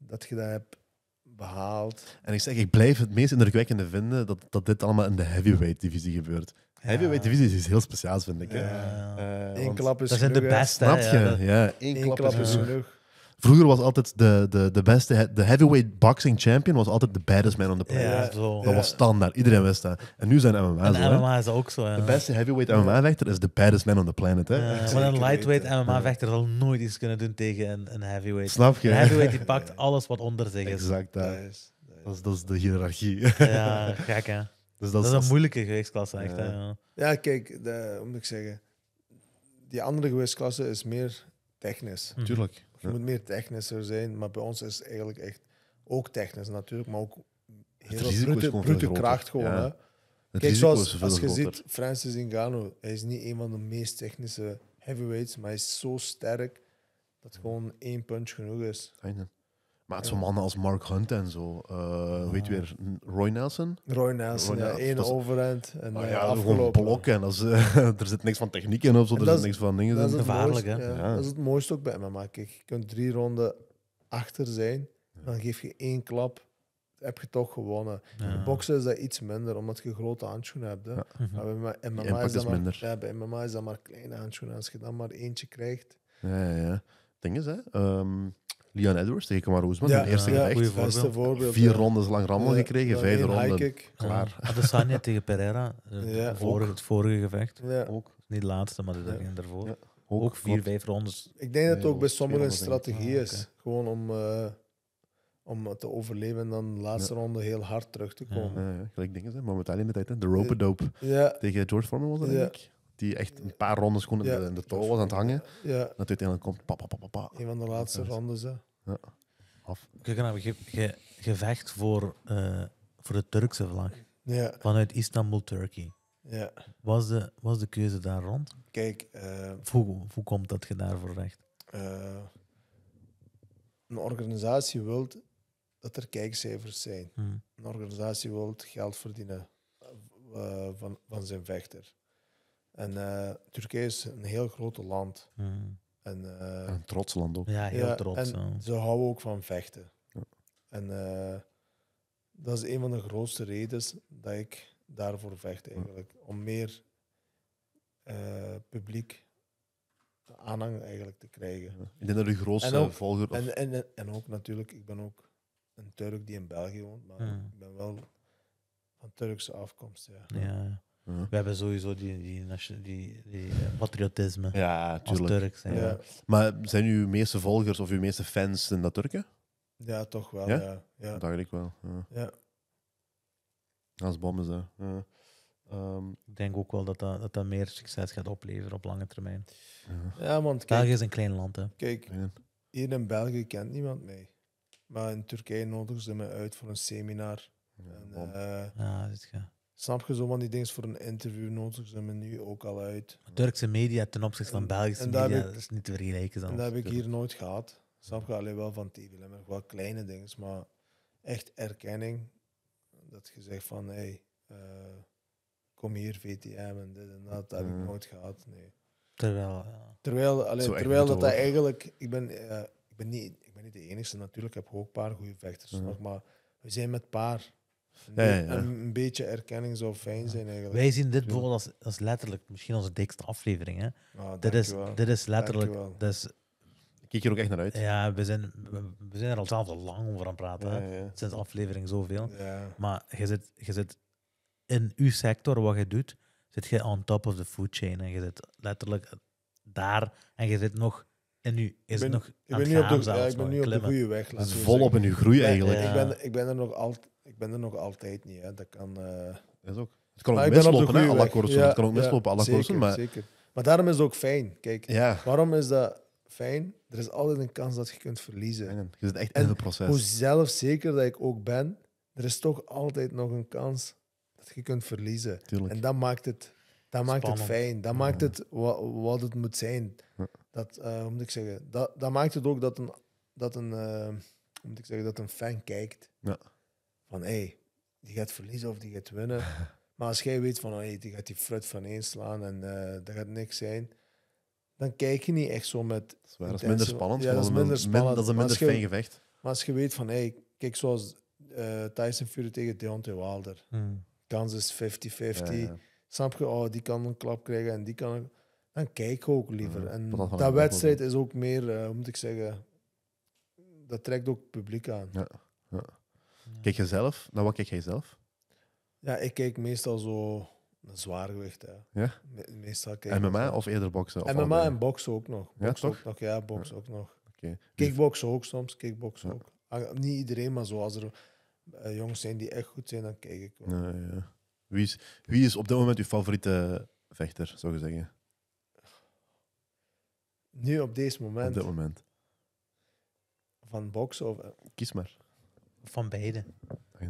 Dat je dat hebt behaald. En ik zeg, ik blijf het meest indrukwekkende vinden dat, dat dit allemaal in de heavyweight divisie gebeurt. Heavyweight divisie is iets heel speciaals, vind ik. Eh, Eén klap is dat zijn de beste. Ja, Eén, klap, is genoeg. Vroeger was altijd de, de, de beste, de heavyweight boxing champion was altijd de baddest man on the planet. dat was standaard, iedereen wist dat. En nu zijn MMA's. MMA ook zo. De beste heavyweight MMA-vechter is de baddest man on the planet. Hè? maar een lightweight MMA-vechter zal nooit iets kunnen doen tegen een, een heavyweight. Snap je? Een heavyweight die pakt alles wat onder zich is. Exact, dat is, dat is, de hiërarchie. Ja, gek hè. <laughs> Dus dat, is een moeilijke gewichtsklasse, echt. Ja, hè, ja. kijk, de, hoe moet ik zeggen? Die andere gewichtsklasse is meer technisch. Mhm. Tuurlijk je moet meer technischer zijn, maar bij ons is eigenlijk echt ook technisch natuurlijk, maar ook heel brute, brute kracht gewoon. Hè. Kijk, zoals als je ziet, Francis Ngannou, hij is niet een van de meest technische heavyweights, maar hij is zo sterk dat gewoon één punch genoeg is. Einde. Maar het zijn mannen als Mark Hunt en zo. Uh, Weet je weer, Roy Nelson? Roy Nelson, ja, één overhand. En, ah, eh, ja, gewoon blokken. En als, eh, <laughs> er zit niks van techniek in of zo. er zit niks van dingen. Dat is, gevaarlijk, hè? Dat is het mooiste ook bij MMA. kijk, je kunt drie ronden achter zijn. Dan geef je één klap heb je toch gewonnen. boksen is dat iets minder, omdat je grote handschoenen hebt. Hè. Mhm. Maar bij MMA, is dat maar, bij MMA is dat maar kleine handschoenen. Als je dan maar eentje krijgt. Ja, ja, ding is, hè, ehm, Leon Edwards tegen Kamar Oesman. Ja, eerste ja, gevecht. voorbeeld. Vier rondes lang rammel gekregen, vijf rondes. Klaar. Adesanya <laughs> tegen Pereira. Eh, het vorige, het vorige gevecht. Ook. Niet de laatste, maar de ja. daarvoor. Ook, vier, vijf rondes. Ik denk dat het ook bij sommigen een strategie ah, is. Gewoon om, eh, om te overleven en dan de laatste ronde heel hard terug te komen. Ja, gelijk dingen zijn, maar met alleen de tijd. Hè. De rope-a-dope tegen George Foreman was dat, denk ik die echt een paar rondes gewoon in, de, in was aan het hangen. Ja. Dat uiteindelijk komt, pa, pa, Een van de laatste rondes, hè. Ja. Kijk naar ge, gevecht voor, eh, voor de Turkse vlag. Ja. Vanuit Istanbul, Turkey. Ja. Was, de, was de keuze daar rond? Kijk, eh, hoe, hoe komt dat je daarvoor recht? Eh, een organisatie wil dat er kijkcijfers zijn. Hmm. Een organisatie wil geld verdienen van, van zijn vechter. En eh, Turkije is een heel groot land. Hmm. En, eh, een trots land ook. Ja, heel trots. ja. ze houden ook van vechten. En eh, dat is een van de grootste redenen dat ik daarvoor vecht eigenlijk. Om meer publiek aanhang eigenlijk te krijgen. Ik denk dat de grootste volger... En, en, en, ook natuurlijk, ik ben ook een Turk die in België woont, maar ik ben wel van Turkse afkomst. ja. Hm. We hebben sowieso die, die, die, eh, patriotisme ja, tuurlijk. als Turk zijn. Ja. Maar zijn uw meeste volgers of uw meeste fans in dat Turken? Ja, toch wel. Ja? Ja. Dat ik wel. Ja. Dat is bommen, hè. Ehm, ik denk ook wel dat dat, dat meer succes gaat opleveren op lange termijn. Ja, want kijk, België is een klein land. Hè. Kijk, hier in België kent niemand mij. Maar in Turkije nodigen ze me uit voor een seminar. Ja, eh, dat uh, ja, Snap je zo van die dingen voor een interview nodig ze me nu ook al uit. Turkse media ten opzichte van Belgische media dat is niet te vergelijken. En dat heb ik hier nooit gehad. Snap je alleen wel van TV, maar wel kleine dingen, maar echt erkenning. Dat je zegt van hé, hey, eh, kom hier VTM en dit en dat, dat heb ik mm. nooit gehad. Nee. Terwijl, ja. terwijl, allee, terwijl dat, dat eigenlijk, ik ben, eh, ik, ben niet, ik ben niet de enige, natuurlijk heb ik ook een paar goede vechters mm. maar we zijn met paar ja, Een beetje erkenning zou fijn zijn eigenlijk. Wij zien dit bijvoorbeeld als, als letterlijk misschien onze dikste aflevering. Hè? Ah, dit, is, dit is letterlijk. Dus ik kijk hier ook echt naar uit. Ja, we zijn, we, zijn er al zelf al lang over aan het praten. Sinds aflevering zoveel. Maar je zit, je zit in uw sector, wat je doet, zit je on top of the food chain. En je zit letterlijk daar en je zit nog en nu is het nog ik het ik ben nu op de goede weg. Het is volop in uw groei eigenlijk. Ik, ben, ik, ben er nog ik ben er nog altijd niet. Hè. Dat kan... Eh, is ook. Het kan ook mislopen, hè, ja, Het kan ook mislopen, alle zeker, maar... Maar daarom is het ook fijn. Kijk, waarom is dat fijn? Er is altijd een kans dat je kunt verliezen. Je zit echt en in het proces. hoe zelfzeker dat ik ook ben, er is toch altijd nog een kans dat je kunt verliezen. En dat maakt het, dat maakt het fijn. Dat maakt het wat, wat het moet zijn. Dat, uh, zeggen, dat, dat maakt het ook dat een, dat een, uh, moet zeggen, dat een fan kijkt. Ja. Van hé, hey, die gaat verliezen of die gaat winnen. <laughs> maar als jij weet van hé, oh, hey, die gaat die fruit van één slaan en eh, dat gaat niks zijn. Dan kijk je niet echt zo met. dat is minder spannend. dat is een minder fijn gevecht. Maar als je weet van hey, kijk, zoals Tyson Fury tegen Deontay Wilder. Hmm. Kans is 50-50. Ja, Snap je, oh, die kan een klap krijgen en die kan. Een dan kijk ik ook liever. en dat, wedstrijd is ook meer, eh, hoe moet ik zeggen, dat trekt ook het publiek aan. Ja, ja. Kijk je zelf? Naar nou, wat kijk jij zelf? Ja, ik kijk meestal zo een zwaargewicht. Hè. Ja? meestal kijk MMA of eerder boksen? Of MMA andere? en boksen ook nog. ja, ook Ja, boksen ook nog. Okay. Dus- ook soms, kickboksen ook. Ah, niet iedereen, maar zoals er uh, jongens zijn die echt goed zijn, dan kijk ik ook. Wie, is, wie is op dit moment uw favoriete vechter, zou je zeggen? Nu op deze moment. Op dit moment. Van boksen of... Eh, Kies maar. Van beide. Uh,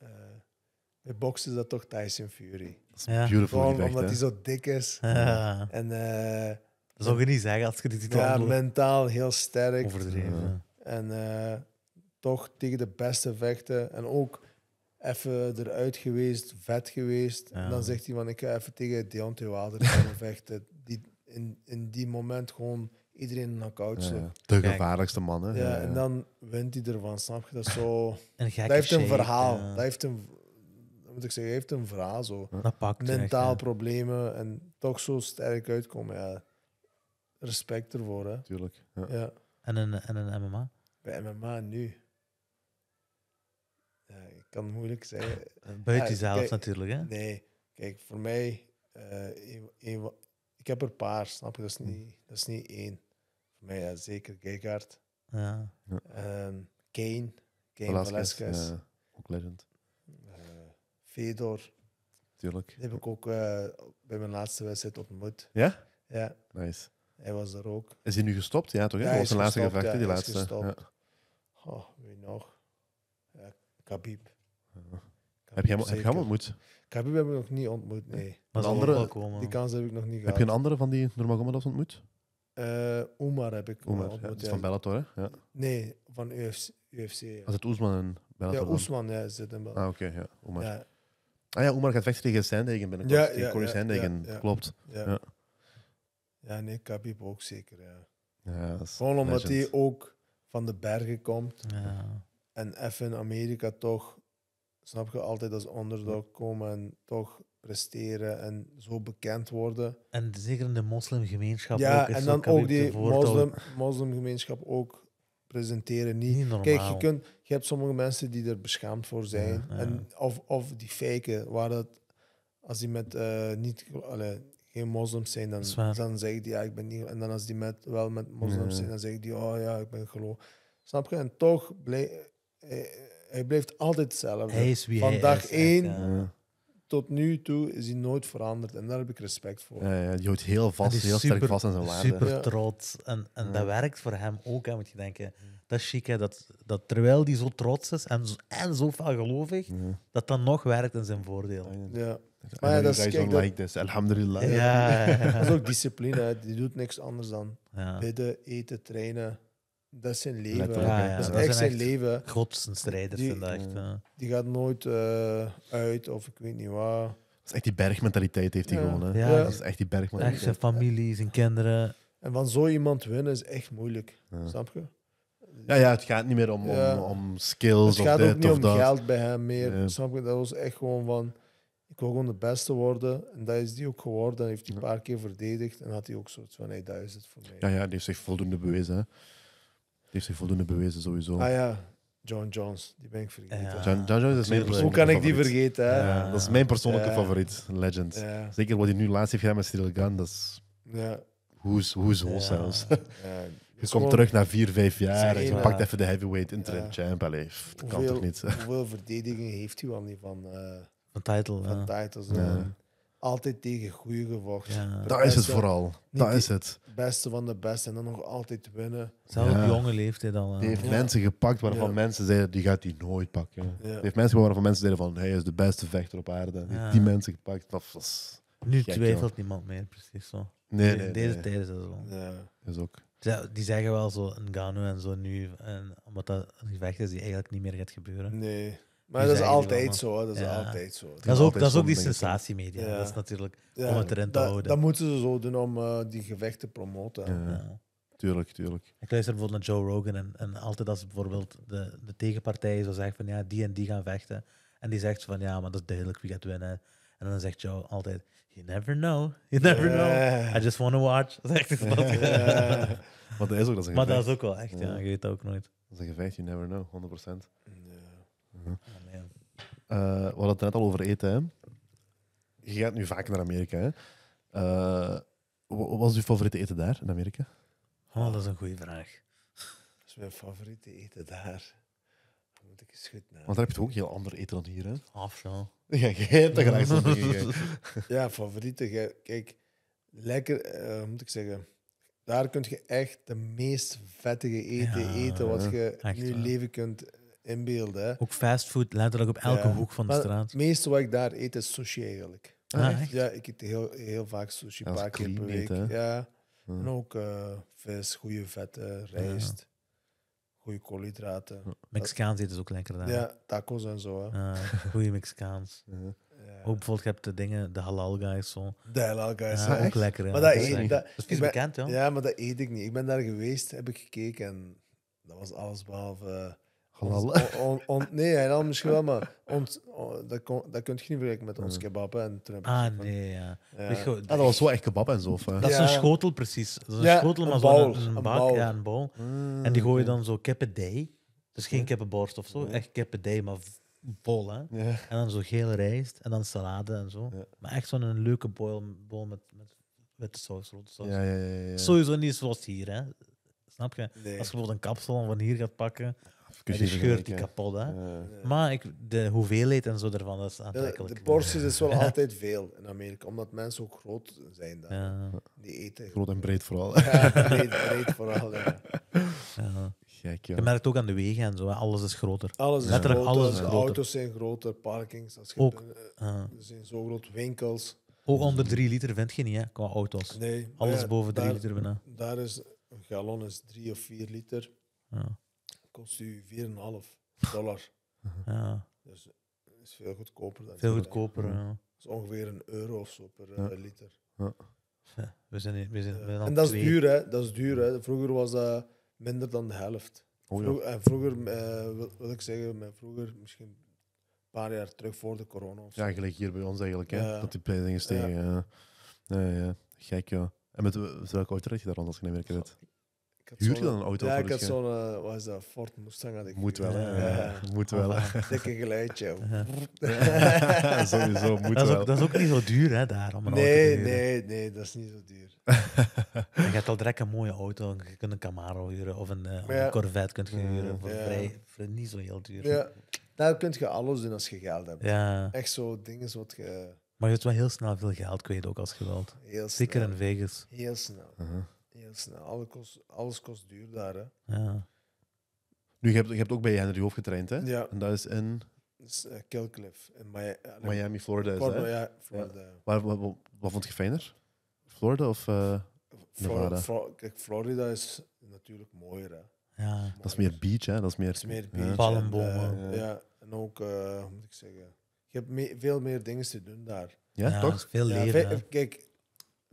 eh, boksen is dat toch Tyson Fury. ja. beautiful Gewoon omdat hij zo dik is. En, eh, dat zou je niet zeggen als je dit titel Ja, mentaal heel sterk. Overdreven. En toch tegen de beste vechten. En ook even eruit geweest, vet geweest. En dan zegt hij van, ik ga even tegen Deontay Wilder <laughs> vechten in, in die moment gewoon iedereen een koud ja, De gevaarlijkste mannen. Ja, en dan wint hij ervan, snap je? Dat zo... <laughs> een dat heeft een verhaal. Dat heeft een... moet ik zeggen, heeft een verhaal, zo. Dat Mentaal problemen en toch zo sterk uitkomen, Respect ervoor, hè? Tuurlijk, ja. En, een, en een MMA? Bij MMA nu... ik kan moeilijk zeggen. <laughs> Buiten jezelf natuurlijk, hè? Nee. Kijk, voor mij... Eh, ik heb er een paar, snap je? Dat is hm. niet, dat is niet één. Voor mij ja, zeker Gegard, Ja. Ehm, Kane. Kane Velasquez. ook legend. Eh, Fedor. Tuurlijk. Die heb ik ook eh, bij mijn laatste wedstrijd ontmoet. Ja? Ja. Nice. Hij was er ook. Is hij nu gestopt? Ja, toch? Ja, hij was zijn laatste gevecht, die laatste. Ja. Oh, wie nog? Kabib. Khabib. Khabib heb je hem, heb hem ontmoet? Ik hebben we nog niet ontmoet, nee. Maar een andere, die kans heb ik nog niet gehad. Heb je een andere van die Nurmagomedovs ontmoet? Eh Omar heb ik Umar. ontmoet. is van Bellator, hè? Ja. Nee, van UFC. Als Was het Oesman en Bellator? Ja, Oesman ja, het in Bellator. Ah, oké, ja. Omar. Ja. Ah ja, Omar gaat vechten tegen Sandhagen binnenkort. Ja, tegen Corey Sandhagen, klopt. Ja. ja, nee, Khabib ook zeker, ja. ja Gewoon omdat hij ook van de bergen komt. Ja. En even in Amerika toch Snap je altijd als onderdog komen en toch presteren en zo bekend worden. En zeker in de moslimgemeenschap. Ja, ook, en dan ook die moslim, moslimgemeenschap ook presenteren niet. Kijk, je, kunt, je hebt sommige mensen die er beschaamd voor zijn. En, of, of die faken, waar dat als die met eh, niet, alle, geen moslims zijn, dan, dan zeg die ja, ik ben niet. En dan als die met, wel met moslims zijn, dan zeg die oh ja, ik ben geloof. Snap je? En toch blij, eh, hij blijft altijd hetzelfde. Hij is wie Van hij dag is, één tot nu toe is hij nooit veranderd. En daar heb ik respect voor. Ja, ja, die houdt heel vast, heel sterk vast aan zijn waarde. Super trots. En, en dat werkt voor hem ook, hè, moet je denken. Dat is chic, dat, dat terwijl die zo trots is en, en zo veel gelovig, dat dat nog werkt in zijn voordeel. Ja. Maar dat is kijk, dat... like this, dus, alhamdulillah. Ja, <laughs> Dat is ook discipline, hè. doet niks anders dan bidden, eten, trainen dat is zijn leven. Ja, dat, is dat echt zijn echt leven. die, Ja. Die gaat nooit eh, uit of ik weet niet waar. Dat is echt die bergmentaliteit heeft hij gewoon. Ja. Dat is echt die bergmentaliteit. Echt zijn familie, zijn kinderen. En van zo iemand winnen is echt moeilijk. Snap je? Ja, ja, het gaat niet meer om, om, om skills of dat of dat. Het gaat ook niet om geld bij hem meer. Snap je? Dat was echt gewoon van... Ik wil gewoon de beste worden. En dat is die ook geworden. En heeft hij een paar keer verdedigd. En had hij ook soort van... Hey, dat is het voor mij. Ja, ja die heeft zich voldoende bewezen. Hè heeft zich voldoende bewezen sowieso. Ah ja, John Jones, die ben ik vergeten. Ja. John, Jones is mijn persoonlijke Hoe kan ik die vergeten? Hè? Dat is mijn persoonlijke favoriet, Legend. Zeker wat hij nu laatst heeft gedaan met Cyril Gunn, dat is... Ja. Hoe zo zelfs. <laughs> Je komt terug na vier, vijf jaar en je pakt even de heavyweight interim ja. champ. Allee, dat kan toch niet? hoeveel verdedigingen heeft u al niet van, uh, van titel, Van ja. titles, altijd tegen goede gevochten. Ja. Dat is het vooral. Dat is het. Beste van de beste en dan nog altijd winnen. Zelf op jonge leeftijd al. Hij Die heeft mensen gepakt waarvan mensen zeiden, die gaat hij nooit pakken. Die heeft mensen waarvan mensen zeiden van, hij is de beste vechter op aarde. Die, die mensen gepakt. nu twijfelt niemand meer, precies zo. Nee, nee, nee Deze tijd is dat zo. Ja. Is ook. Die zeggen wel zo een Gano en zo nu, en, omdat dat een gevecht is die eigenlijk niet meer gaat gebeuren. Nee. Maar dat is altijd zo, dat is altijd zo. Dat is ook, dat is ook die sensatiemedia. Ja. Dat is natuurlijk om het erin te houden. Dat moeten ze zo doen om eh, die gevechten te promoten. Tuurlijk, tuurlijk. Ik luister bijvoorbeeld naar Joe Rogan en, en altijd als bijvoorbeeld de, de tegenpartij zo zegt van ja, die en die gaan vechten. En die zegt van ja, maar dat is duidelijk wie gaat winnen. En dan zegt Joe altijd, you never know, you never know. I just want to watch. <laughs> Dat is echt wat. maar dat is ook, dat Maar dat is ook wel echt, ja. Je weet dat ook nooit. Dat is een gevecht, you never know, 100%. Ah, eh, we hadden het net al over eten. Hè? Je gaat nu vaak naar Amerika. Hè? Eh, wat was je favoriete eten daar in Amerika? Oh, dat is een goede vraag. Wat is mijn favoriete eten daar? Moet ik eens naar. Want daar heb je toch ook heel ander eten dan hier, hè? Af, ja. <laughs> Ja, jij hebt dat <laughs> Ja, favoriete. Kijk, lekker, eh, moet ik zeggen. Daar kun je echt de meest vettige eten eten wat je nu leven kunt inbeelden. Ook fastfood, letterlijk op elke hoek van de straat. Het meeste wat ik daar eet is sushi eigenlijk. Ah, echt? Ja, ik eet heel, heel vaak sushi, een paar per week. ja. En ook eh, vis, goede vetten, rijst, goede koolhydraten. Mexicaans eten is ook lekker daar. Ja, tacos en zo. Ah, goede Mexicaans. <laughs> ja. Ook bijvoorbeeld, je hebt de dingen, de halal guys. Zo. De halal guys. ook lekker. Hè. Maar dat, dat eet, is, dat, dat is bekend, ja. Ja, maar dat eet ik niet. Ik ben daar geweest, heb ik gekeken en dat was alles behalve nee, dan misschien wel, maar <laughs> ont dat, kon, dat kun je niet vergelijken met ons kebab. en ah, nee, ja. dat, was wel echt kebab en zo. Eh. dat is een schotel, precies. Dat is een schotel, maar zo'n dus een, bak, ja, een bol. Mm, en die gooi je dan zo keppendij. Dus geen kippenborst of zo, echt keppendij, maar bol. En dan zo gele rijst en dan salade en zo. Maar echt zo'n leuke bol met, met witte saus, rode saus. Ja, Sowieso niet zoals hier, hè? Snap je? Als je bijvoorbeeld een kapsel van hier gaat pakken discussie. scheurt die kapot, hè. Maar ik, de hoeveelheid en zo daarvan, is aantrekkelijk. de porties is wel <laughs> altijd veel in Amerika, omdat mensen ook groot zijn daar. Die eten. Groot en breed vooral. Ja, breed, breed vooral, Gek, ja. Je merkt ook aan de wegen en zo, alles is groter. Alles Letterlijk alles is groter. auto's zijn groter, parkings. Als je ook, eh, er zijn zo groot winkels. Ook onder 3 liter vind je niet, hè, qua auto's. Nee. Alles boven 3 liter bijna. Daar is, een gallon is 3 of 4 liter. Ja kost u 4,5 dollar. ja. Dus dat eh, is veel goedkoper. Dan veel eh, goedkoper, ja. Dat is ongeveer een euro of zo per eh, liter. Ja. We zijn, we zijn, en dat is duur, hè? Dat is duur, hè? Vroeger was dat minder dan de helft. Oh, vroeger, en vroeger eh, wil, ik zeggen, met vroeger misschien een paar jaar terug voor de corona. Of Ja, gelijk hier bij ons eigenlijk, hè? Dat die prijzen gestegen. Ja. Ja. Gek, ja. En met, welke auto je daar anders als je in Huur je dan een auto? voor Ja, ik had zo'n, eh, wat is dat, Ford Mustang had ik. Moet wel, Ja. Moet wel. <laughs> dikke geluidje. <laughs> <laughs> Sowieso, moet dat is, wel. Ook, dat is ook niet zo duur, hè, daar, om een nee, auto te Nee, nee, nee, dat is niet zo duur. je hebt al direct een mooie auto. Je kunt een Camaro huren of een, eh, een Corvette kunt je mm. huren voor, vrij, voor niet zo heel duur. Ja. Daar kun je alles doen als je geld hebt. Ja. Echt zo dingen wat je... Maar je hebt wel heel snel veel geld kwijt ook als geweld. Heel snel. Zeker in Vegas. Heel snel. Uh heel snel. kost, alles kost duur daar. Hè. Ja. Nu, je hebt, je hebt ook bij Henry Hoofd getraind, hè? Ja. En dat is in... Dat is, uh, eh, Killcliff. In Miami, eh, Miami Florida is Florida, ja, Florida. Ja. Waar, wat, wat, wat, vond je fijner? Florida of uh, eh, Florida, kijk, Florida is natuurlijk mooier, hè. Ja. Dat is meer beach, hè? Dat is meer, dat is meer beach. Ja. Palmbomen. En, uh, ja. en ook, moet ik zeggen... Je hebt me veel meer dingen te doen daar. Ja, toch? Veel leren. Kijk,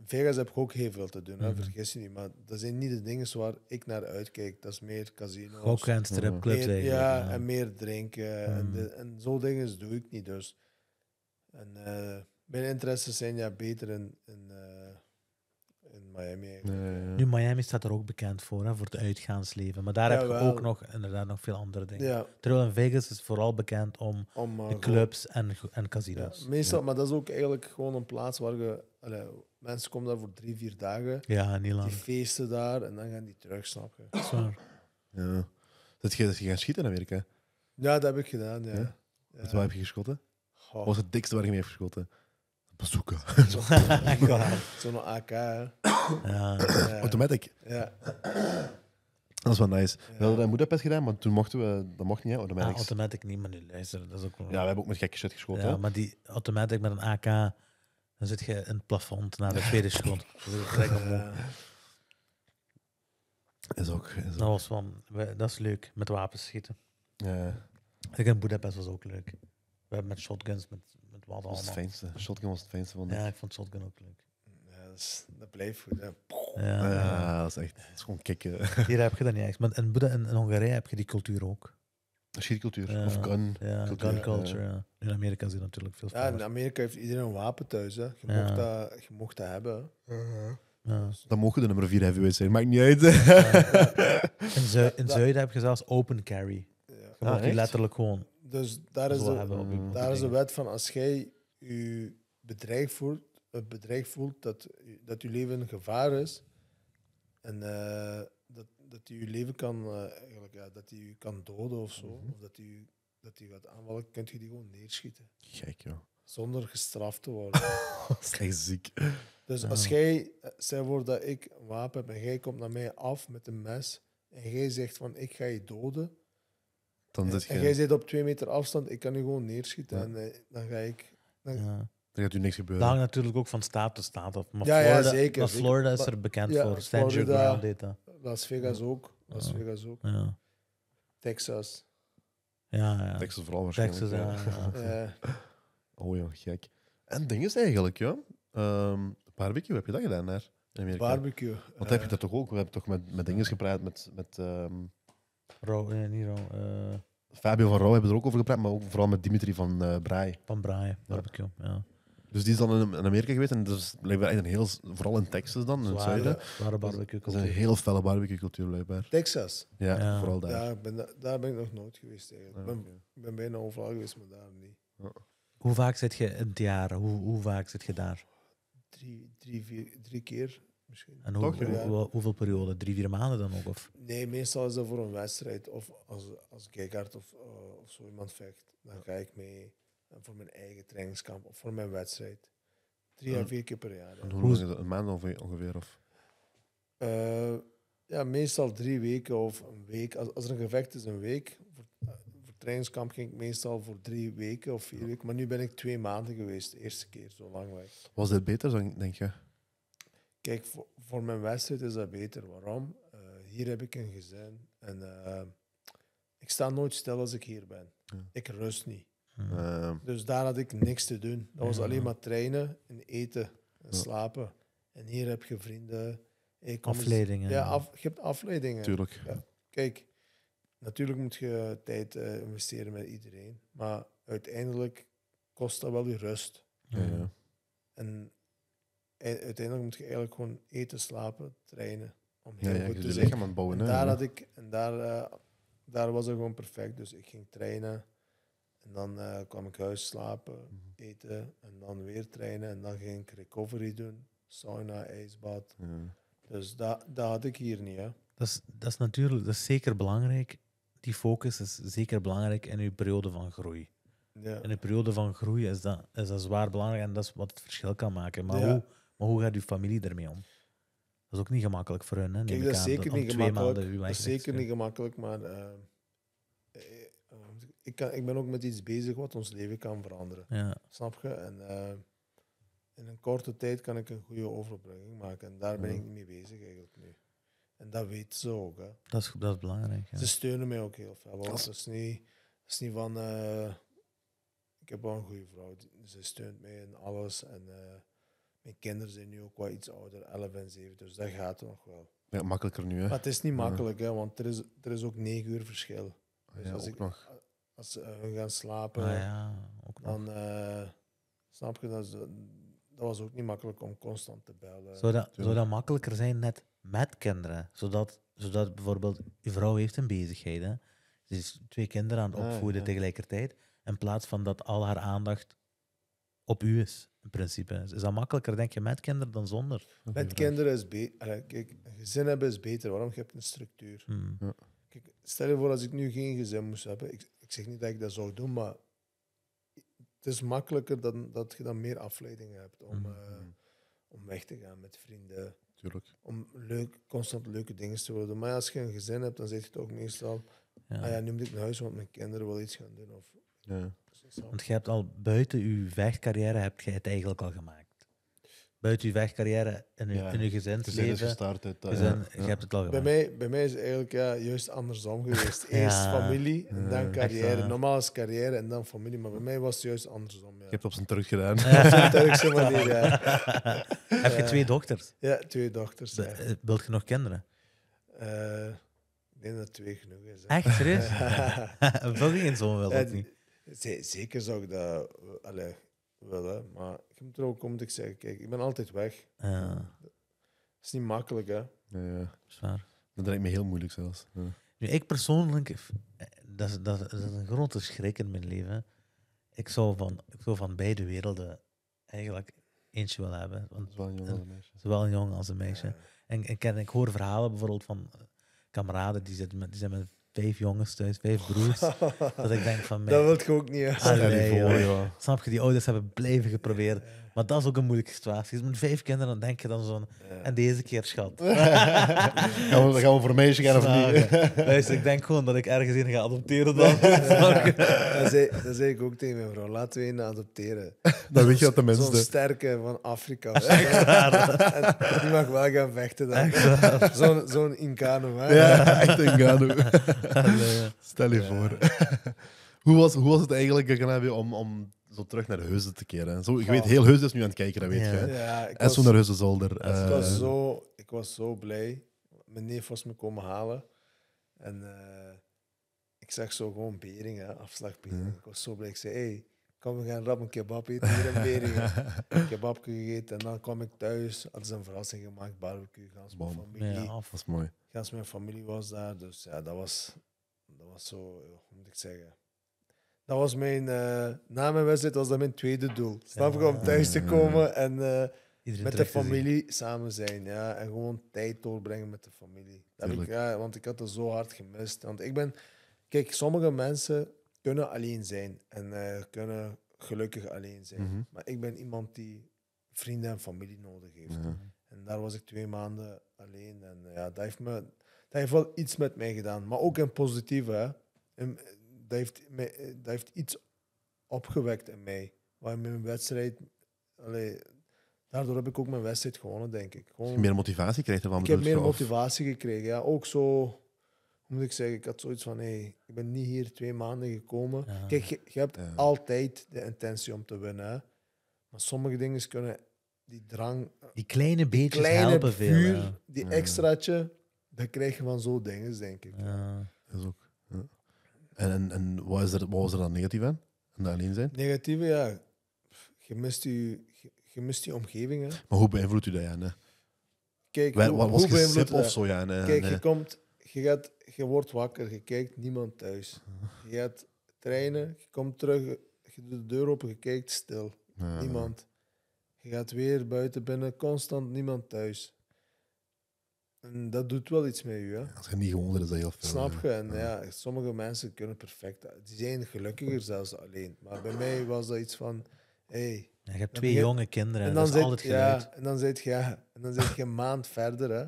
Vegas heb ik ook heel veel te doen, hè? Mhm. vergis je niet. Maar dat zijn niet de dingen waar ik naar uitkijk. Dat is meer casino's, Ook en stripclubs ja, en meer drinken. En, mhm. zo dingen doe ik niet dus. En eh, mijn interesses zijn ja beter in, in, eh, in Miami. Nu, Miami staat er ook bekend voor, hè, voor het uitgaansleven. Maar daar heb je ook nog, inderdaad nog veel andere dingen. Terwijl in Vegas is vooral bekend om, eh, de clubs en, en casinos. meestal, maar dat is ook eigenlijk gewoon een plaats waar je... Mensen komen daar voor drie, vier dagen. Ja, niet lang. Die feesten daar en dan gaan die terug, Zwaar. je? Ja. Dat je, dat je gaan schieten in Amerika? Ja, dat heb ik gedaan, ja. Wat heb je geschoten? Wat was het dikste waar je mee hebt geschoten? Bezoeken. <laughs> <laughs> Zo'n AK, hè. Ja. Automatic. Ja. Dat is wel nice. We hadden dat in gedaan, maar toen mochten we... Dat mocht niet, hè, automatic niet, maar nu luisteren, dat is ook wel... Ja, we hebben ook met gekke shit geschoten. Ja, maar die automatic met een AK... Dan zit je in het plafond naar de tweede schoon. <laughs> Dat is ook. Is dat was van, dat is leuk met wapens schieten. Ja. Ik in Budapest was ook leuk. We hebben met shotguns, met, met wat allemaal. Dat was het fijnste. Shotgun was het fijnste van. Ja, ik vond shotgun ook leuk. Ja, dat, is, blijft goed. Ja. ja, dat is echt. Dat is gewoon kicken. Hier heb je dat niet echt. Maar in, Boeda, in Hongarije heb je die cultuur ook. Schietcultuur. of gun. Ja, gun culture. Ja. In Amerika zit natuurlijk veel. Ja, in Amerika heeft iedereen een wapen thuis. Hè. Je, mocht dat, je mocht dat hebben. Ja. Dan mogen de nummer 4 heavyweight zijn, maakt niet uit. <laughs> in, Zu in Zuiden heb je zelfs open carry. Je mag die ah, letterlijk gewoon. Dus daar is, de, daar is de wet van als jij je bedreigd voelt, het bedrijf voelt dat, dat je leven in gevaar is en uh, dat hij je leven kan, uh, eigenlijk, ja, dat hij je kan doden of zo. Mhm. Of dat hij dat hij wat aanvallen, kun je die gewoon neerschieten. Gek, joh. Zonder gestraft te worden. <laughs> Dat is ziek. Dus als jij, eh, zij wordt dat ik een wapen heb en jij komt naar mij af met een mes en jij zegt van ik ga je doden. Dan en, jij zit op twee meter afstand, ik kan je gewoon neerschieten en eh, dan ga ik. Dan... gaat u niks gebeuren. Dat hangt natuurlijk ook van staat tot staat af. Maar ja, Florida, zeker. Maar Florida is er bekend voor. Stand your ground data. Las Vegas ook. Las Vegas ook. Ja. Texas. Ja, ja. Texas vooral waarschijnlijk. Texas, <laughs> ja. Oh ja, gek. En ding is eigenlijk, ja. Um, barbecue, heb je dat gedaan daar? Barbecue. Wat heb je dat toch ook? We hebben toch met, met dingen gepraat, met... met um... nee, niet eh, Fabio van Rauw hebben we er ook over gepraat, maar ook vooral met Dimitri van uh, Braai. Van Braai, barbecue, ja. Dus die is dan in Amerika geweest en dat is blijkbaar echt een heel, vooral in Texas dan, in het zuiden. Zware barbecue Dat is een heel felle barbecue-cultuur blijkbaar. Texas? Ja, vooral daar. daar ben ik nog nooit geweest eigenlijk. Ah, ik ben, ben, bijna overal geweest, maar daar niet. Ah. Hoe vaak zit je in het jaar? Hoe, hoe vaak zit je daar? Drie, drie, vier, drie keer misschien. En hoe, hoeveel periode? Drie, vier maanden dan ook? Of? Nee, meestal is dat voor een wedstrijd of als, als of, eh, of zo iemand vecht. Dan ga ik mee voor mijn eigen trainingskamp of voor mijn wedstrijd. Drie en, vier keer per jaar. En hoe lang is dat? Een maand ongeveer? Of? Eh, ja, meestal drie weken of een week. Als, als er een gevecht is, een week. Voor, eh, trainingskamp ging ik meestal voor drie weken of vier weken. Maar nu ben ik twee maanden geweest, de eerste keer, zo lang weg. Was dit beter, dan, denk je? Kijk, voor, mijn wedstrijd is dat beter. Waarom? Eh, hier heb ik een gezin en ik sta nooit stil als ik hier ben. Ik rust niet. Ehm, dus daar had ik niks te doen. Dat was alleen maar trainen en eten en slapen. En hier heb je vrienden. Hey, afleidingen. Ja, af, je hebt afleidingen. Tuurlijk. Kijk, natuurlijk moet je tijd eh, investeren met iedereen. Maar uiteindelijk kost dat wel je rust. Ja. En uiteindelijk moet je eigenlijk gewoon eten, slapen, trainen. Om heel ja, ja, goed te zijn. aan bouwen. En daar, had ik, en daar, eh, daar was het gewoon perfect. Dus ik ging trainen. En dan uh, kwam ik huis slapen, mhm. eten en dan weer trainen. En dan ging ik recovery doen, sauna, ijsbad. Dus dat, dat had ik hier niet. Hè. Dat, is, dat is natuurlijk, dat is zeker belangrijk. Die focus is zeker belangrijk in uw periode van groei. Ja. In een periode van groei is dat, is dat zwaar belangrijk en dat is wat het verschil kan maken. Maar, hoe, maar hoe gaat uw familie ermee om? Dat is ook niet gemakkelijk voor hun. Hè? Kijk, dat is zeker, niet gemakkelijk. Dat is zeker niet gemakkelijk, maar... Eh, ik, kan, ik ben ook met iets bezig wat ons leven kan veranderen. Ja. Snap je? En eh, in een korte tijd kan ik een goede overbrenging maken. En daar ben ik niet mee bezig eigenlijk nu. En dat weten ze ook. Hè. Dat, is, dat belangrijk. Ja. Ze steunen mij ook heel veel. Want het is niet, het is niet van. Eh, ik heb wel een goede vrouw. Ze steunt mij in alles. En eh, mijn kinderen zijn nu ook wel iets ouder, 11 en 7. Dus dat gaat nog wel. Ja, makkelijker nu, hè? Maar het is niet makkelijk, hè, want er is, er is ook negen uur verschil. Ah dus ja, als, ik, nog als ze eh, gaan slapen. Ah, ja, ook dan eh, snap je dat dat was ook niet makkelijk om constant te bellen. Zou dat, dat makkelijker zijn net met kinderen? Zodat, zodat bijvoorbeeld, je vrouw heeft een bezigheid. Hè? Ze is twee kinderen aan het opvoeden tegelijkertijd. In plaats van dat al haar aandacht op u is, in principe. Is dat makkelijker, denk je, met kinderen dan zonder? Met kinderen is beter. gezin hebben is beter. Waarom? Je hebt een structuur. Hmm. Ja. Kijk, stel je voor als ik nu geen gezin moest hebben. Ik, ik zeg niet dat ik dat zou doen, maar het is makkelijker dan, dat je dan meer afleidingen hebt om, mm-hmm. Eh, mm-hmm. om weg te gaan met vrienden. Tuurlijk. Om leuk, constant leuke dingen te worden. Maar als je een gezin hebt, dan zeg je toch meestal: ja. Ah ja, nu moet ik naar huis, want mijn kinderen wil iets gaan doen. Of, ja. Dus want je hebt al buiten je vechtcarrière heb je het eigenlijk al gemaakt buiten je wegcarrière en uw ja. in je gezinsleven. Gezin het, gezin, Je hebt het al Bij mij, bij mij is het eigenlijk juist andersom geweest. <laughs> Eerst familie en dan carrière. Echt, Normaal is carrière en dan familie, maar bij mij was het juist andersom. Je hebt het op zijn terug gedaan. <laughs> op zijn manier, ja. <laughs> Heb je twee dochters? Ja, twee dochters. Eh, wilt je nog kinderen? Eh, ik denk dat twee genoeg is. Echt, serieus? Wil je geen zoon, wil dat niet? Zeker zou ik dat wel, hè, maar ik moet er ook om te zeggen, kijk, ik ben altijd weg. Ja. is niet makkelijk, hè. Ja, Zwaar. Dat lijkt me heel moeilijk zelfs. Ja. Nu, ik persoonlijk, eh, dat is, dat, een grote schrik in mijn leven. Ik zou van, ik zou van beide werelden eigenlijk eentje willen hebben. zowel een jong als een meisje. Zowel een als een meisje. En, en ik hoor verhalen bijvoorbeeld van kameraden die, zitten met, die zijn met vijf jongens thuis, vijf broers. dat ik denk van mij. <laughs> Dat wil ik ook niet. Allee, Snap je, die ouders hebben blijven geprobeerd. Maar dat is ook een moeilijke situatie. Dus met vijf kinderen dan denk je dan zo'n... En deze keer, schat. <laughs> gaan, we, gaan we voor meisje gaan of niet? Luister, ik denk gewoon dat ik ergens in ga adopteren dan. <laughs> dat, zei, dat ik ook tegen mijn vrouw. Laten we een adopteren. Dan weet je dat mensen Zo'n sterke van Afrika. die mag wel gaan vechten dan. Zo'n zo Incano. Hè? Ja, echt Incano. Stel je voor. hoe, was, hoe was het eigenlijk, om, om zo terug naar Heuze te keren. Zo, je weet, heel Heuze is nu aan het kijken, dat weet je. en zo naar Heuzenzolder. Uh, ik, was eh. zo, ik was zo blij. Mijn neef was me komen halen. En eh, ik zag zo gewoon Beringen, afslag Ik was zo blij. Ik zei, hey, kom, we gaan rap een kebab eten hier in Beringen. <laughs> kebab gegeten. En dan kwam ik thuis, hadden ze een verrassing gemaakt, barbecue, gans mijn familie. Ja, dat was mooi. Gans mijn familie was daar, dus ja, dat was, dat was zo, hoe moet ik zeggen dat was mijn, eh, na mijn wedstrijd was dat mijn tweede doel. Snap ik om thuis te komen en eh, met de familie samen zijn. Ja, en gewoon tijd doorbrengen met de familie. Dat ik, ja, want ik had het zo hard gemist. Want ik ben, kijk, sommige mensen kunnen alleen zijn en eh, kunnen gelukkig alleen zijn. Mhm. Maar ik ben iemand die vrienden en familie nodig heeft. En daar was ik twee maanden alleen. En ja, dat heeft, me, dat heeft wel iets met mij gedaan. Maar ook in positieve. In, dat heeft, eh, heeft iets opgewekt in mij. Waar mijn wedstrijd. Allee, daardoor heb ik ook mijn wedstrijd gewonnen, denk ik. Gewoon, je meer motivatie kreeg ervan. Ik heb meer motivatie gekregen. Ja, ook zo. Hoe moet ik zeggen? Ik had zoiets van: hé, hey, ik ben niet hier twee maanden gekomen. Kijk, je, hebt altijd de intentie om te winnen. Maar sommige dingen kunnen die drang. Die kleine beetjes die kleine helpen vuur, veel. Die extraatje, dat krijg je van zo dingen, denk ik. Ja, dat is ook en, en, en wat, is er, wat was er dan negatief aan? En alleen zijn? Negatieve, ja. Je mist je, je, mist je omgeving. Hè. Maar hoe beïnvloedt u dat, aan, Kijk, wat hoe, was hoe of zo, ja Kijk, je komt... Je, gaat, je wordt wakker, je kijkt niemand thuis. Je gaat trainen, je komt terug, je doet de deur open, je kijkt stil. Niemand. Je gaat weer buiten binnen, constant niemand thuis. En dat doet wel iets met je. Hè? Als je niet gewoon is, dat heel veel. Snap je? En ja. sommige mensen kunnen perfect. Die zijn gelukkiger zelfs alleen. Maar bij mij was dat iets van. Hey, je hebt twee jonge kinderen en dan dat is altijd en dan zit je, ja, en dan zit je een <laughs> maand verder. Hè?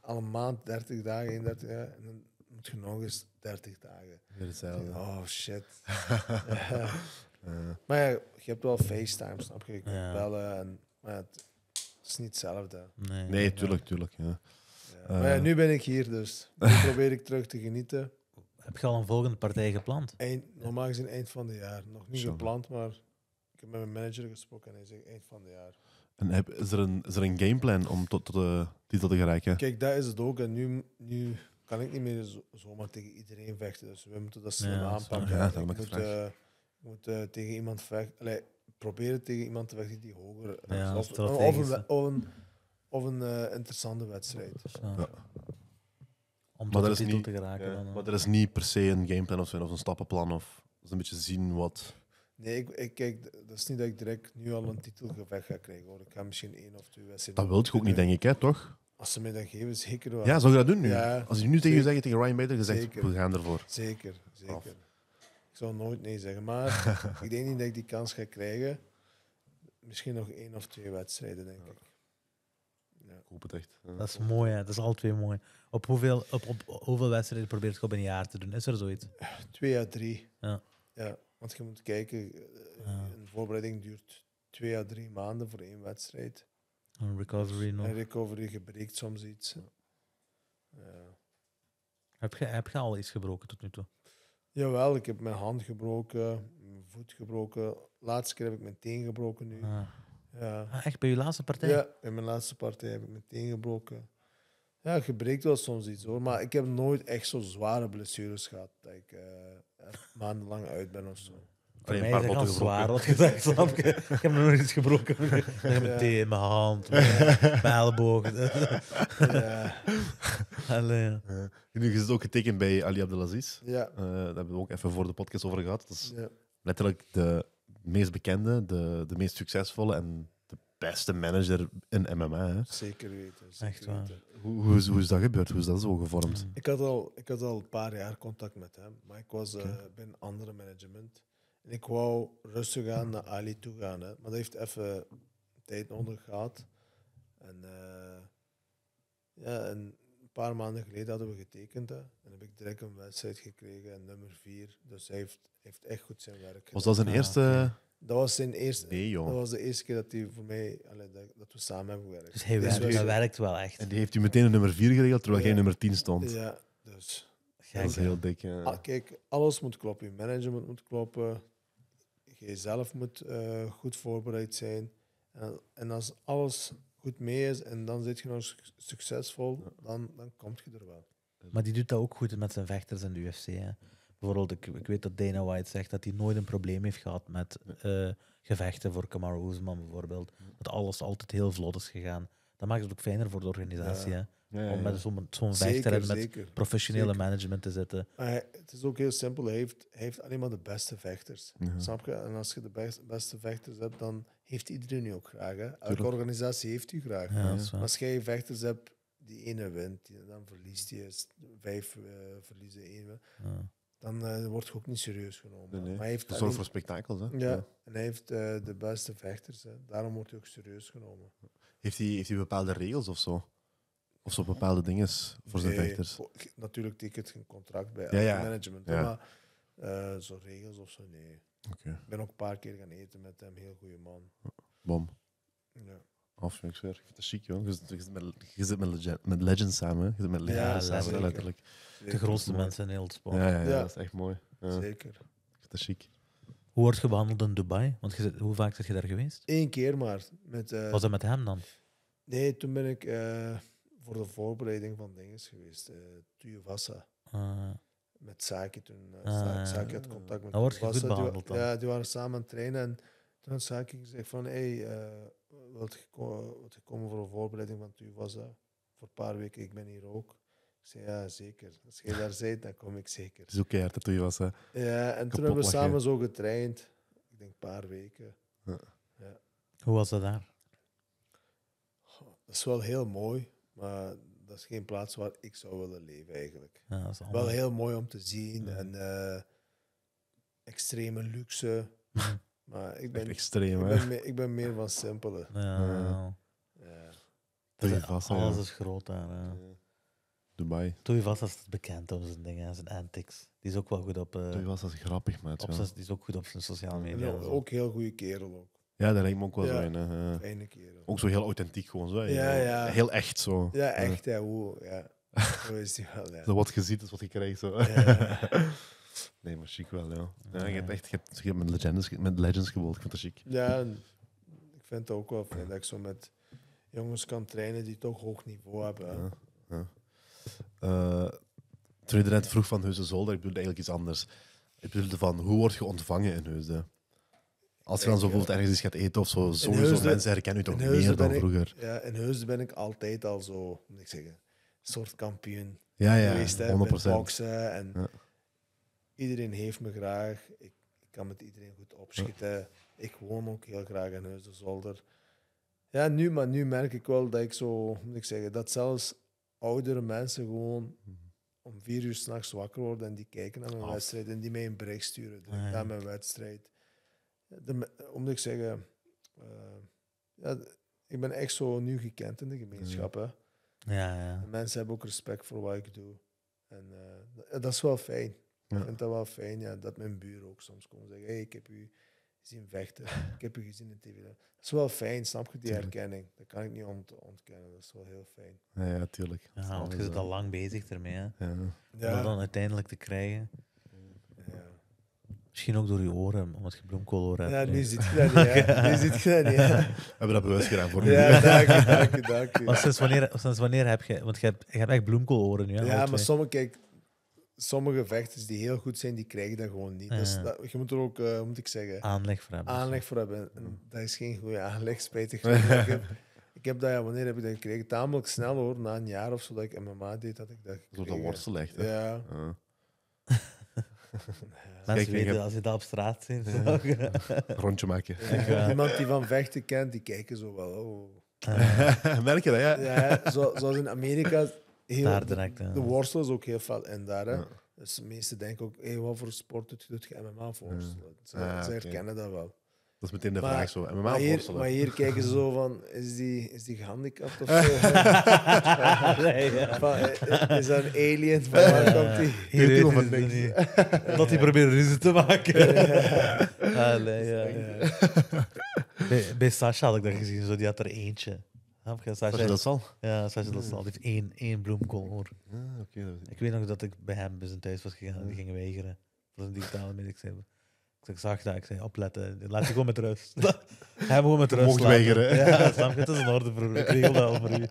Al een maand, 30 dagen, 31 dagen. En dan moet je nog eens 30 dagen. Hetzelfde. Oh shit. <laughs> Maar ja, je hebt wel FaceTime, snap je? Je kunt bellen. En, maar het is niet hetzelfde. Nee, nee tuurlijk, tuurlijk. Ja. Eh, maar nu ben ik hier, dus nu <laughs> probeer ik terug te genieten. Heb je al een volgende partij gepland? Eind, normaal gezien eind van het jaar. Nog niet gepland, maar ik heb met mijn manager gesproken en hij zegt eind van het jaar. En heb, is, er een, is er een gameplan om tot, tot eh, de titel te geraken? Kijk, dat is het ook. En nu, nu kan ik niet meer zomaar tegen iedereen vechten. Dus we moeten dat snel aanpakken. Ja, dat eh, ik moet, moet tegen iemand vechten. Allee, proberen tegen iemand te vechten die hoger ja, of, of, een, of een eh, interessante wedstrijd. Ja. Om tot maar de titel niet, te geraken. Eh. maar er is niet per se een gameplan of, een stappenplan. Of is een beetje zien wat. Nee, ik, ik, kijk, dat is niet dat ik direct nu al een titelgevecht ga krijgen. Ik ga misschien één of twee wedstrijden. Dat wil je ook niet, denk ik, hè, toch? Als ze mij dat geven, zeker wel. Ja, zou je dat doen nu? Als je nu tegen je zegt, tegen Ryan Bader, gezegd zegt, we gaan ervoor. Zeker, zeker. Ik zou nooit nee zeggen, maar <laughs> ik denk niet dat ik die kans ga krijgen. Misschien nog één of twee wedstrijden, denk ik ik hoop het echt. Dat is mooi, hè? dat is al twee mooi. Op hoeveel, op, op hoeveel wedstrijden probeert je op een jaar te doen? Is er zoiets? Twee à drie. Ja. ja want je moet kijken, eh, een voorbereiding duurt twee à drie maanden voor één wedstrijd. Een recovery dus nog. Een recovery, gebreekt soms iets. Ja. Heb, je, heb je al iets gebroken tot nu toe? Jawel, ik heb mijn hand gebroken, mijn voet gebroken. Laatste keer heb ik mijn teen gebroken nu. Ah. Ja. Ah, echt bij je laatste partij? Ja, in mijn laatste partij heb ik meteen gebroken. Ja, je breekt wel soms iets hoor, maar ik heb nooit echt zo zware blessures gehad dat ik eh, maandenlang uit ben of zo. Alleen een paar botten zwaar, wat snap je? Ik heb nog iets gebroken. <laughs> Ik heb mijn in mijn hand, mijn, elleboog. Ja. <laughs> Alleen. Ja. Nu is het ook getekend bij Ali Abdelaziz. Ja. Uh, daar hebben we ook even voor de podcast over gehad. Dat is letterlijk de meest bekende, de, de meest succesvolle en de beste manager in MMA. Zeker weten. Echt waar. Hoe, hoe, is, dat gebeurd? Hoe is dat zo gevormd? Mm. Ik had al, ik had al een paar jaar contact met hem, maar ik was eh, bij een andere management. En ik wou rustig aan naar Ali toe gaan, maar dat heeft even tijd nodig gehad. En, eh, ja, en paar maanden geleden hadden we getekend. En heb ik direct een wedstrijd gekregen, nummer vier. Dus hij heeft, heeft echt goed zijn werk gedaan. Was dat zijn eerste... Ah, dat was, zijn eerste, nee, joh. dat was de eerste keer dat hij voor mij, dat, dat, we samen hebben gewerkt. Dus, dus hij werkt, wel echt. En die heeft u meteen een nummer 4 geregeld, terwijl geen nummer 10 stond. Ja, dus. Gek, dat heel dik. Ja. Ah, kijk, alles moet kloppen. Je management moet kloppen. Jijzelf moet eh, goed voorbereid zijn. en als alles goed mee is en dan zit je nog succesvol, dan, dan kom je er wel. Maar die doet dat ook goed met zijn vechters in de UFC. Hè. Bijvoorbeeld, ik, ik weet dat Dana White zegt dat hij nooit een probleem heeft gehad met eh, gevechten voor Kamaru Oesman, bijvoorbeeld. Dat alles altijd heel vlot is gegaan. Dat maakt het ook fijner voor de organisatie. Hè? Om met zo'n zo'n vechter en met professionele management te zitten. het is ook heel simpel. Hij heeft, heeft alleen maar de beste vechters. Snap je? En als je de best- beste vechters hebt, dan heeft iedereen nu ook graag. Hè? Elke organisatie heeft u graag. Ja, als jij vechters hebt, die ene wint, dan verliest hij, vijf eh, verliezen één. Ja. Dan eh, wordt hij ook niet serieus genomen. Maar hij heeft dat zorgt voor spektakels. Hè? Ja, en hij heeft eh, de beste vechters. Hè? Daarom wordt hij ook serieus genomen. Heeft hij, heeft hij bepaalde regels of zo? Of zo bepaalde dingen voor zijn vechters? Oh, natuurlijk tekent geen contract bij ja, management. Maar zo'n regels of zo, nee. Ik ben ook een paar keer gaan eten met hem, heel goede man. Bom. Ja. Afwerkswerk. Dat is chic, jong. Je zit met, je zit met, legend, met Legends samen. Je zit met legends ja, samen, letterlijk. De grootste mensen in heel het sport. Ja, dat is echt mooi. Zeker. Dat is chic. Hoe word je behandeld in Dubai? Want je, hoe vaak zit je daar geweest? Eén keer maar. Met, eh, Was dat met hem dan? Nee, toen ben ik eh, voor de voorbereiding van dingen geweest. Uh, eh, Vassa met Saki toen. Uh, ah, had contact met wordt eh, die, Ja, die waren samen aan het trainen. En toen had Saki gezegd van, hé, hey, uh, wilt je, komen voor een voorbereiding van er Voor een paar weken, ik ben hier ook. Ik zei, ja, zeker. Als je daar bent, dan kom ik zeker. Zo keihard dat was, hè? Ja, en toen hebben we samen zo getraind. Ik denk een paar weken. Ja. Ja. Hoe was dat daar? Dat is wel heel mooi, maar dat is geen plaats waar ik zou willen leven eigenlijk. wel heel mooi om te zien en eh, extreme luxe. <laughs> maar ik ben, extreem, ik, ben meer, ik ben meer van simpele. Ja. Doe je vast Alles is groot daar. Ja. Dubai. Doe je vast het bekend om zijn dingen, zijn antics. Die is ook wel goed op. Uh, eh, was grappig, maar Die is ook goed op zijn sociale media. ook heel goede kerel ook. Ja, dat lijkt me ook wel zo in, hè. Eh, eh. Ook zo heel authentiek gewoon zo. Ja, ja. Heel echt zo. Ja, echt. Ja, hoe, ja. <laughs> Zo is die wel, ja. Zo wat je ziet is wat je krijgt. Zo. <laughs> nee, maar chic wel, ja. ja je hebt echt je hebt, met Legends, met legends gewoond. Ik vind dat chic. Ja, ik vind het ook wel fijn dat ik zo met jongens kan trainen die toch hoog niveau hebben. Ja, uh, toen je net vroeg van Heusden Zolder, ik bedoelde eigenlijk iets anders. Ik bedoelde van, hoe word je ontvangen in Heusden? Als je dan zo voelt ergens iets gaat eten of zo, sowieso mensen herkennen u toch meer dan vroeger. Ja, in heus ben ik altijd al zo, moet ik zeggen, soort kampioen ja, ja, geweest. Hè, 100%. boksen en iedereen heeft me graag. Ik, kan met iedereen goed opschieten. Ik woon ook heel graag in Heusden-Zolder. Ja, nu, maar nu merk ik wel dat ik zo, moet ik zeggen, dat zelfs oudere mensen gewoon om vier uur s'nachts wakker worden en die kijken naar mijn Af. wedstrijd en die mij een bericht sturen. naar ah, ja, mijn wedstrijd de, ik zeg, eh, ja, ik ben echt zo nieuw gekend in de gemeenschap. Mm. Hè. Ja, ja. mensen hebben ook respect voor wat ik doe. En eh, dat, is wel fijn. Ik vind dat wel fijn ja, dat mijn buren ook soms komen zeggen: hey, ik heb u zien vechten, <laughs> ik heb u gezien in tv. Dat is wel fijn, snap je die herkenning? Dat kan ik niet ontkennen, dat is wel heel fijn. Ja, ja tuurlijk. Ja, want je zit al lang bezig ermee. Ja. Om dat dan uiteindelijk te krijgen. Misschien ook door je oren, omdat je bloemkool hebt. Ja, nu zit je dat niet. zit je dat <laughs> We hebben bewust gedaan voor Ja, dank je, dank je, dank je. <laughs> Maar sinds wanneer, wanneer heb je... Want je hebt, je hebt echt bloemkooloren nu, hè? Ja, maar sommige, kijk, sommige vechters die heel goed zijn, die krijgen dat gewoon niet. Dus ja. Dus je moet er ook, eh, moet ik zeggen... Aanleg voor hebben. Aanleg voor hebben. Mm. dat is geen goede aanleg, spijtig <laughs> ik, heb, ik heb dat, ja, wanneer heb ik dat gekregen? Tamelijk snel hoor, na een jaar of zo dat ik MMA deed, dat ik dat gekregen. Zo dat worstel echt, hè? Ja. ja. Mensen weten als je daar op straat ziet. Rondje maken. Ja. Iemand die van vechten kent, die kijken zo wel. Oh. Ah. <laughs> Merk je dat, ja? ja zo, zoals in Amerika. Heel, daar direct, de, de worstel is ook heel veel in daar. Dus de meesten denken ook, hey, wat voor sport doet je MMA voor? Ze, ah, herkennen dat wel. Dat is meteen de maar, vraag zo. maar, hier, maar hier kijken ze zo van, is die, is die gehandicapt of zo? <laughs> nee, eh, eh, is dat een alien? Van waar komt die? <laughs> <laughs> Dat hij probeert ruzie te maken. Allee, ja, ja. Bij, Sasha had ik dat gezien, zo, die had er eentje. Sasha dat zal? Ja, Sasha dat zal. Die heeft één, één bloemkool, ah, ik weet nog dat ik bij hem bij zijn thuis was gegaan die ging weigeren. Dat was een digitale medicijn. Ik zag dat, ik zei, opletten, laat je gewoon met rust. <laughs> moet gewoon met rust Mocht laten. weigeren. Ja, snap je, het is in orde, broer. Ik regel dat al voor u. <laughs>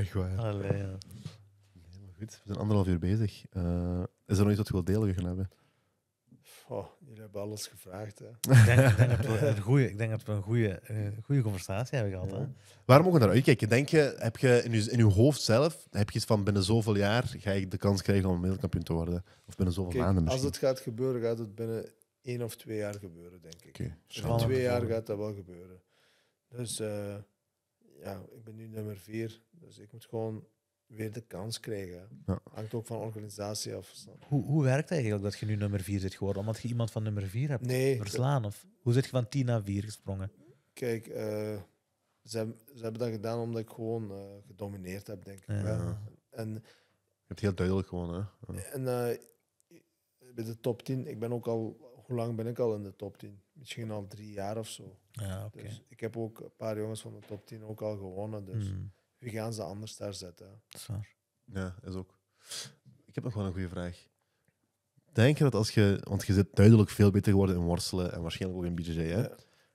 Echt waar. Allee, ja. nee, maar goed, we zijn anderhalf uur bezig. Uh, is er nog iets wat je wilt delen gaan hebben? Oh, jullie hebben alles gevraagd. Hè. Ik, denk, <laughs> dat we een goede, ik denk dat een conversatie hebben gehad. Hè? Waarom mogen we naar uitkijken? Denk je, heb je in, je in hoofd zelf, heb je iets van binnen zoveel jaar ga ik de kans krijgen om een wereldkampioen te worden? Of binnen zoveel Kijk, maanden misschien? Als het gaat gebeuren, gaat het binnen één of twee jaar gebeuren, denk ik. In twee jaar gaat dat wel gebeuren. Dus eh, ja, ik ben nu nummer vier. Dus ik moet gewoon weer de kans krijgen. Ja. Hangt ook van organisatie af. Hoe, hoe werkt dat eigenlijk dat je nu nummer 4 zit geworden? Omdat je iemand van nummer 4 hebt verslaan? Of hoe zit je van 10 naar 4 gesprongen? Kijk, eh, ze, hebben, ze, hebben dat gedaan omdat ik gewoon eh, gedomineerd heb, denk ik. Ja. hebt het heel duidelijk gewoon, hè? En uh, bij de top 10, ik ben ook al... Hoe lang ben ik al in de top 10? Misschien al drie jaar of zo. Ja, Dus ik heb ook een paar jongens van de top 10 ook al gewonnen, dus... Hmm. We gaan ze anders daar zetten. Zwaar. Ja, is ook. Ik heb nog wel een goede vraag. Denk je dat als je, want je zit duidelijk veel beter geworden in worstelen en waarschijnlijk ook in BJJ, hè?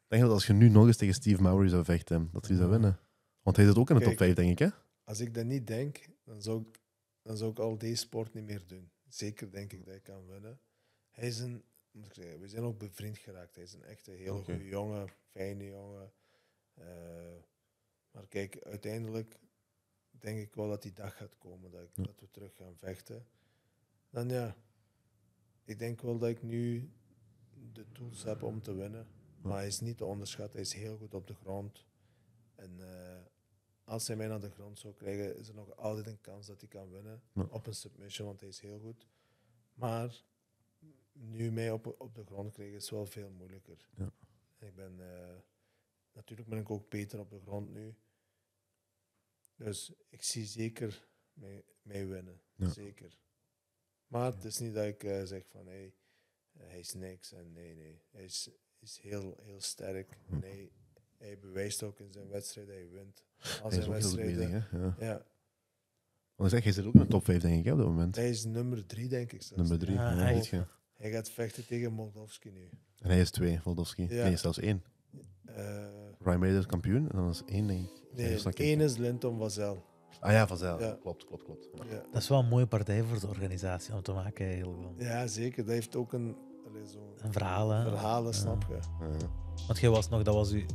Denk je dat als je nu nog eens tegen Steve Mowry zou vechten, dat hij zou winnen? Want hij zit ook in de top 5, denk ik, hè? Als ik dat niet denk, dan zou ik, dan zou ik al deze sport niet meer doen. Zeker denk ik dat ik kan winnen. Hij is een, moet ik zeggen, we zijn ook bevriend geraakt. Hij is een echte, heel goede jongen, fijne jongen. Uh, maar kijk, uiteindelijk denk ik wel dat die dag gaat komen dat, ik, dat we terug gaan vechten. Dan ja, ik denk wel dat ik nu de tools heb om te winnen. Maar hij is niet te onderschatten, hij is heel goed op de grond. En eh, als hij mij naar de grond zou krijgen, is er nog altijd een kans dat hij kan winnen op een submission, want hij is heel goed. Maar nu mij op, op de grond krijgen is wel veel moeilijker. Ja. Ik ben. Uh, natuurlijk ben ik ook beter op de grond nu. Dus ik zie zeker mee, mee winnen. Zeker. Maar het is niet dat ik eh, zeg van hey, eh, hij is niks en nee, nee. Hij is, heel, heel sterk. Hm. Nee, hij bewijst ook in zijn wedstrijd dat hij wint. Als hij wedstrijd ja. ja. Want zeg, hij zit ook in de top 5, denk ik, op dat moment. Hij is nummer 3, denk ik. Nummer 3, ja, hij, hij gaat vechten tegen Moldovski nu. En hij is 2, Moldovski. Nee, zelfs 1. Eh, Ryan is kampioen en dan is één, ding. Nee, één is Linton Vazel. Ah ja, Vazel. Klopt, klopt, klopt. Ja. Dat is wel een mooie partij voor de organisatie om te maken, eigenlijk. Ja, zeker. Dat heeft ook een, allez, zo een verhaal. Verhalen, snap je. Want jij was nog, dat was u,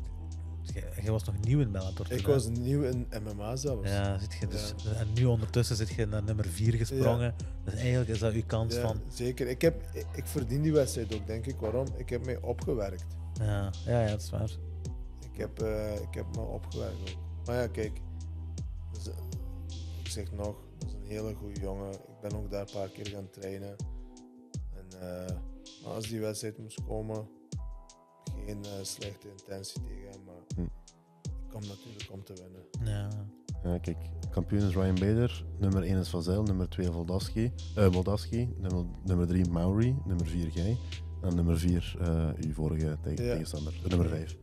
jij, was nog nieuw in Bellator. Ik was nieuw in MMA zelfs. Ja, zit je dus, en nu ondertussen zit je naar nummer 4 gesprongen. Dus eigenlijk is dat uw kans van. Zeker. Ik, heb, ik, verdien die wedstrijd ook, denk ik. Waarom? Ik heb mee opgewerkt. Ja, ja, dat is waar. Ik heb, eh, ik heb me opgewerkt ook. Maar ja, kijk. ik zeg nog, dat is een hele goede jongen. Ik ben ook daar een paar keer gaan trainen. En eh, als die wedstrijd moest komen, geen eh, slechte intentie tegen hem. Maar hm. ik kom natuurlijk om te winnen. Ja. Ja, kijk, kampioen is Ryan Bader, nummer 1 is Vazel, nummer 2 Voldaski, eh, Voldaski nummer, nummer 3 Maori nummer 4 Gij, en eh, nummer 4, uh, eh, uw vorige tegenstander. Eh, nummer 5.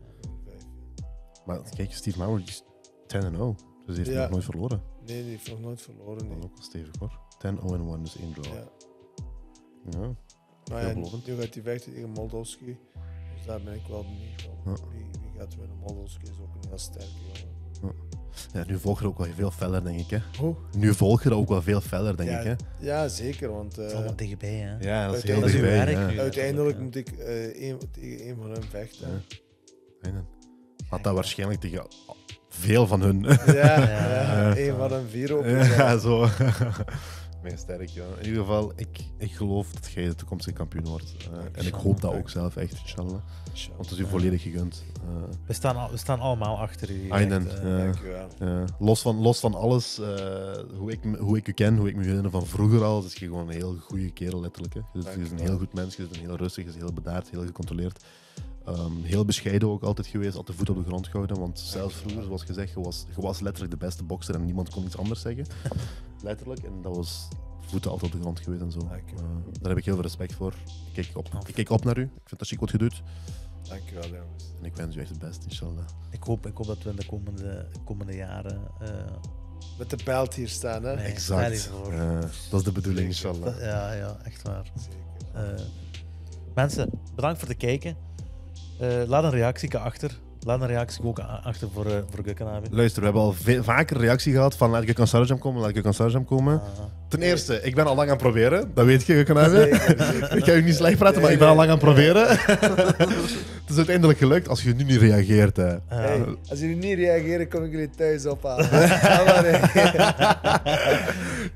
Maar kijk, Steve Maurer is 10-0. Dus hij heeft nog nooit verloren. Nee, hij heeft nog nooit verloren. Dat is ook wel stevig hoor. 10-0-1, dus één draw. Ja. Ja. Maar Heel ja, nu gaat hij tegen Moldowski. Dus daar ben ik wel benieuwd Ja. Wie, wie gaat winnen? Moldowski is ook een heel sterke jongen. Ja. Ja, nu volg er ook wel veel feller, denk ik. Hè? Oh. Nu volg je ook wel veel feller, denk ik. Hè? Ja, zeker. Want, het is allemaal dichtbij. Hè? Ja, dat is heel dichtbij. Werk, Uiteindelijk moet ik één eh, van hun vechten. Ja. Had dat waarschijnlijk tegen veel van hun. Ja, <laughs> ja, ja. een van hun vier ook. Ja, zo. <laughs> mega sterk, joh. In ieder geval, ik, ik geloof dat jij de toekomstige kampioen wordt. Eh, en ik hoop dat ook zelf, echt, inshallah. Want het is u volledig gegund. Eh. we, staan we staan allemaal achter u. Ah, eh, ja. Los, van, los van alles, hoe, ik, hoe ik u ken, hoe ik me herinner van vroeger al, is je gewoon een heel goede kerel, letterlijk. Hè. Dus, je is een heel goed mens, je is een heel rustig, is heel bedaard, heel gecontroleerd. Ehm, heel bescheiden ook altijd geweest, altijd de voet op de grond gehouden. Want zelfs vroeger, zoals gezegd, je was, je was letterlijk de beste bokser en niemand kon iets anders zeggen. <laughs> letterlijk. En dat was voeten altijd op de grond geweest en zo. Eh, daar heb ik heel veel respect voor. Ik kijk op, nou, ik kijk op naar u. Ik vind dat chic wat je doet. Dankjewel, jongens. En ik wens u echt het beste, inshallah. Ik hoop, ik hoop dat we in de komende, komende jaren. Eh, Met de pijlt hier staan, hè? exact. Eh, dat is de bedoeling, inshallah. Ja, ja, echt waar. Zeker. mensen, bedankt voor het kijken. Eh, laat een reactie achter Laat een reactie ook achter voor, uh, voor Luister, we hebben al vaker reactie gehad van laat ik kan Sarajam komen, laat kan Sarajam komen. Ah. Ten eerste, ik ben al lang aan het proberen. Dat weet je, Gökkenaar. <laughs> ik ga u niet slecht praten, maar ik ben al lang aan het proberen. <laughs> het is uiteindelijk gelukt als je nu niet reageert. Hè. Hey, als jullie niet reageren, kom ik jullie thuis ophalen. <laughs>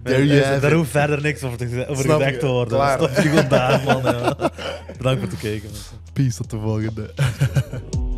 There you eh, daar hoeft verder niks over, te, over gezegd te worden. Stop je goed daar, man. Bedankt voor het kijken. Peace, tot de volgende.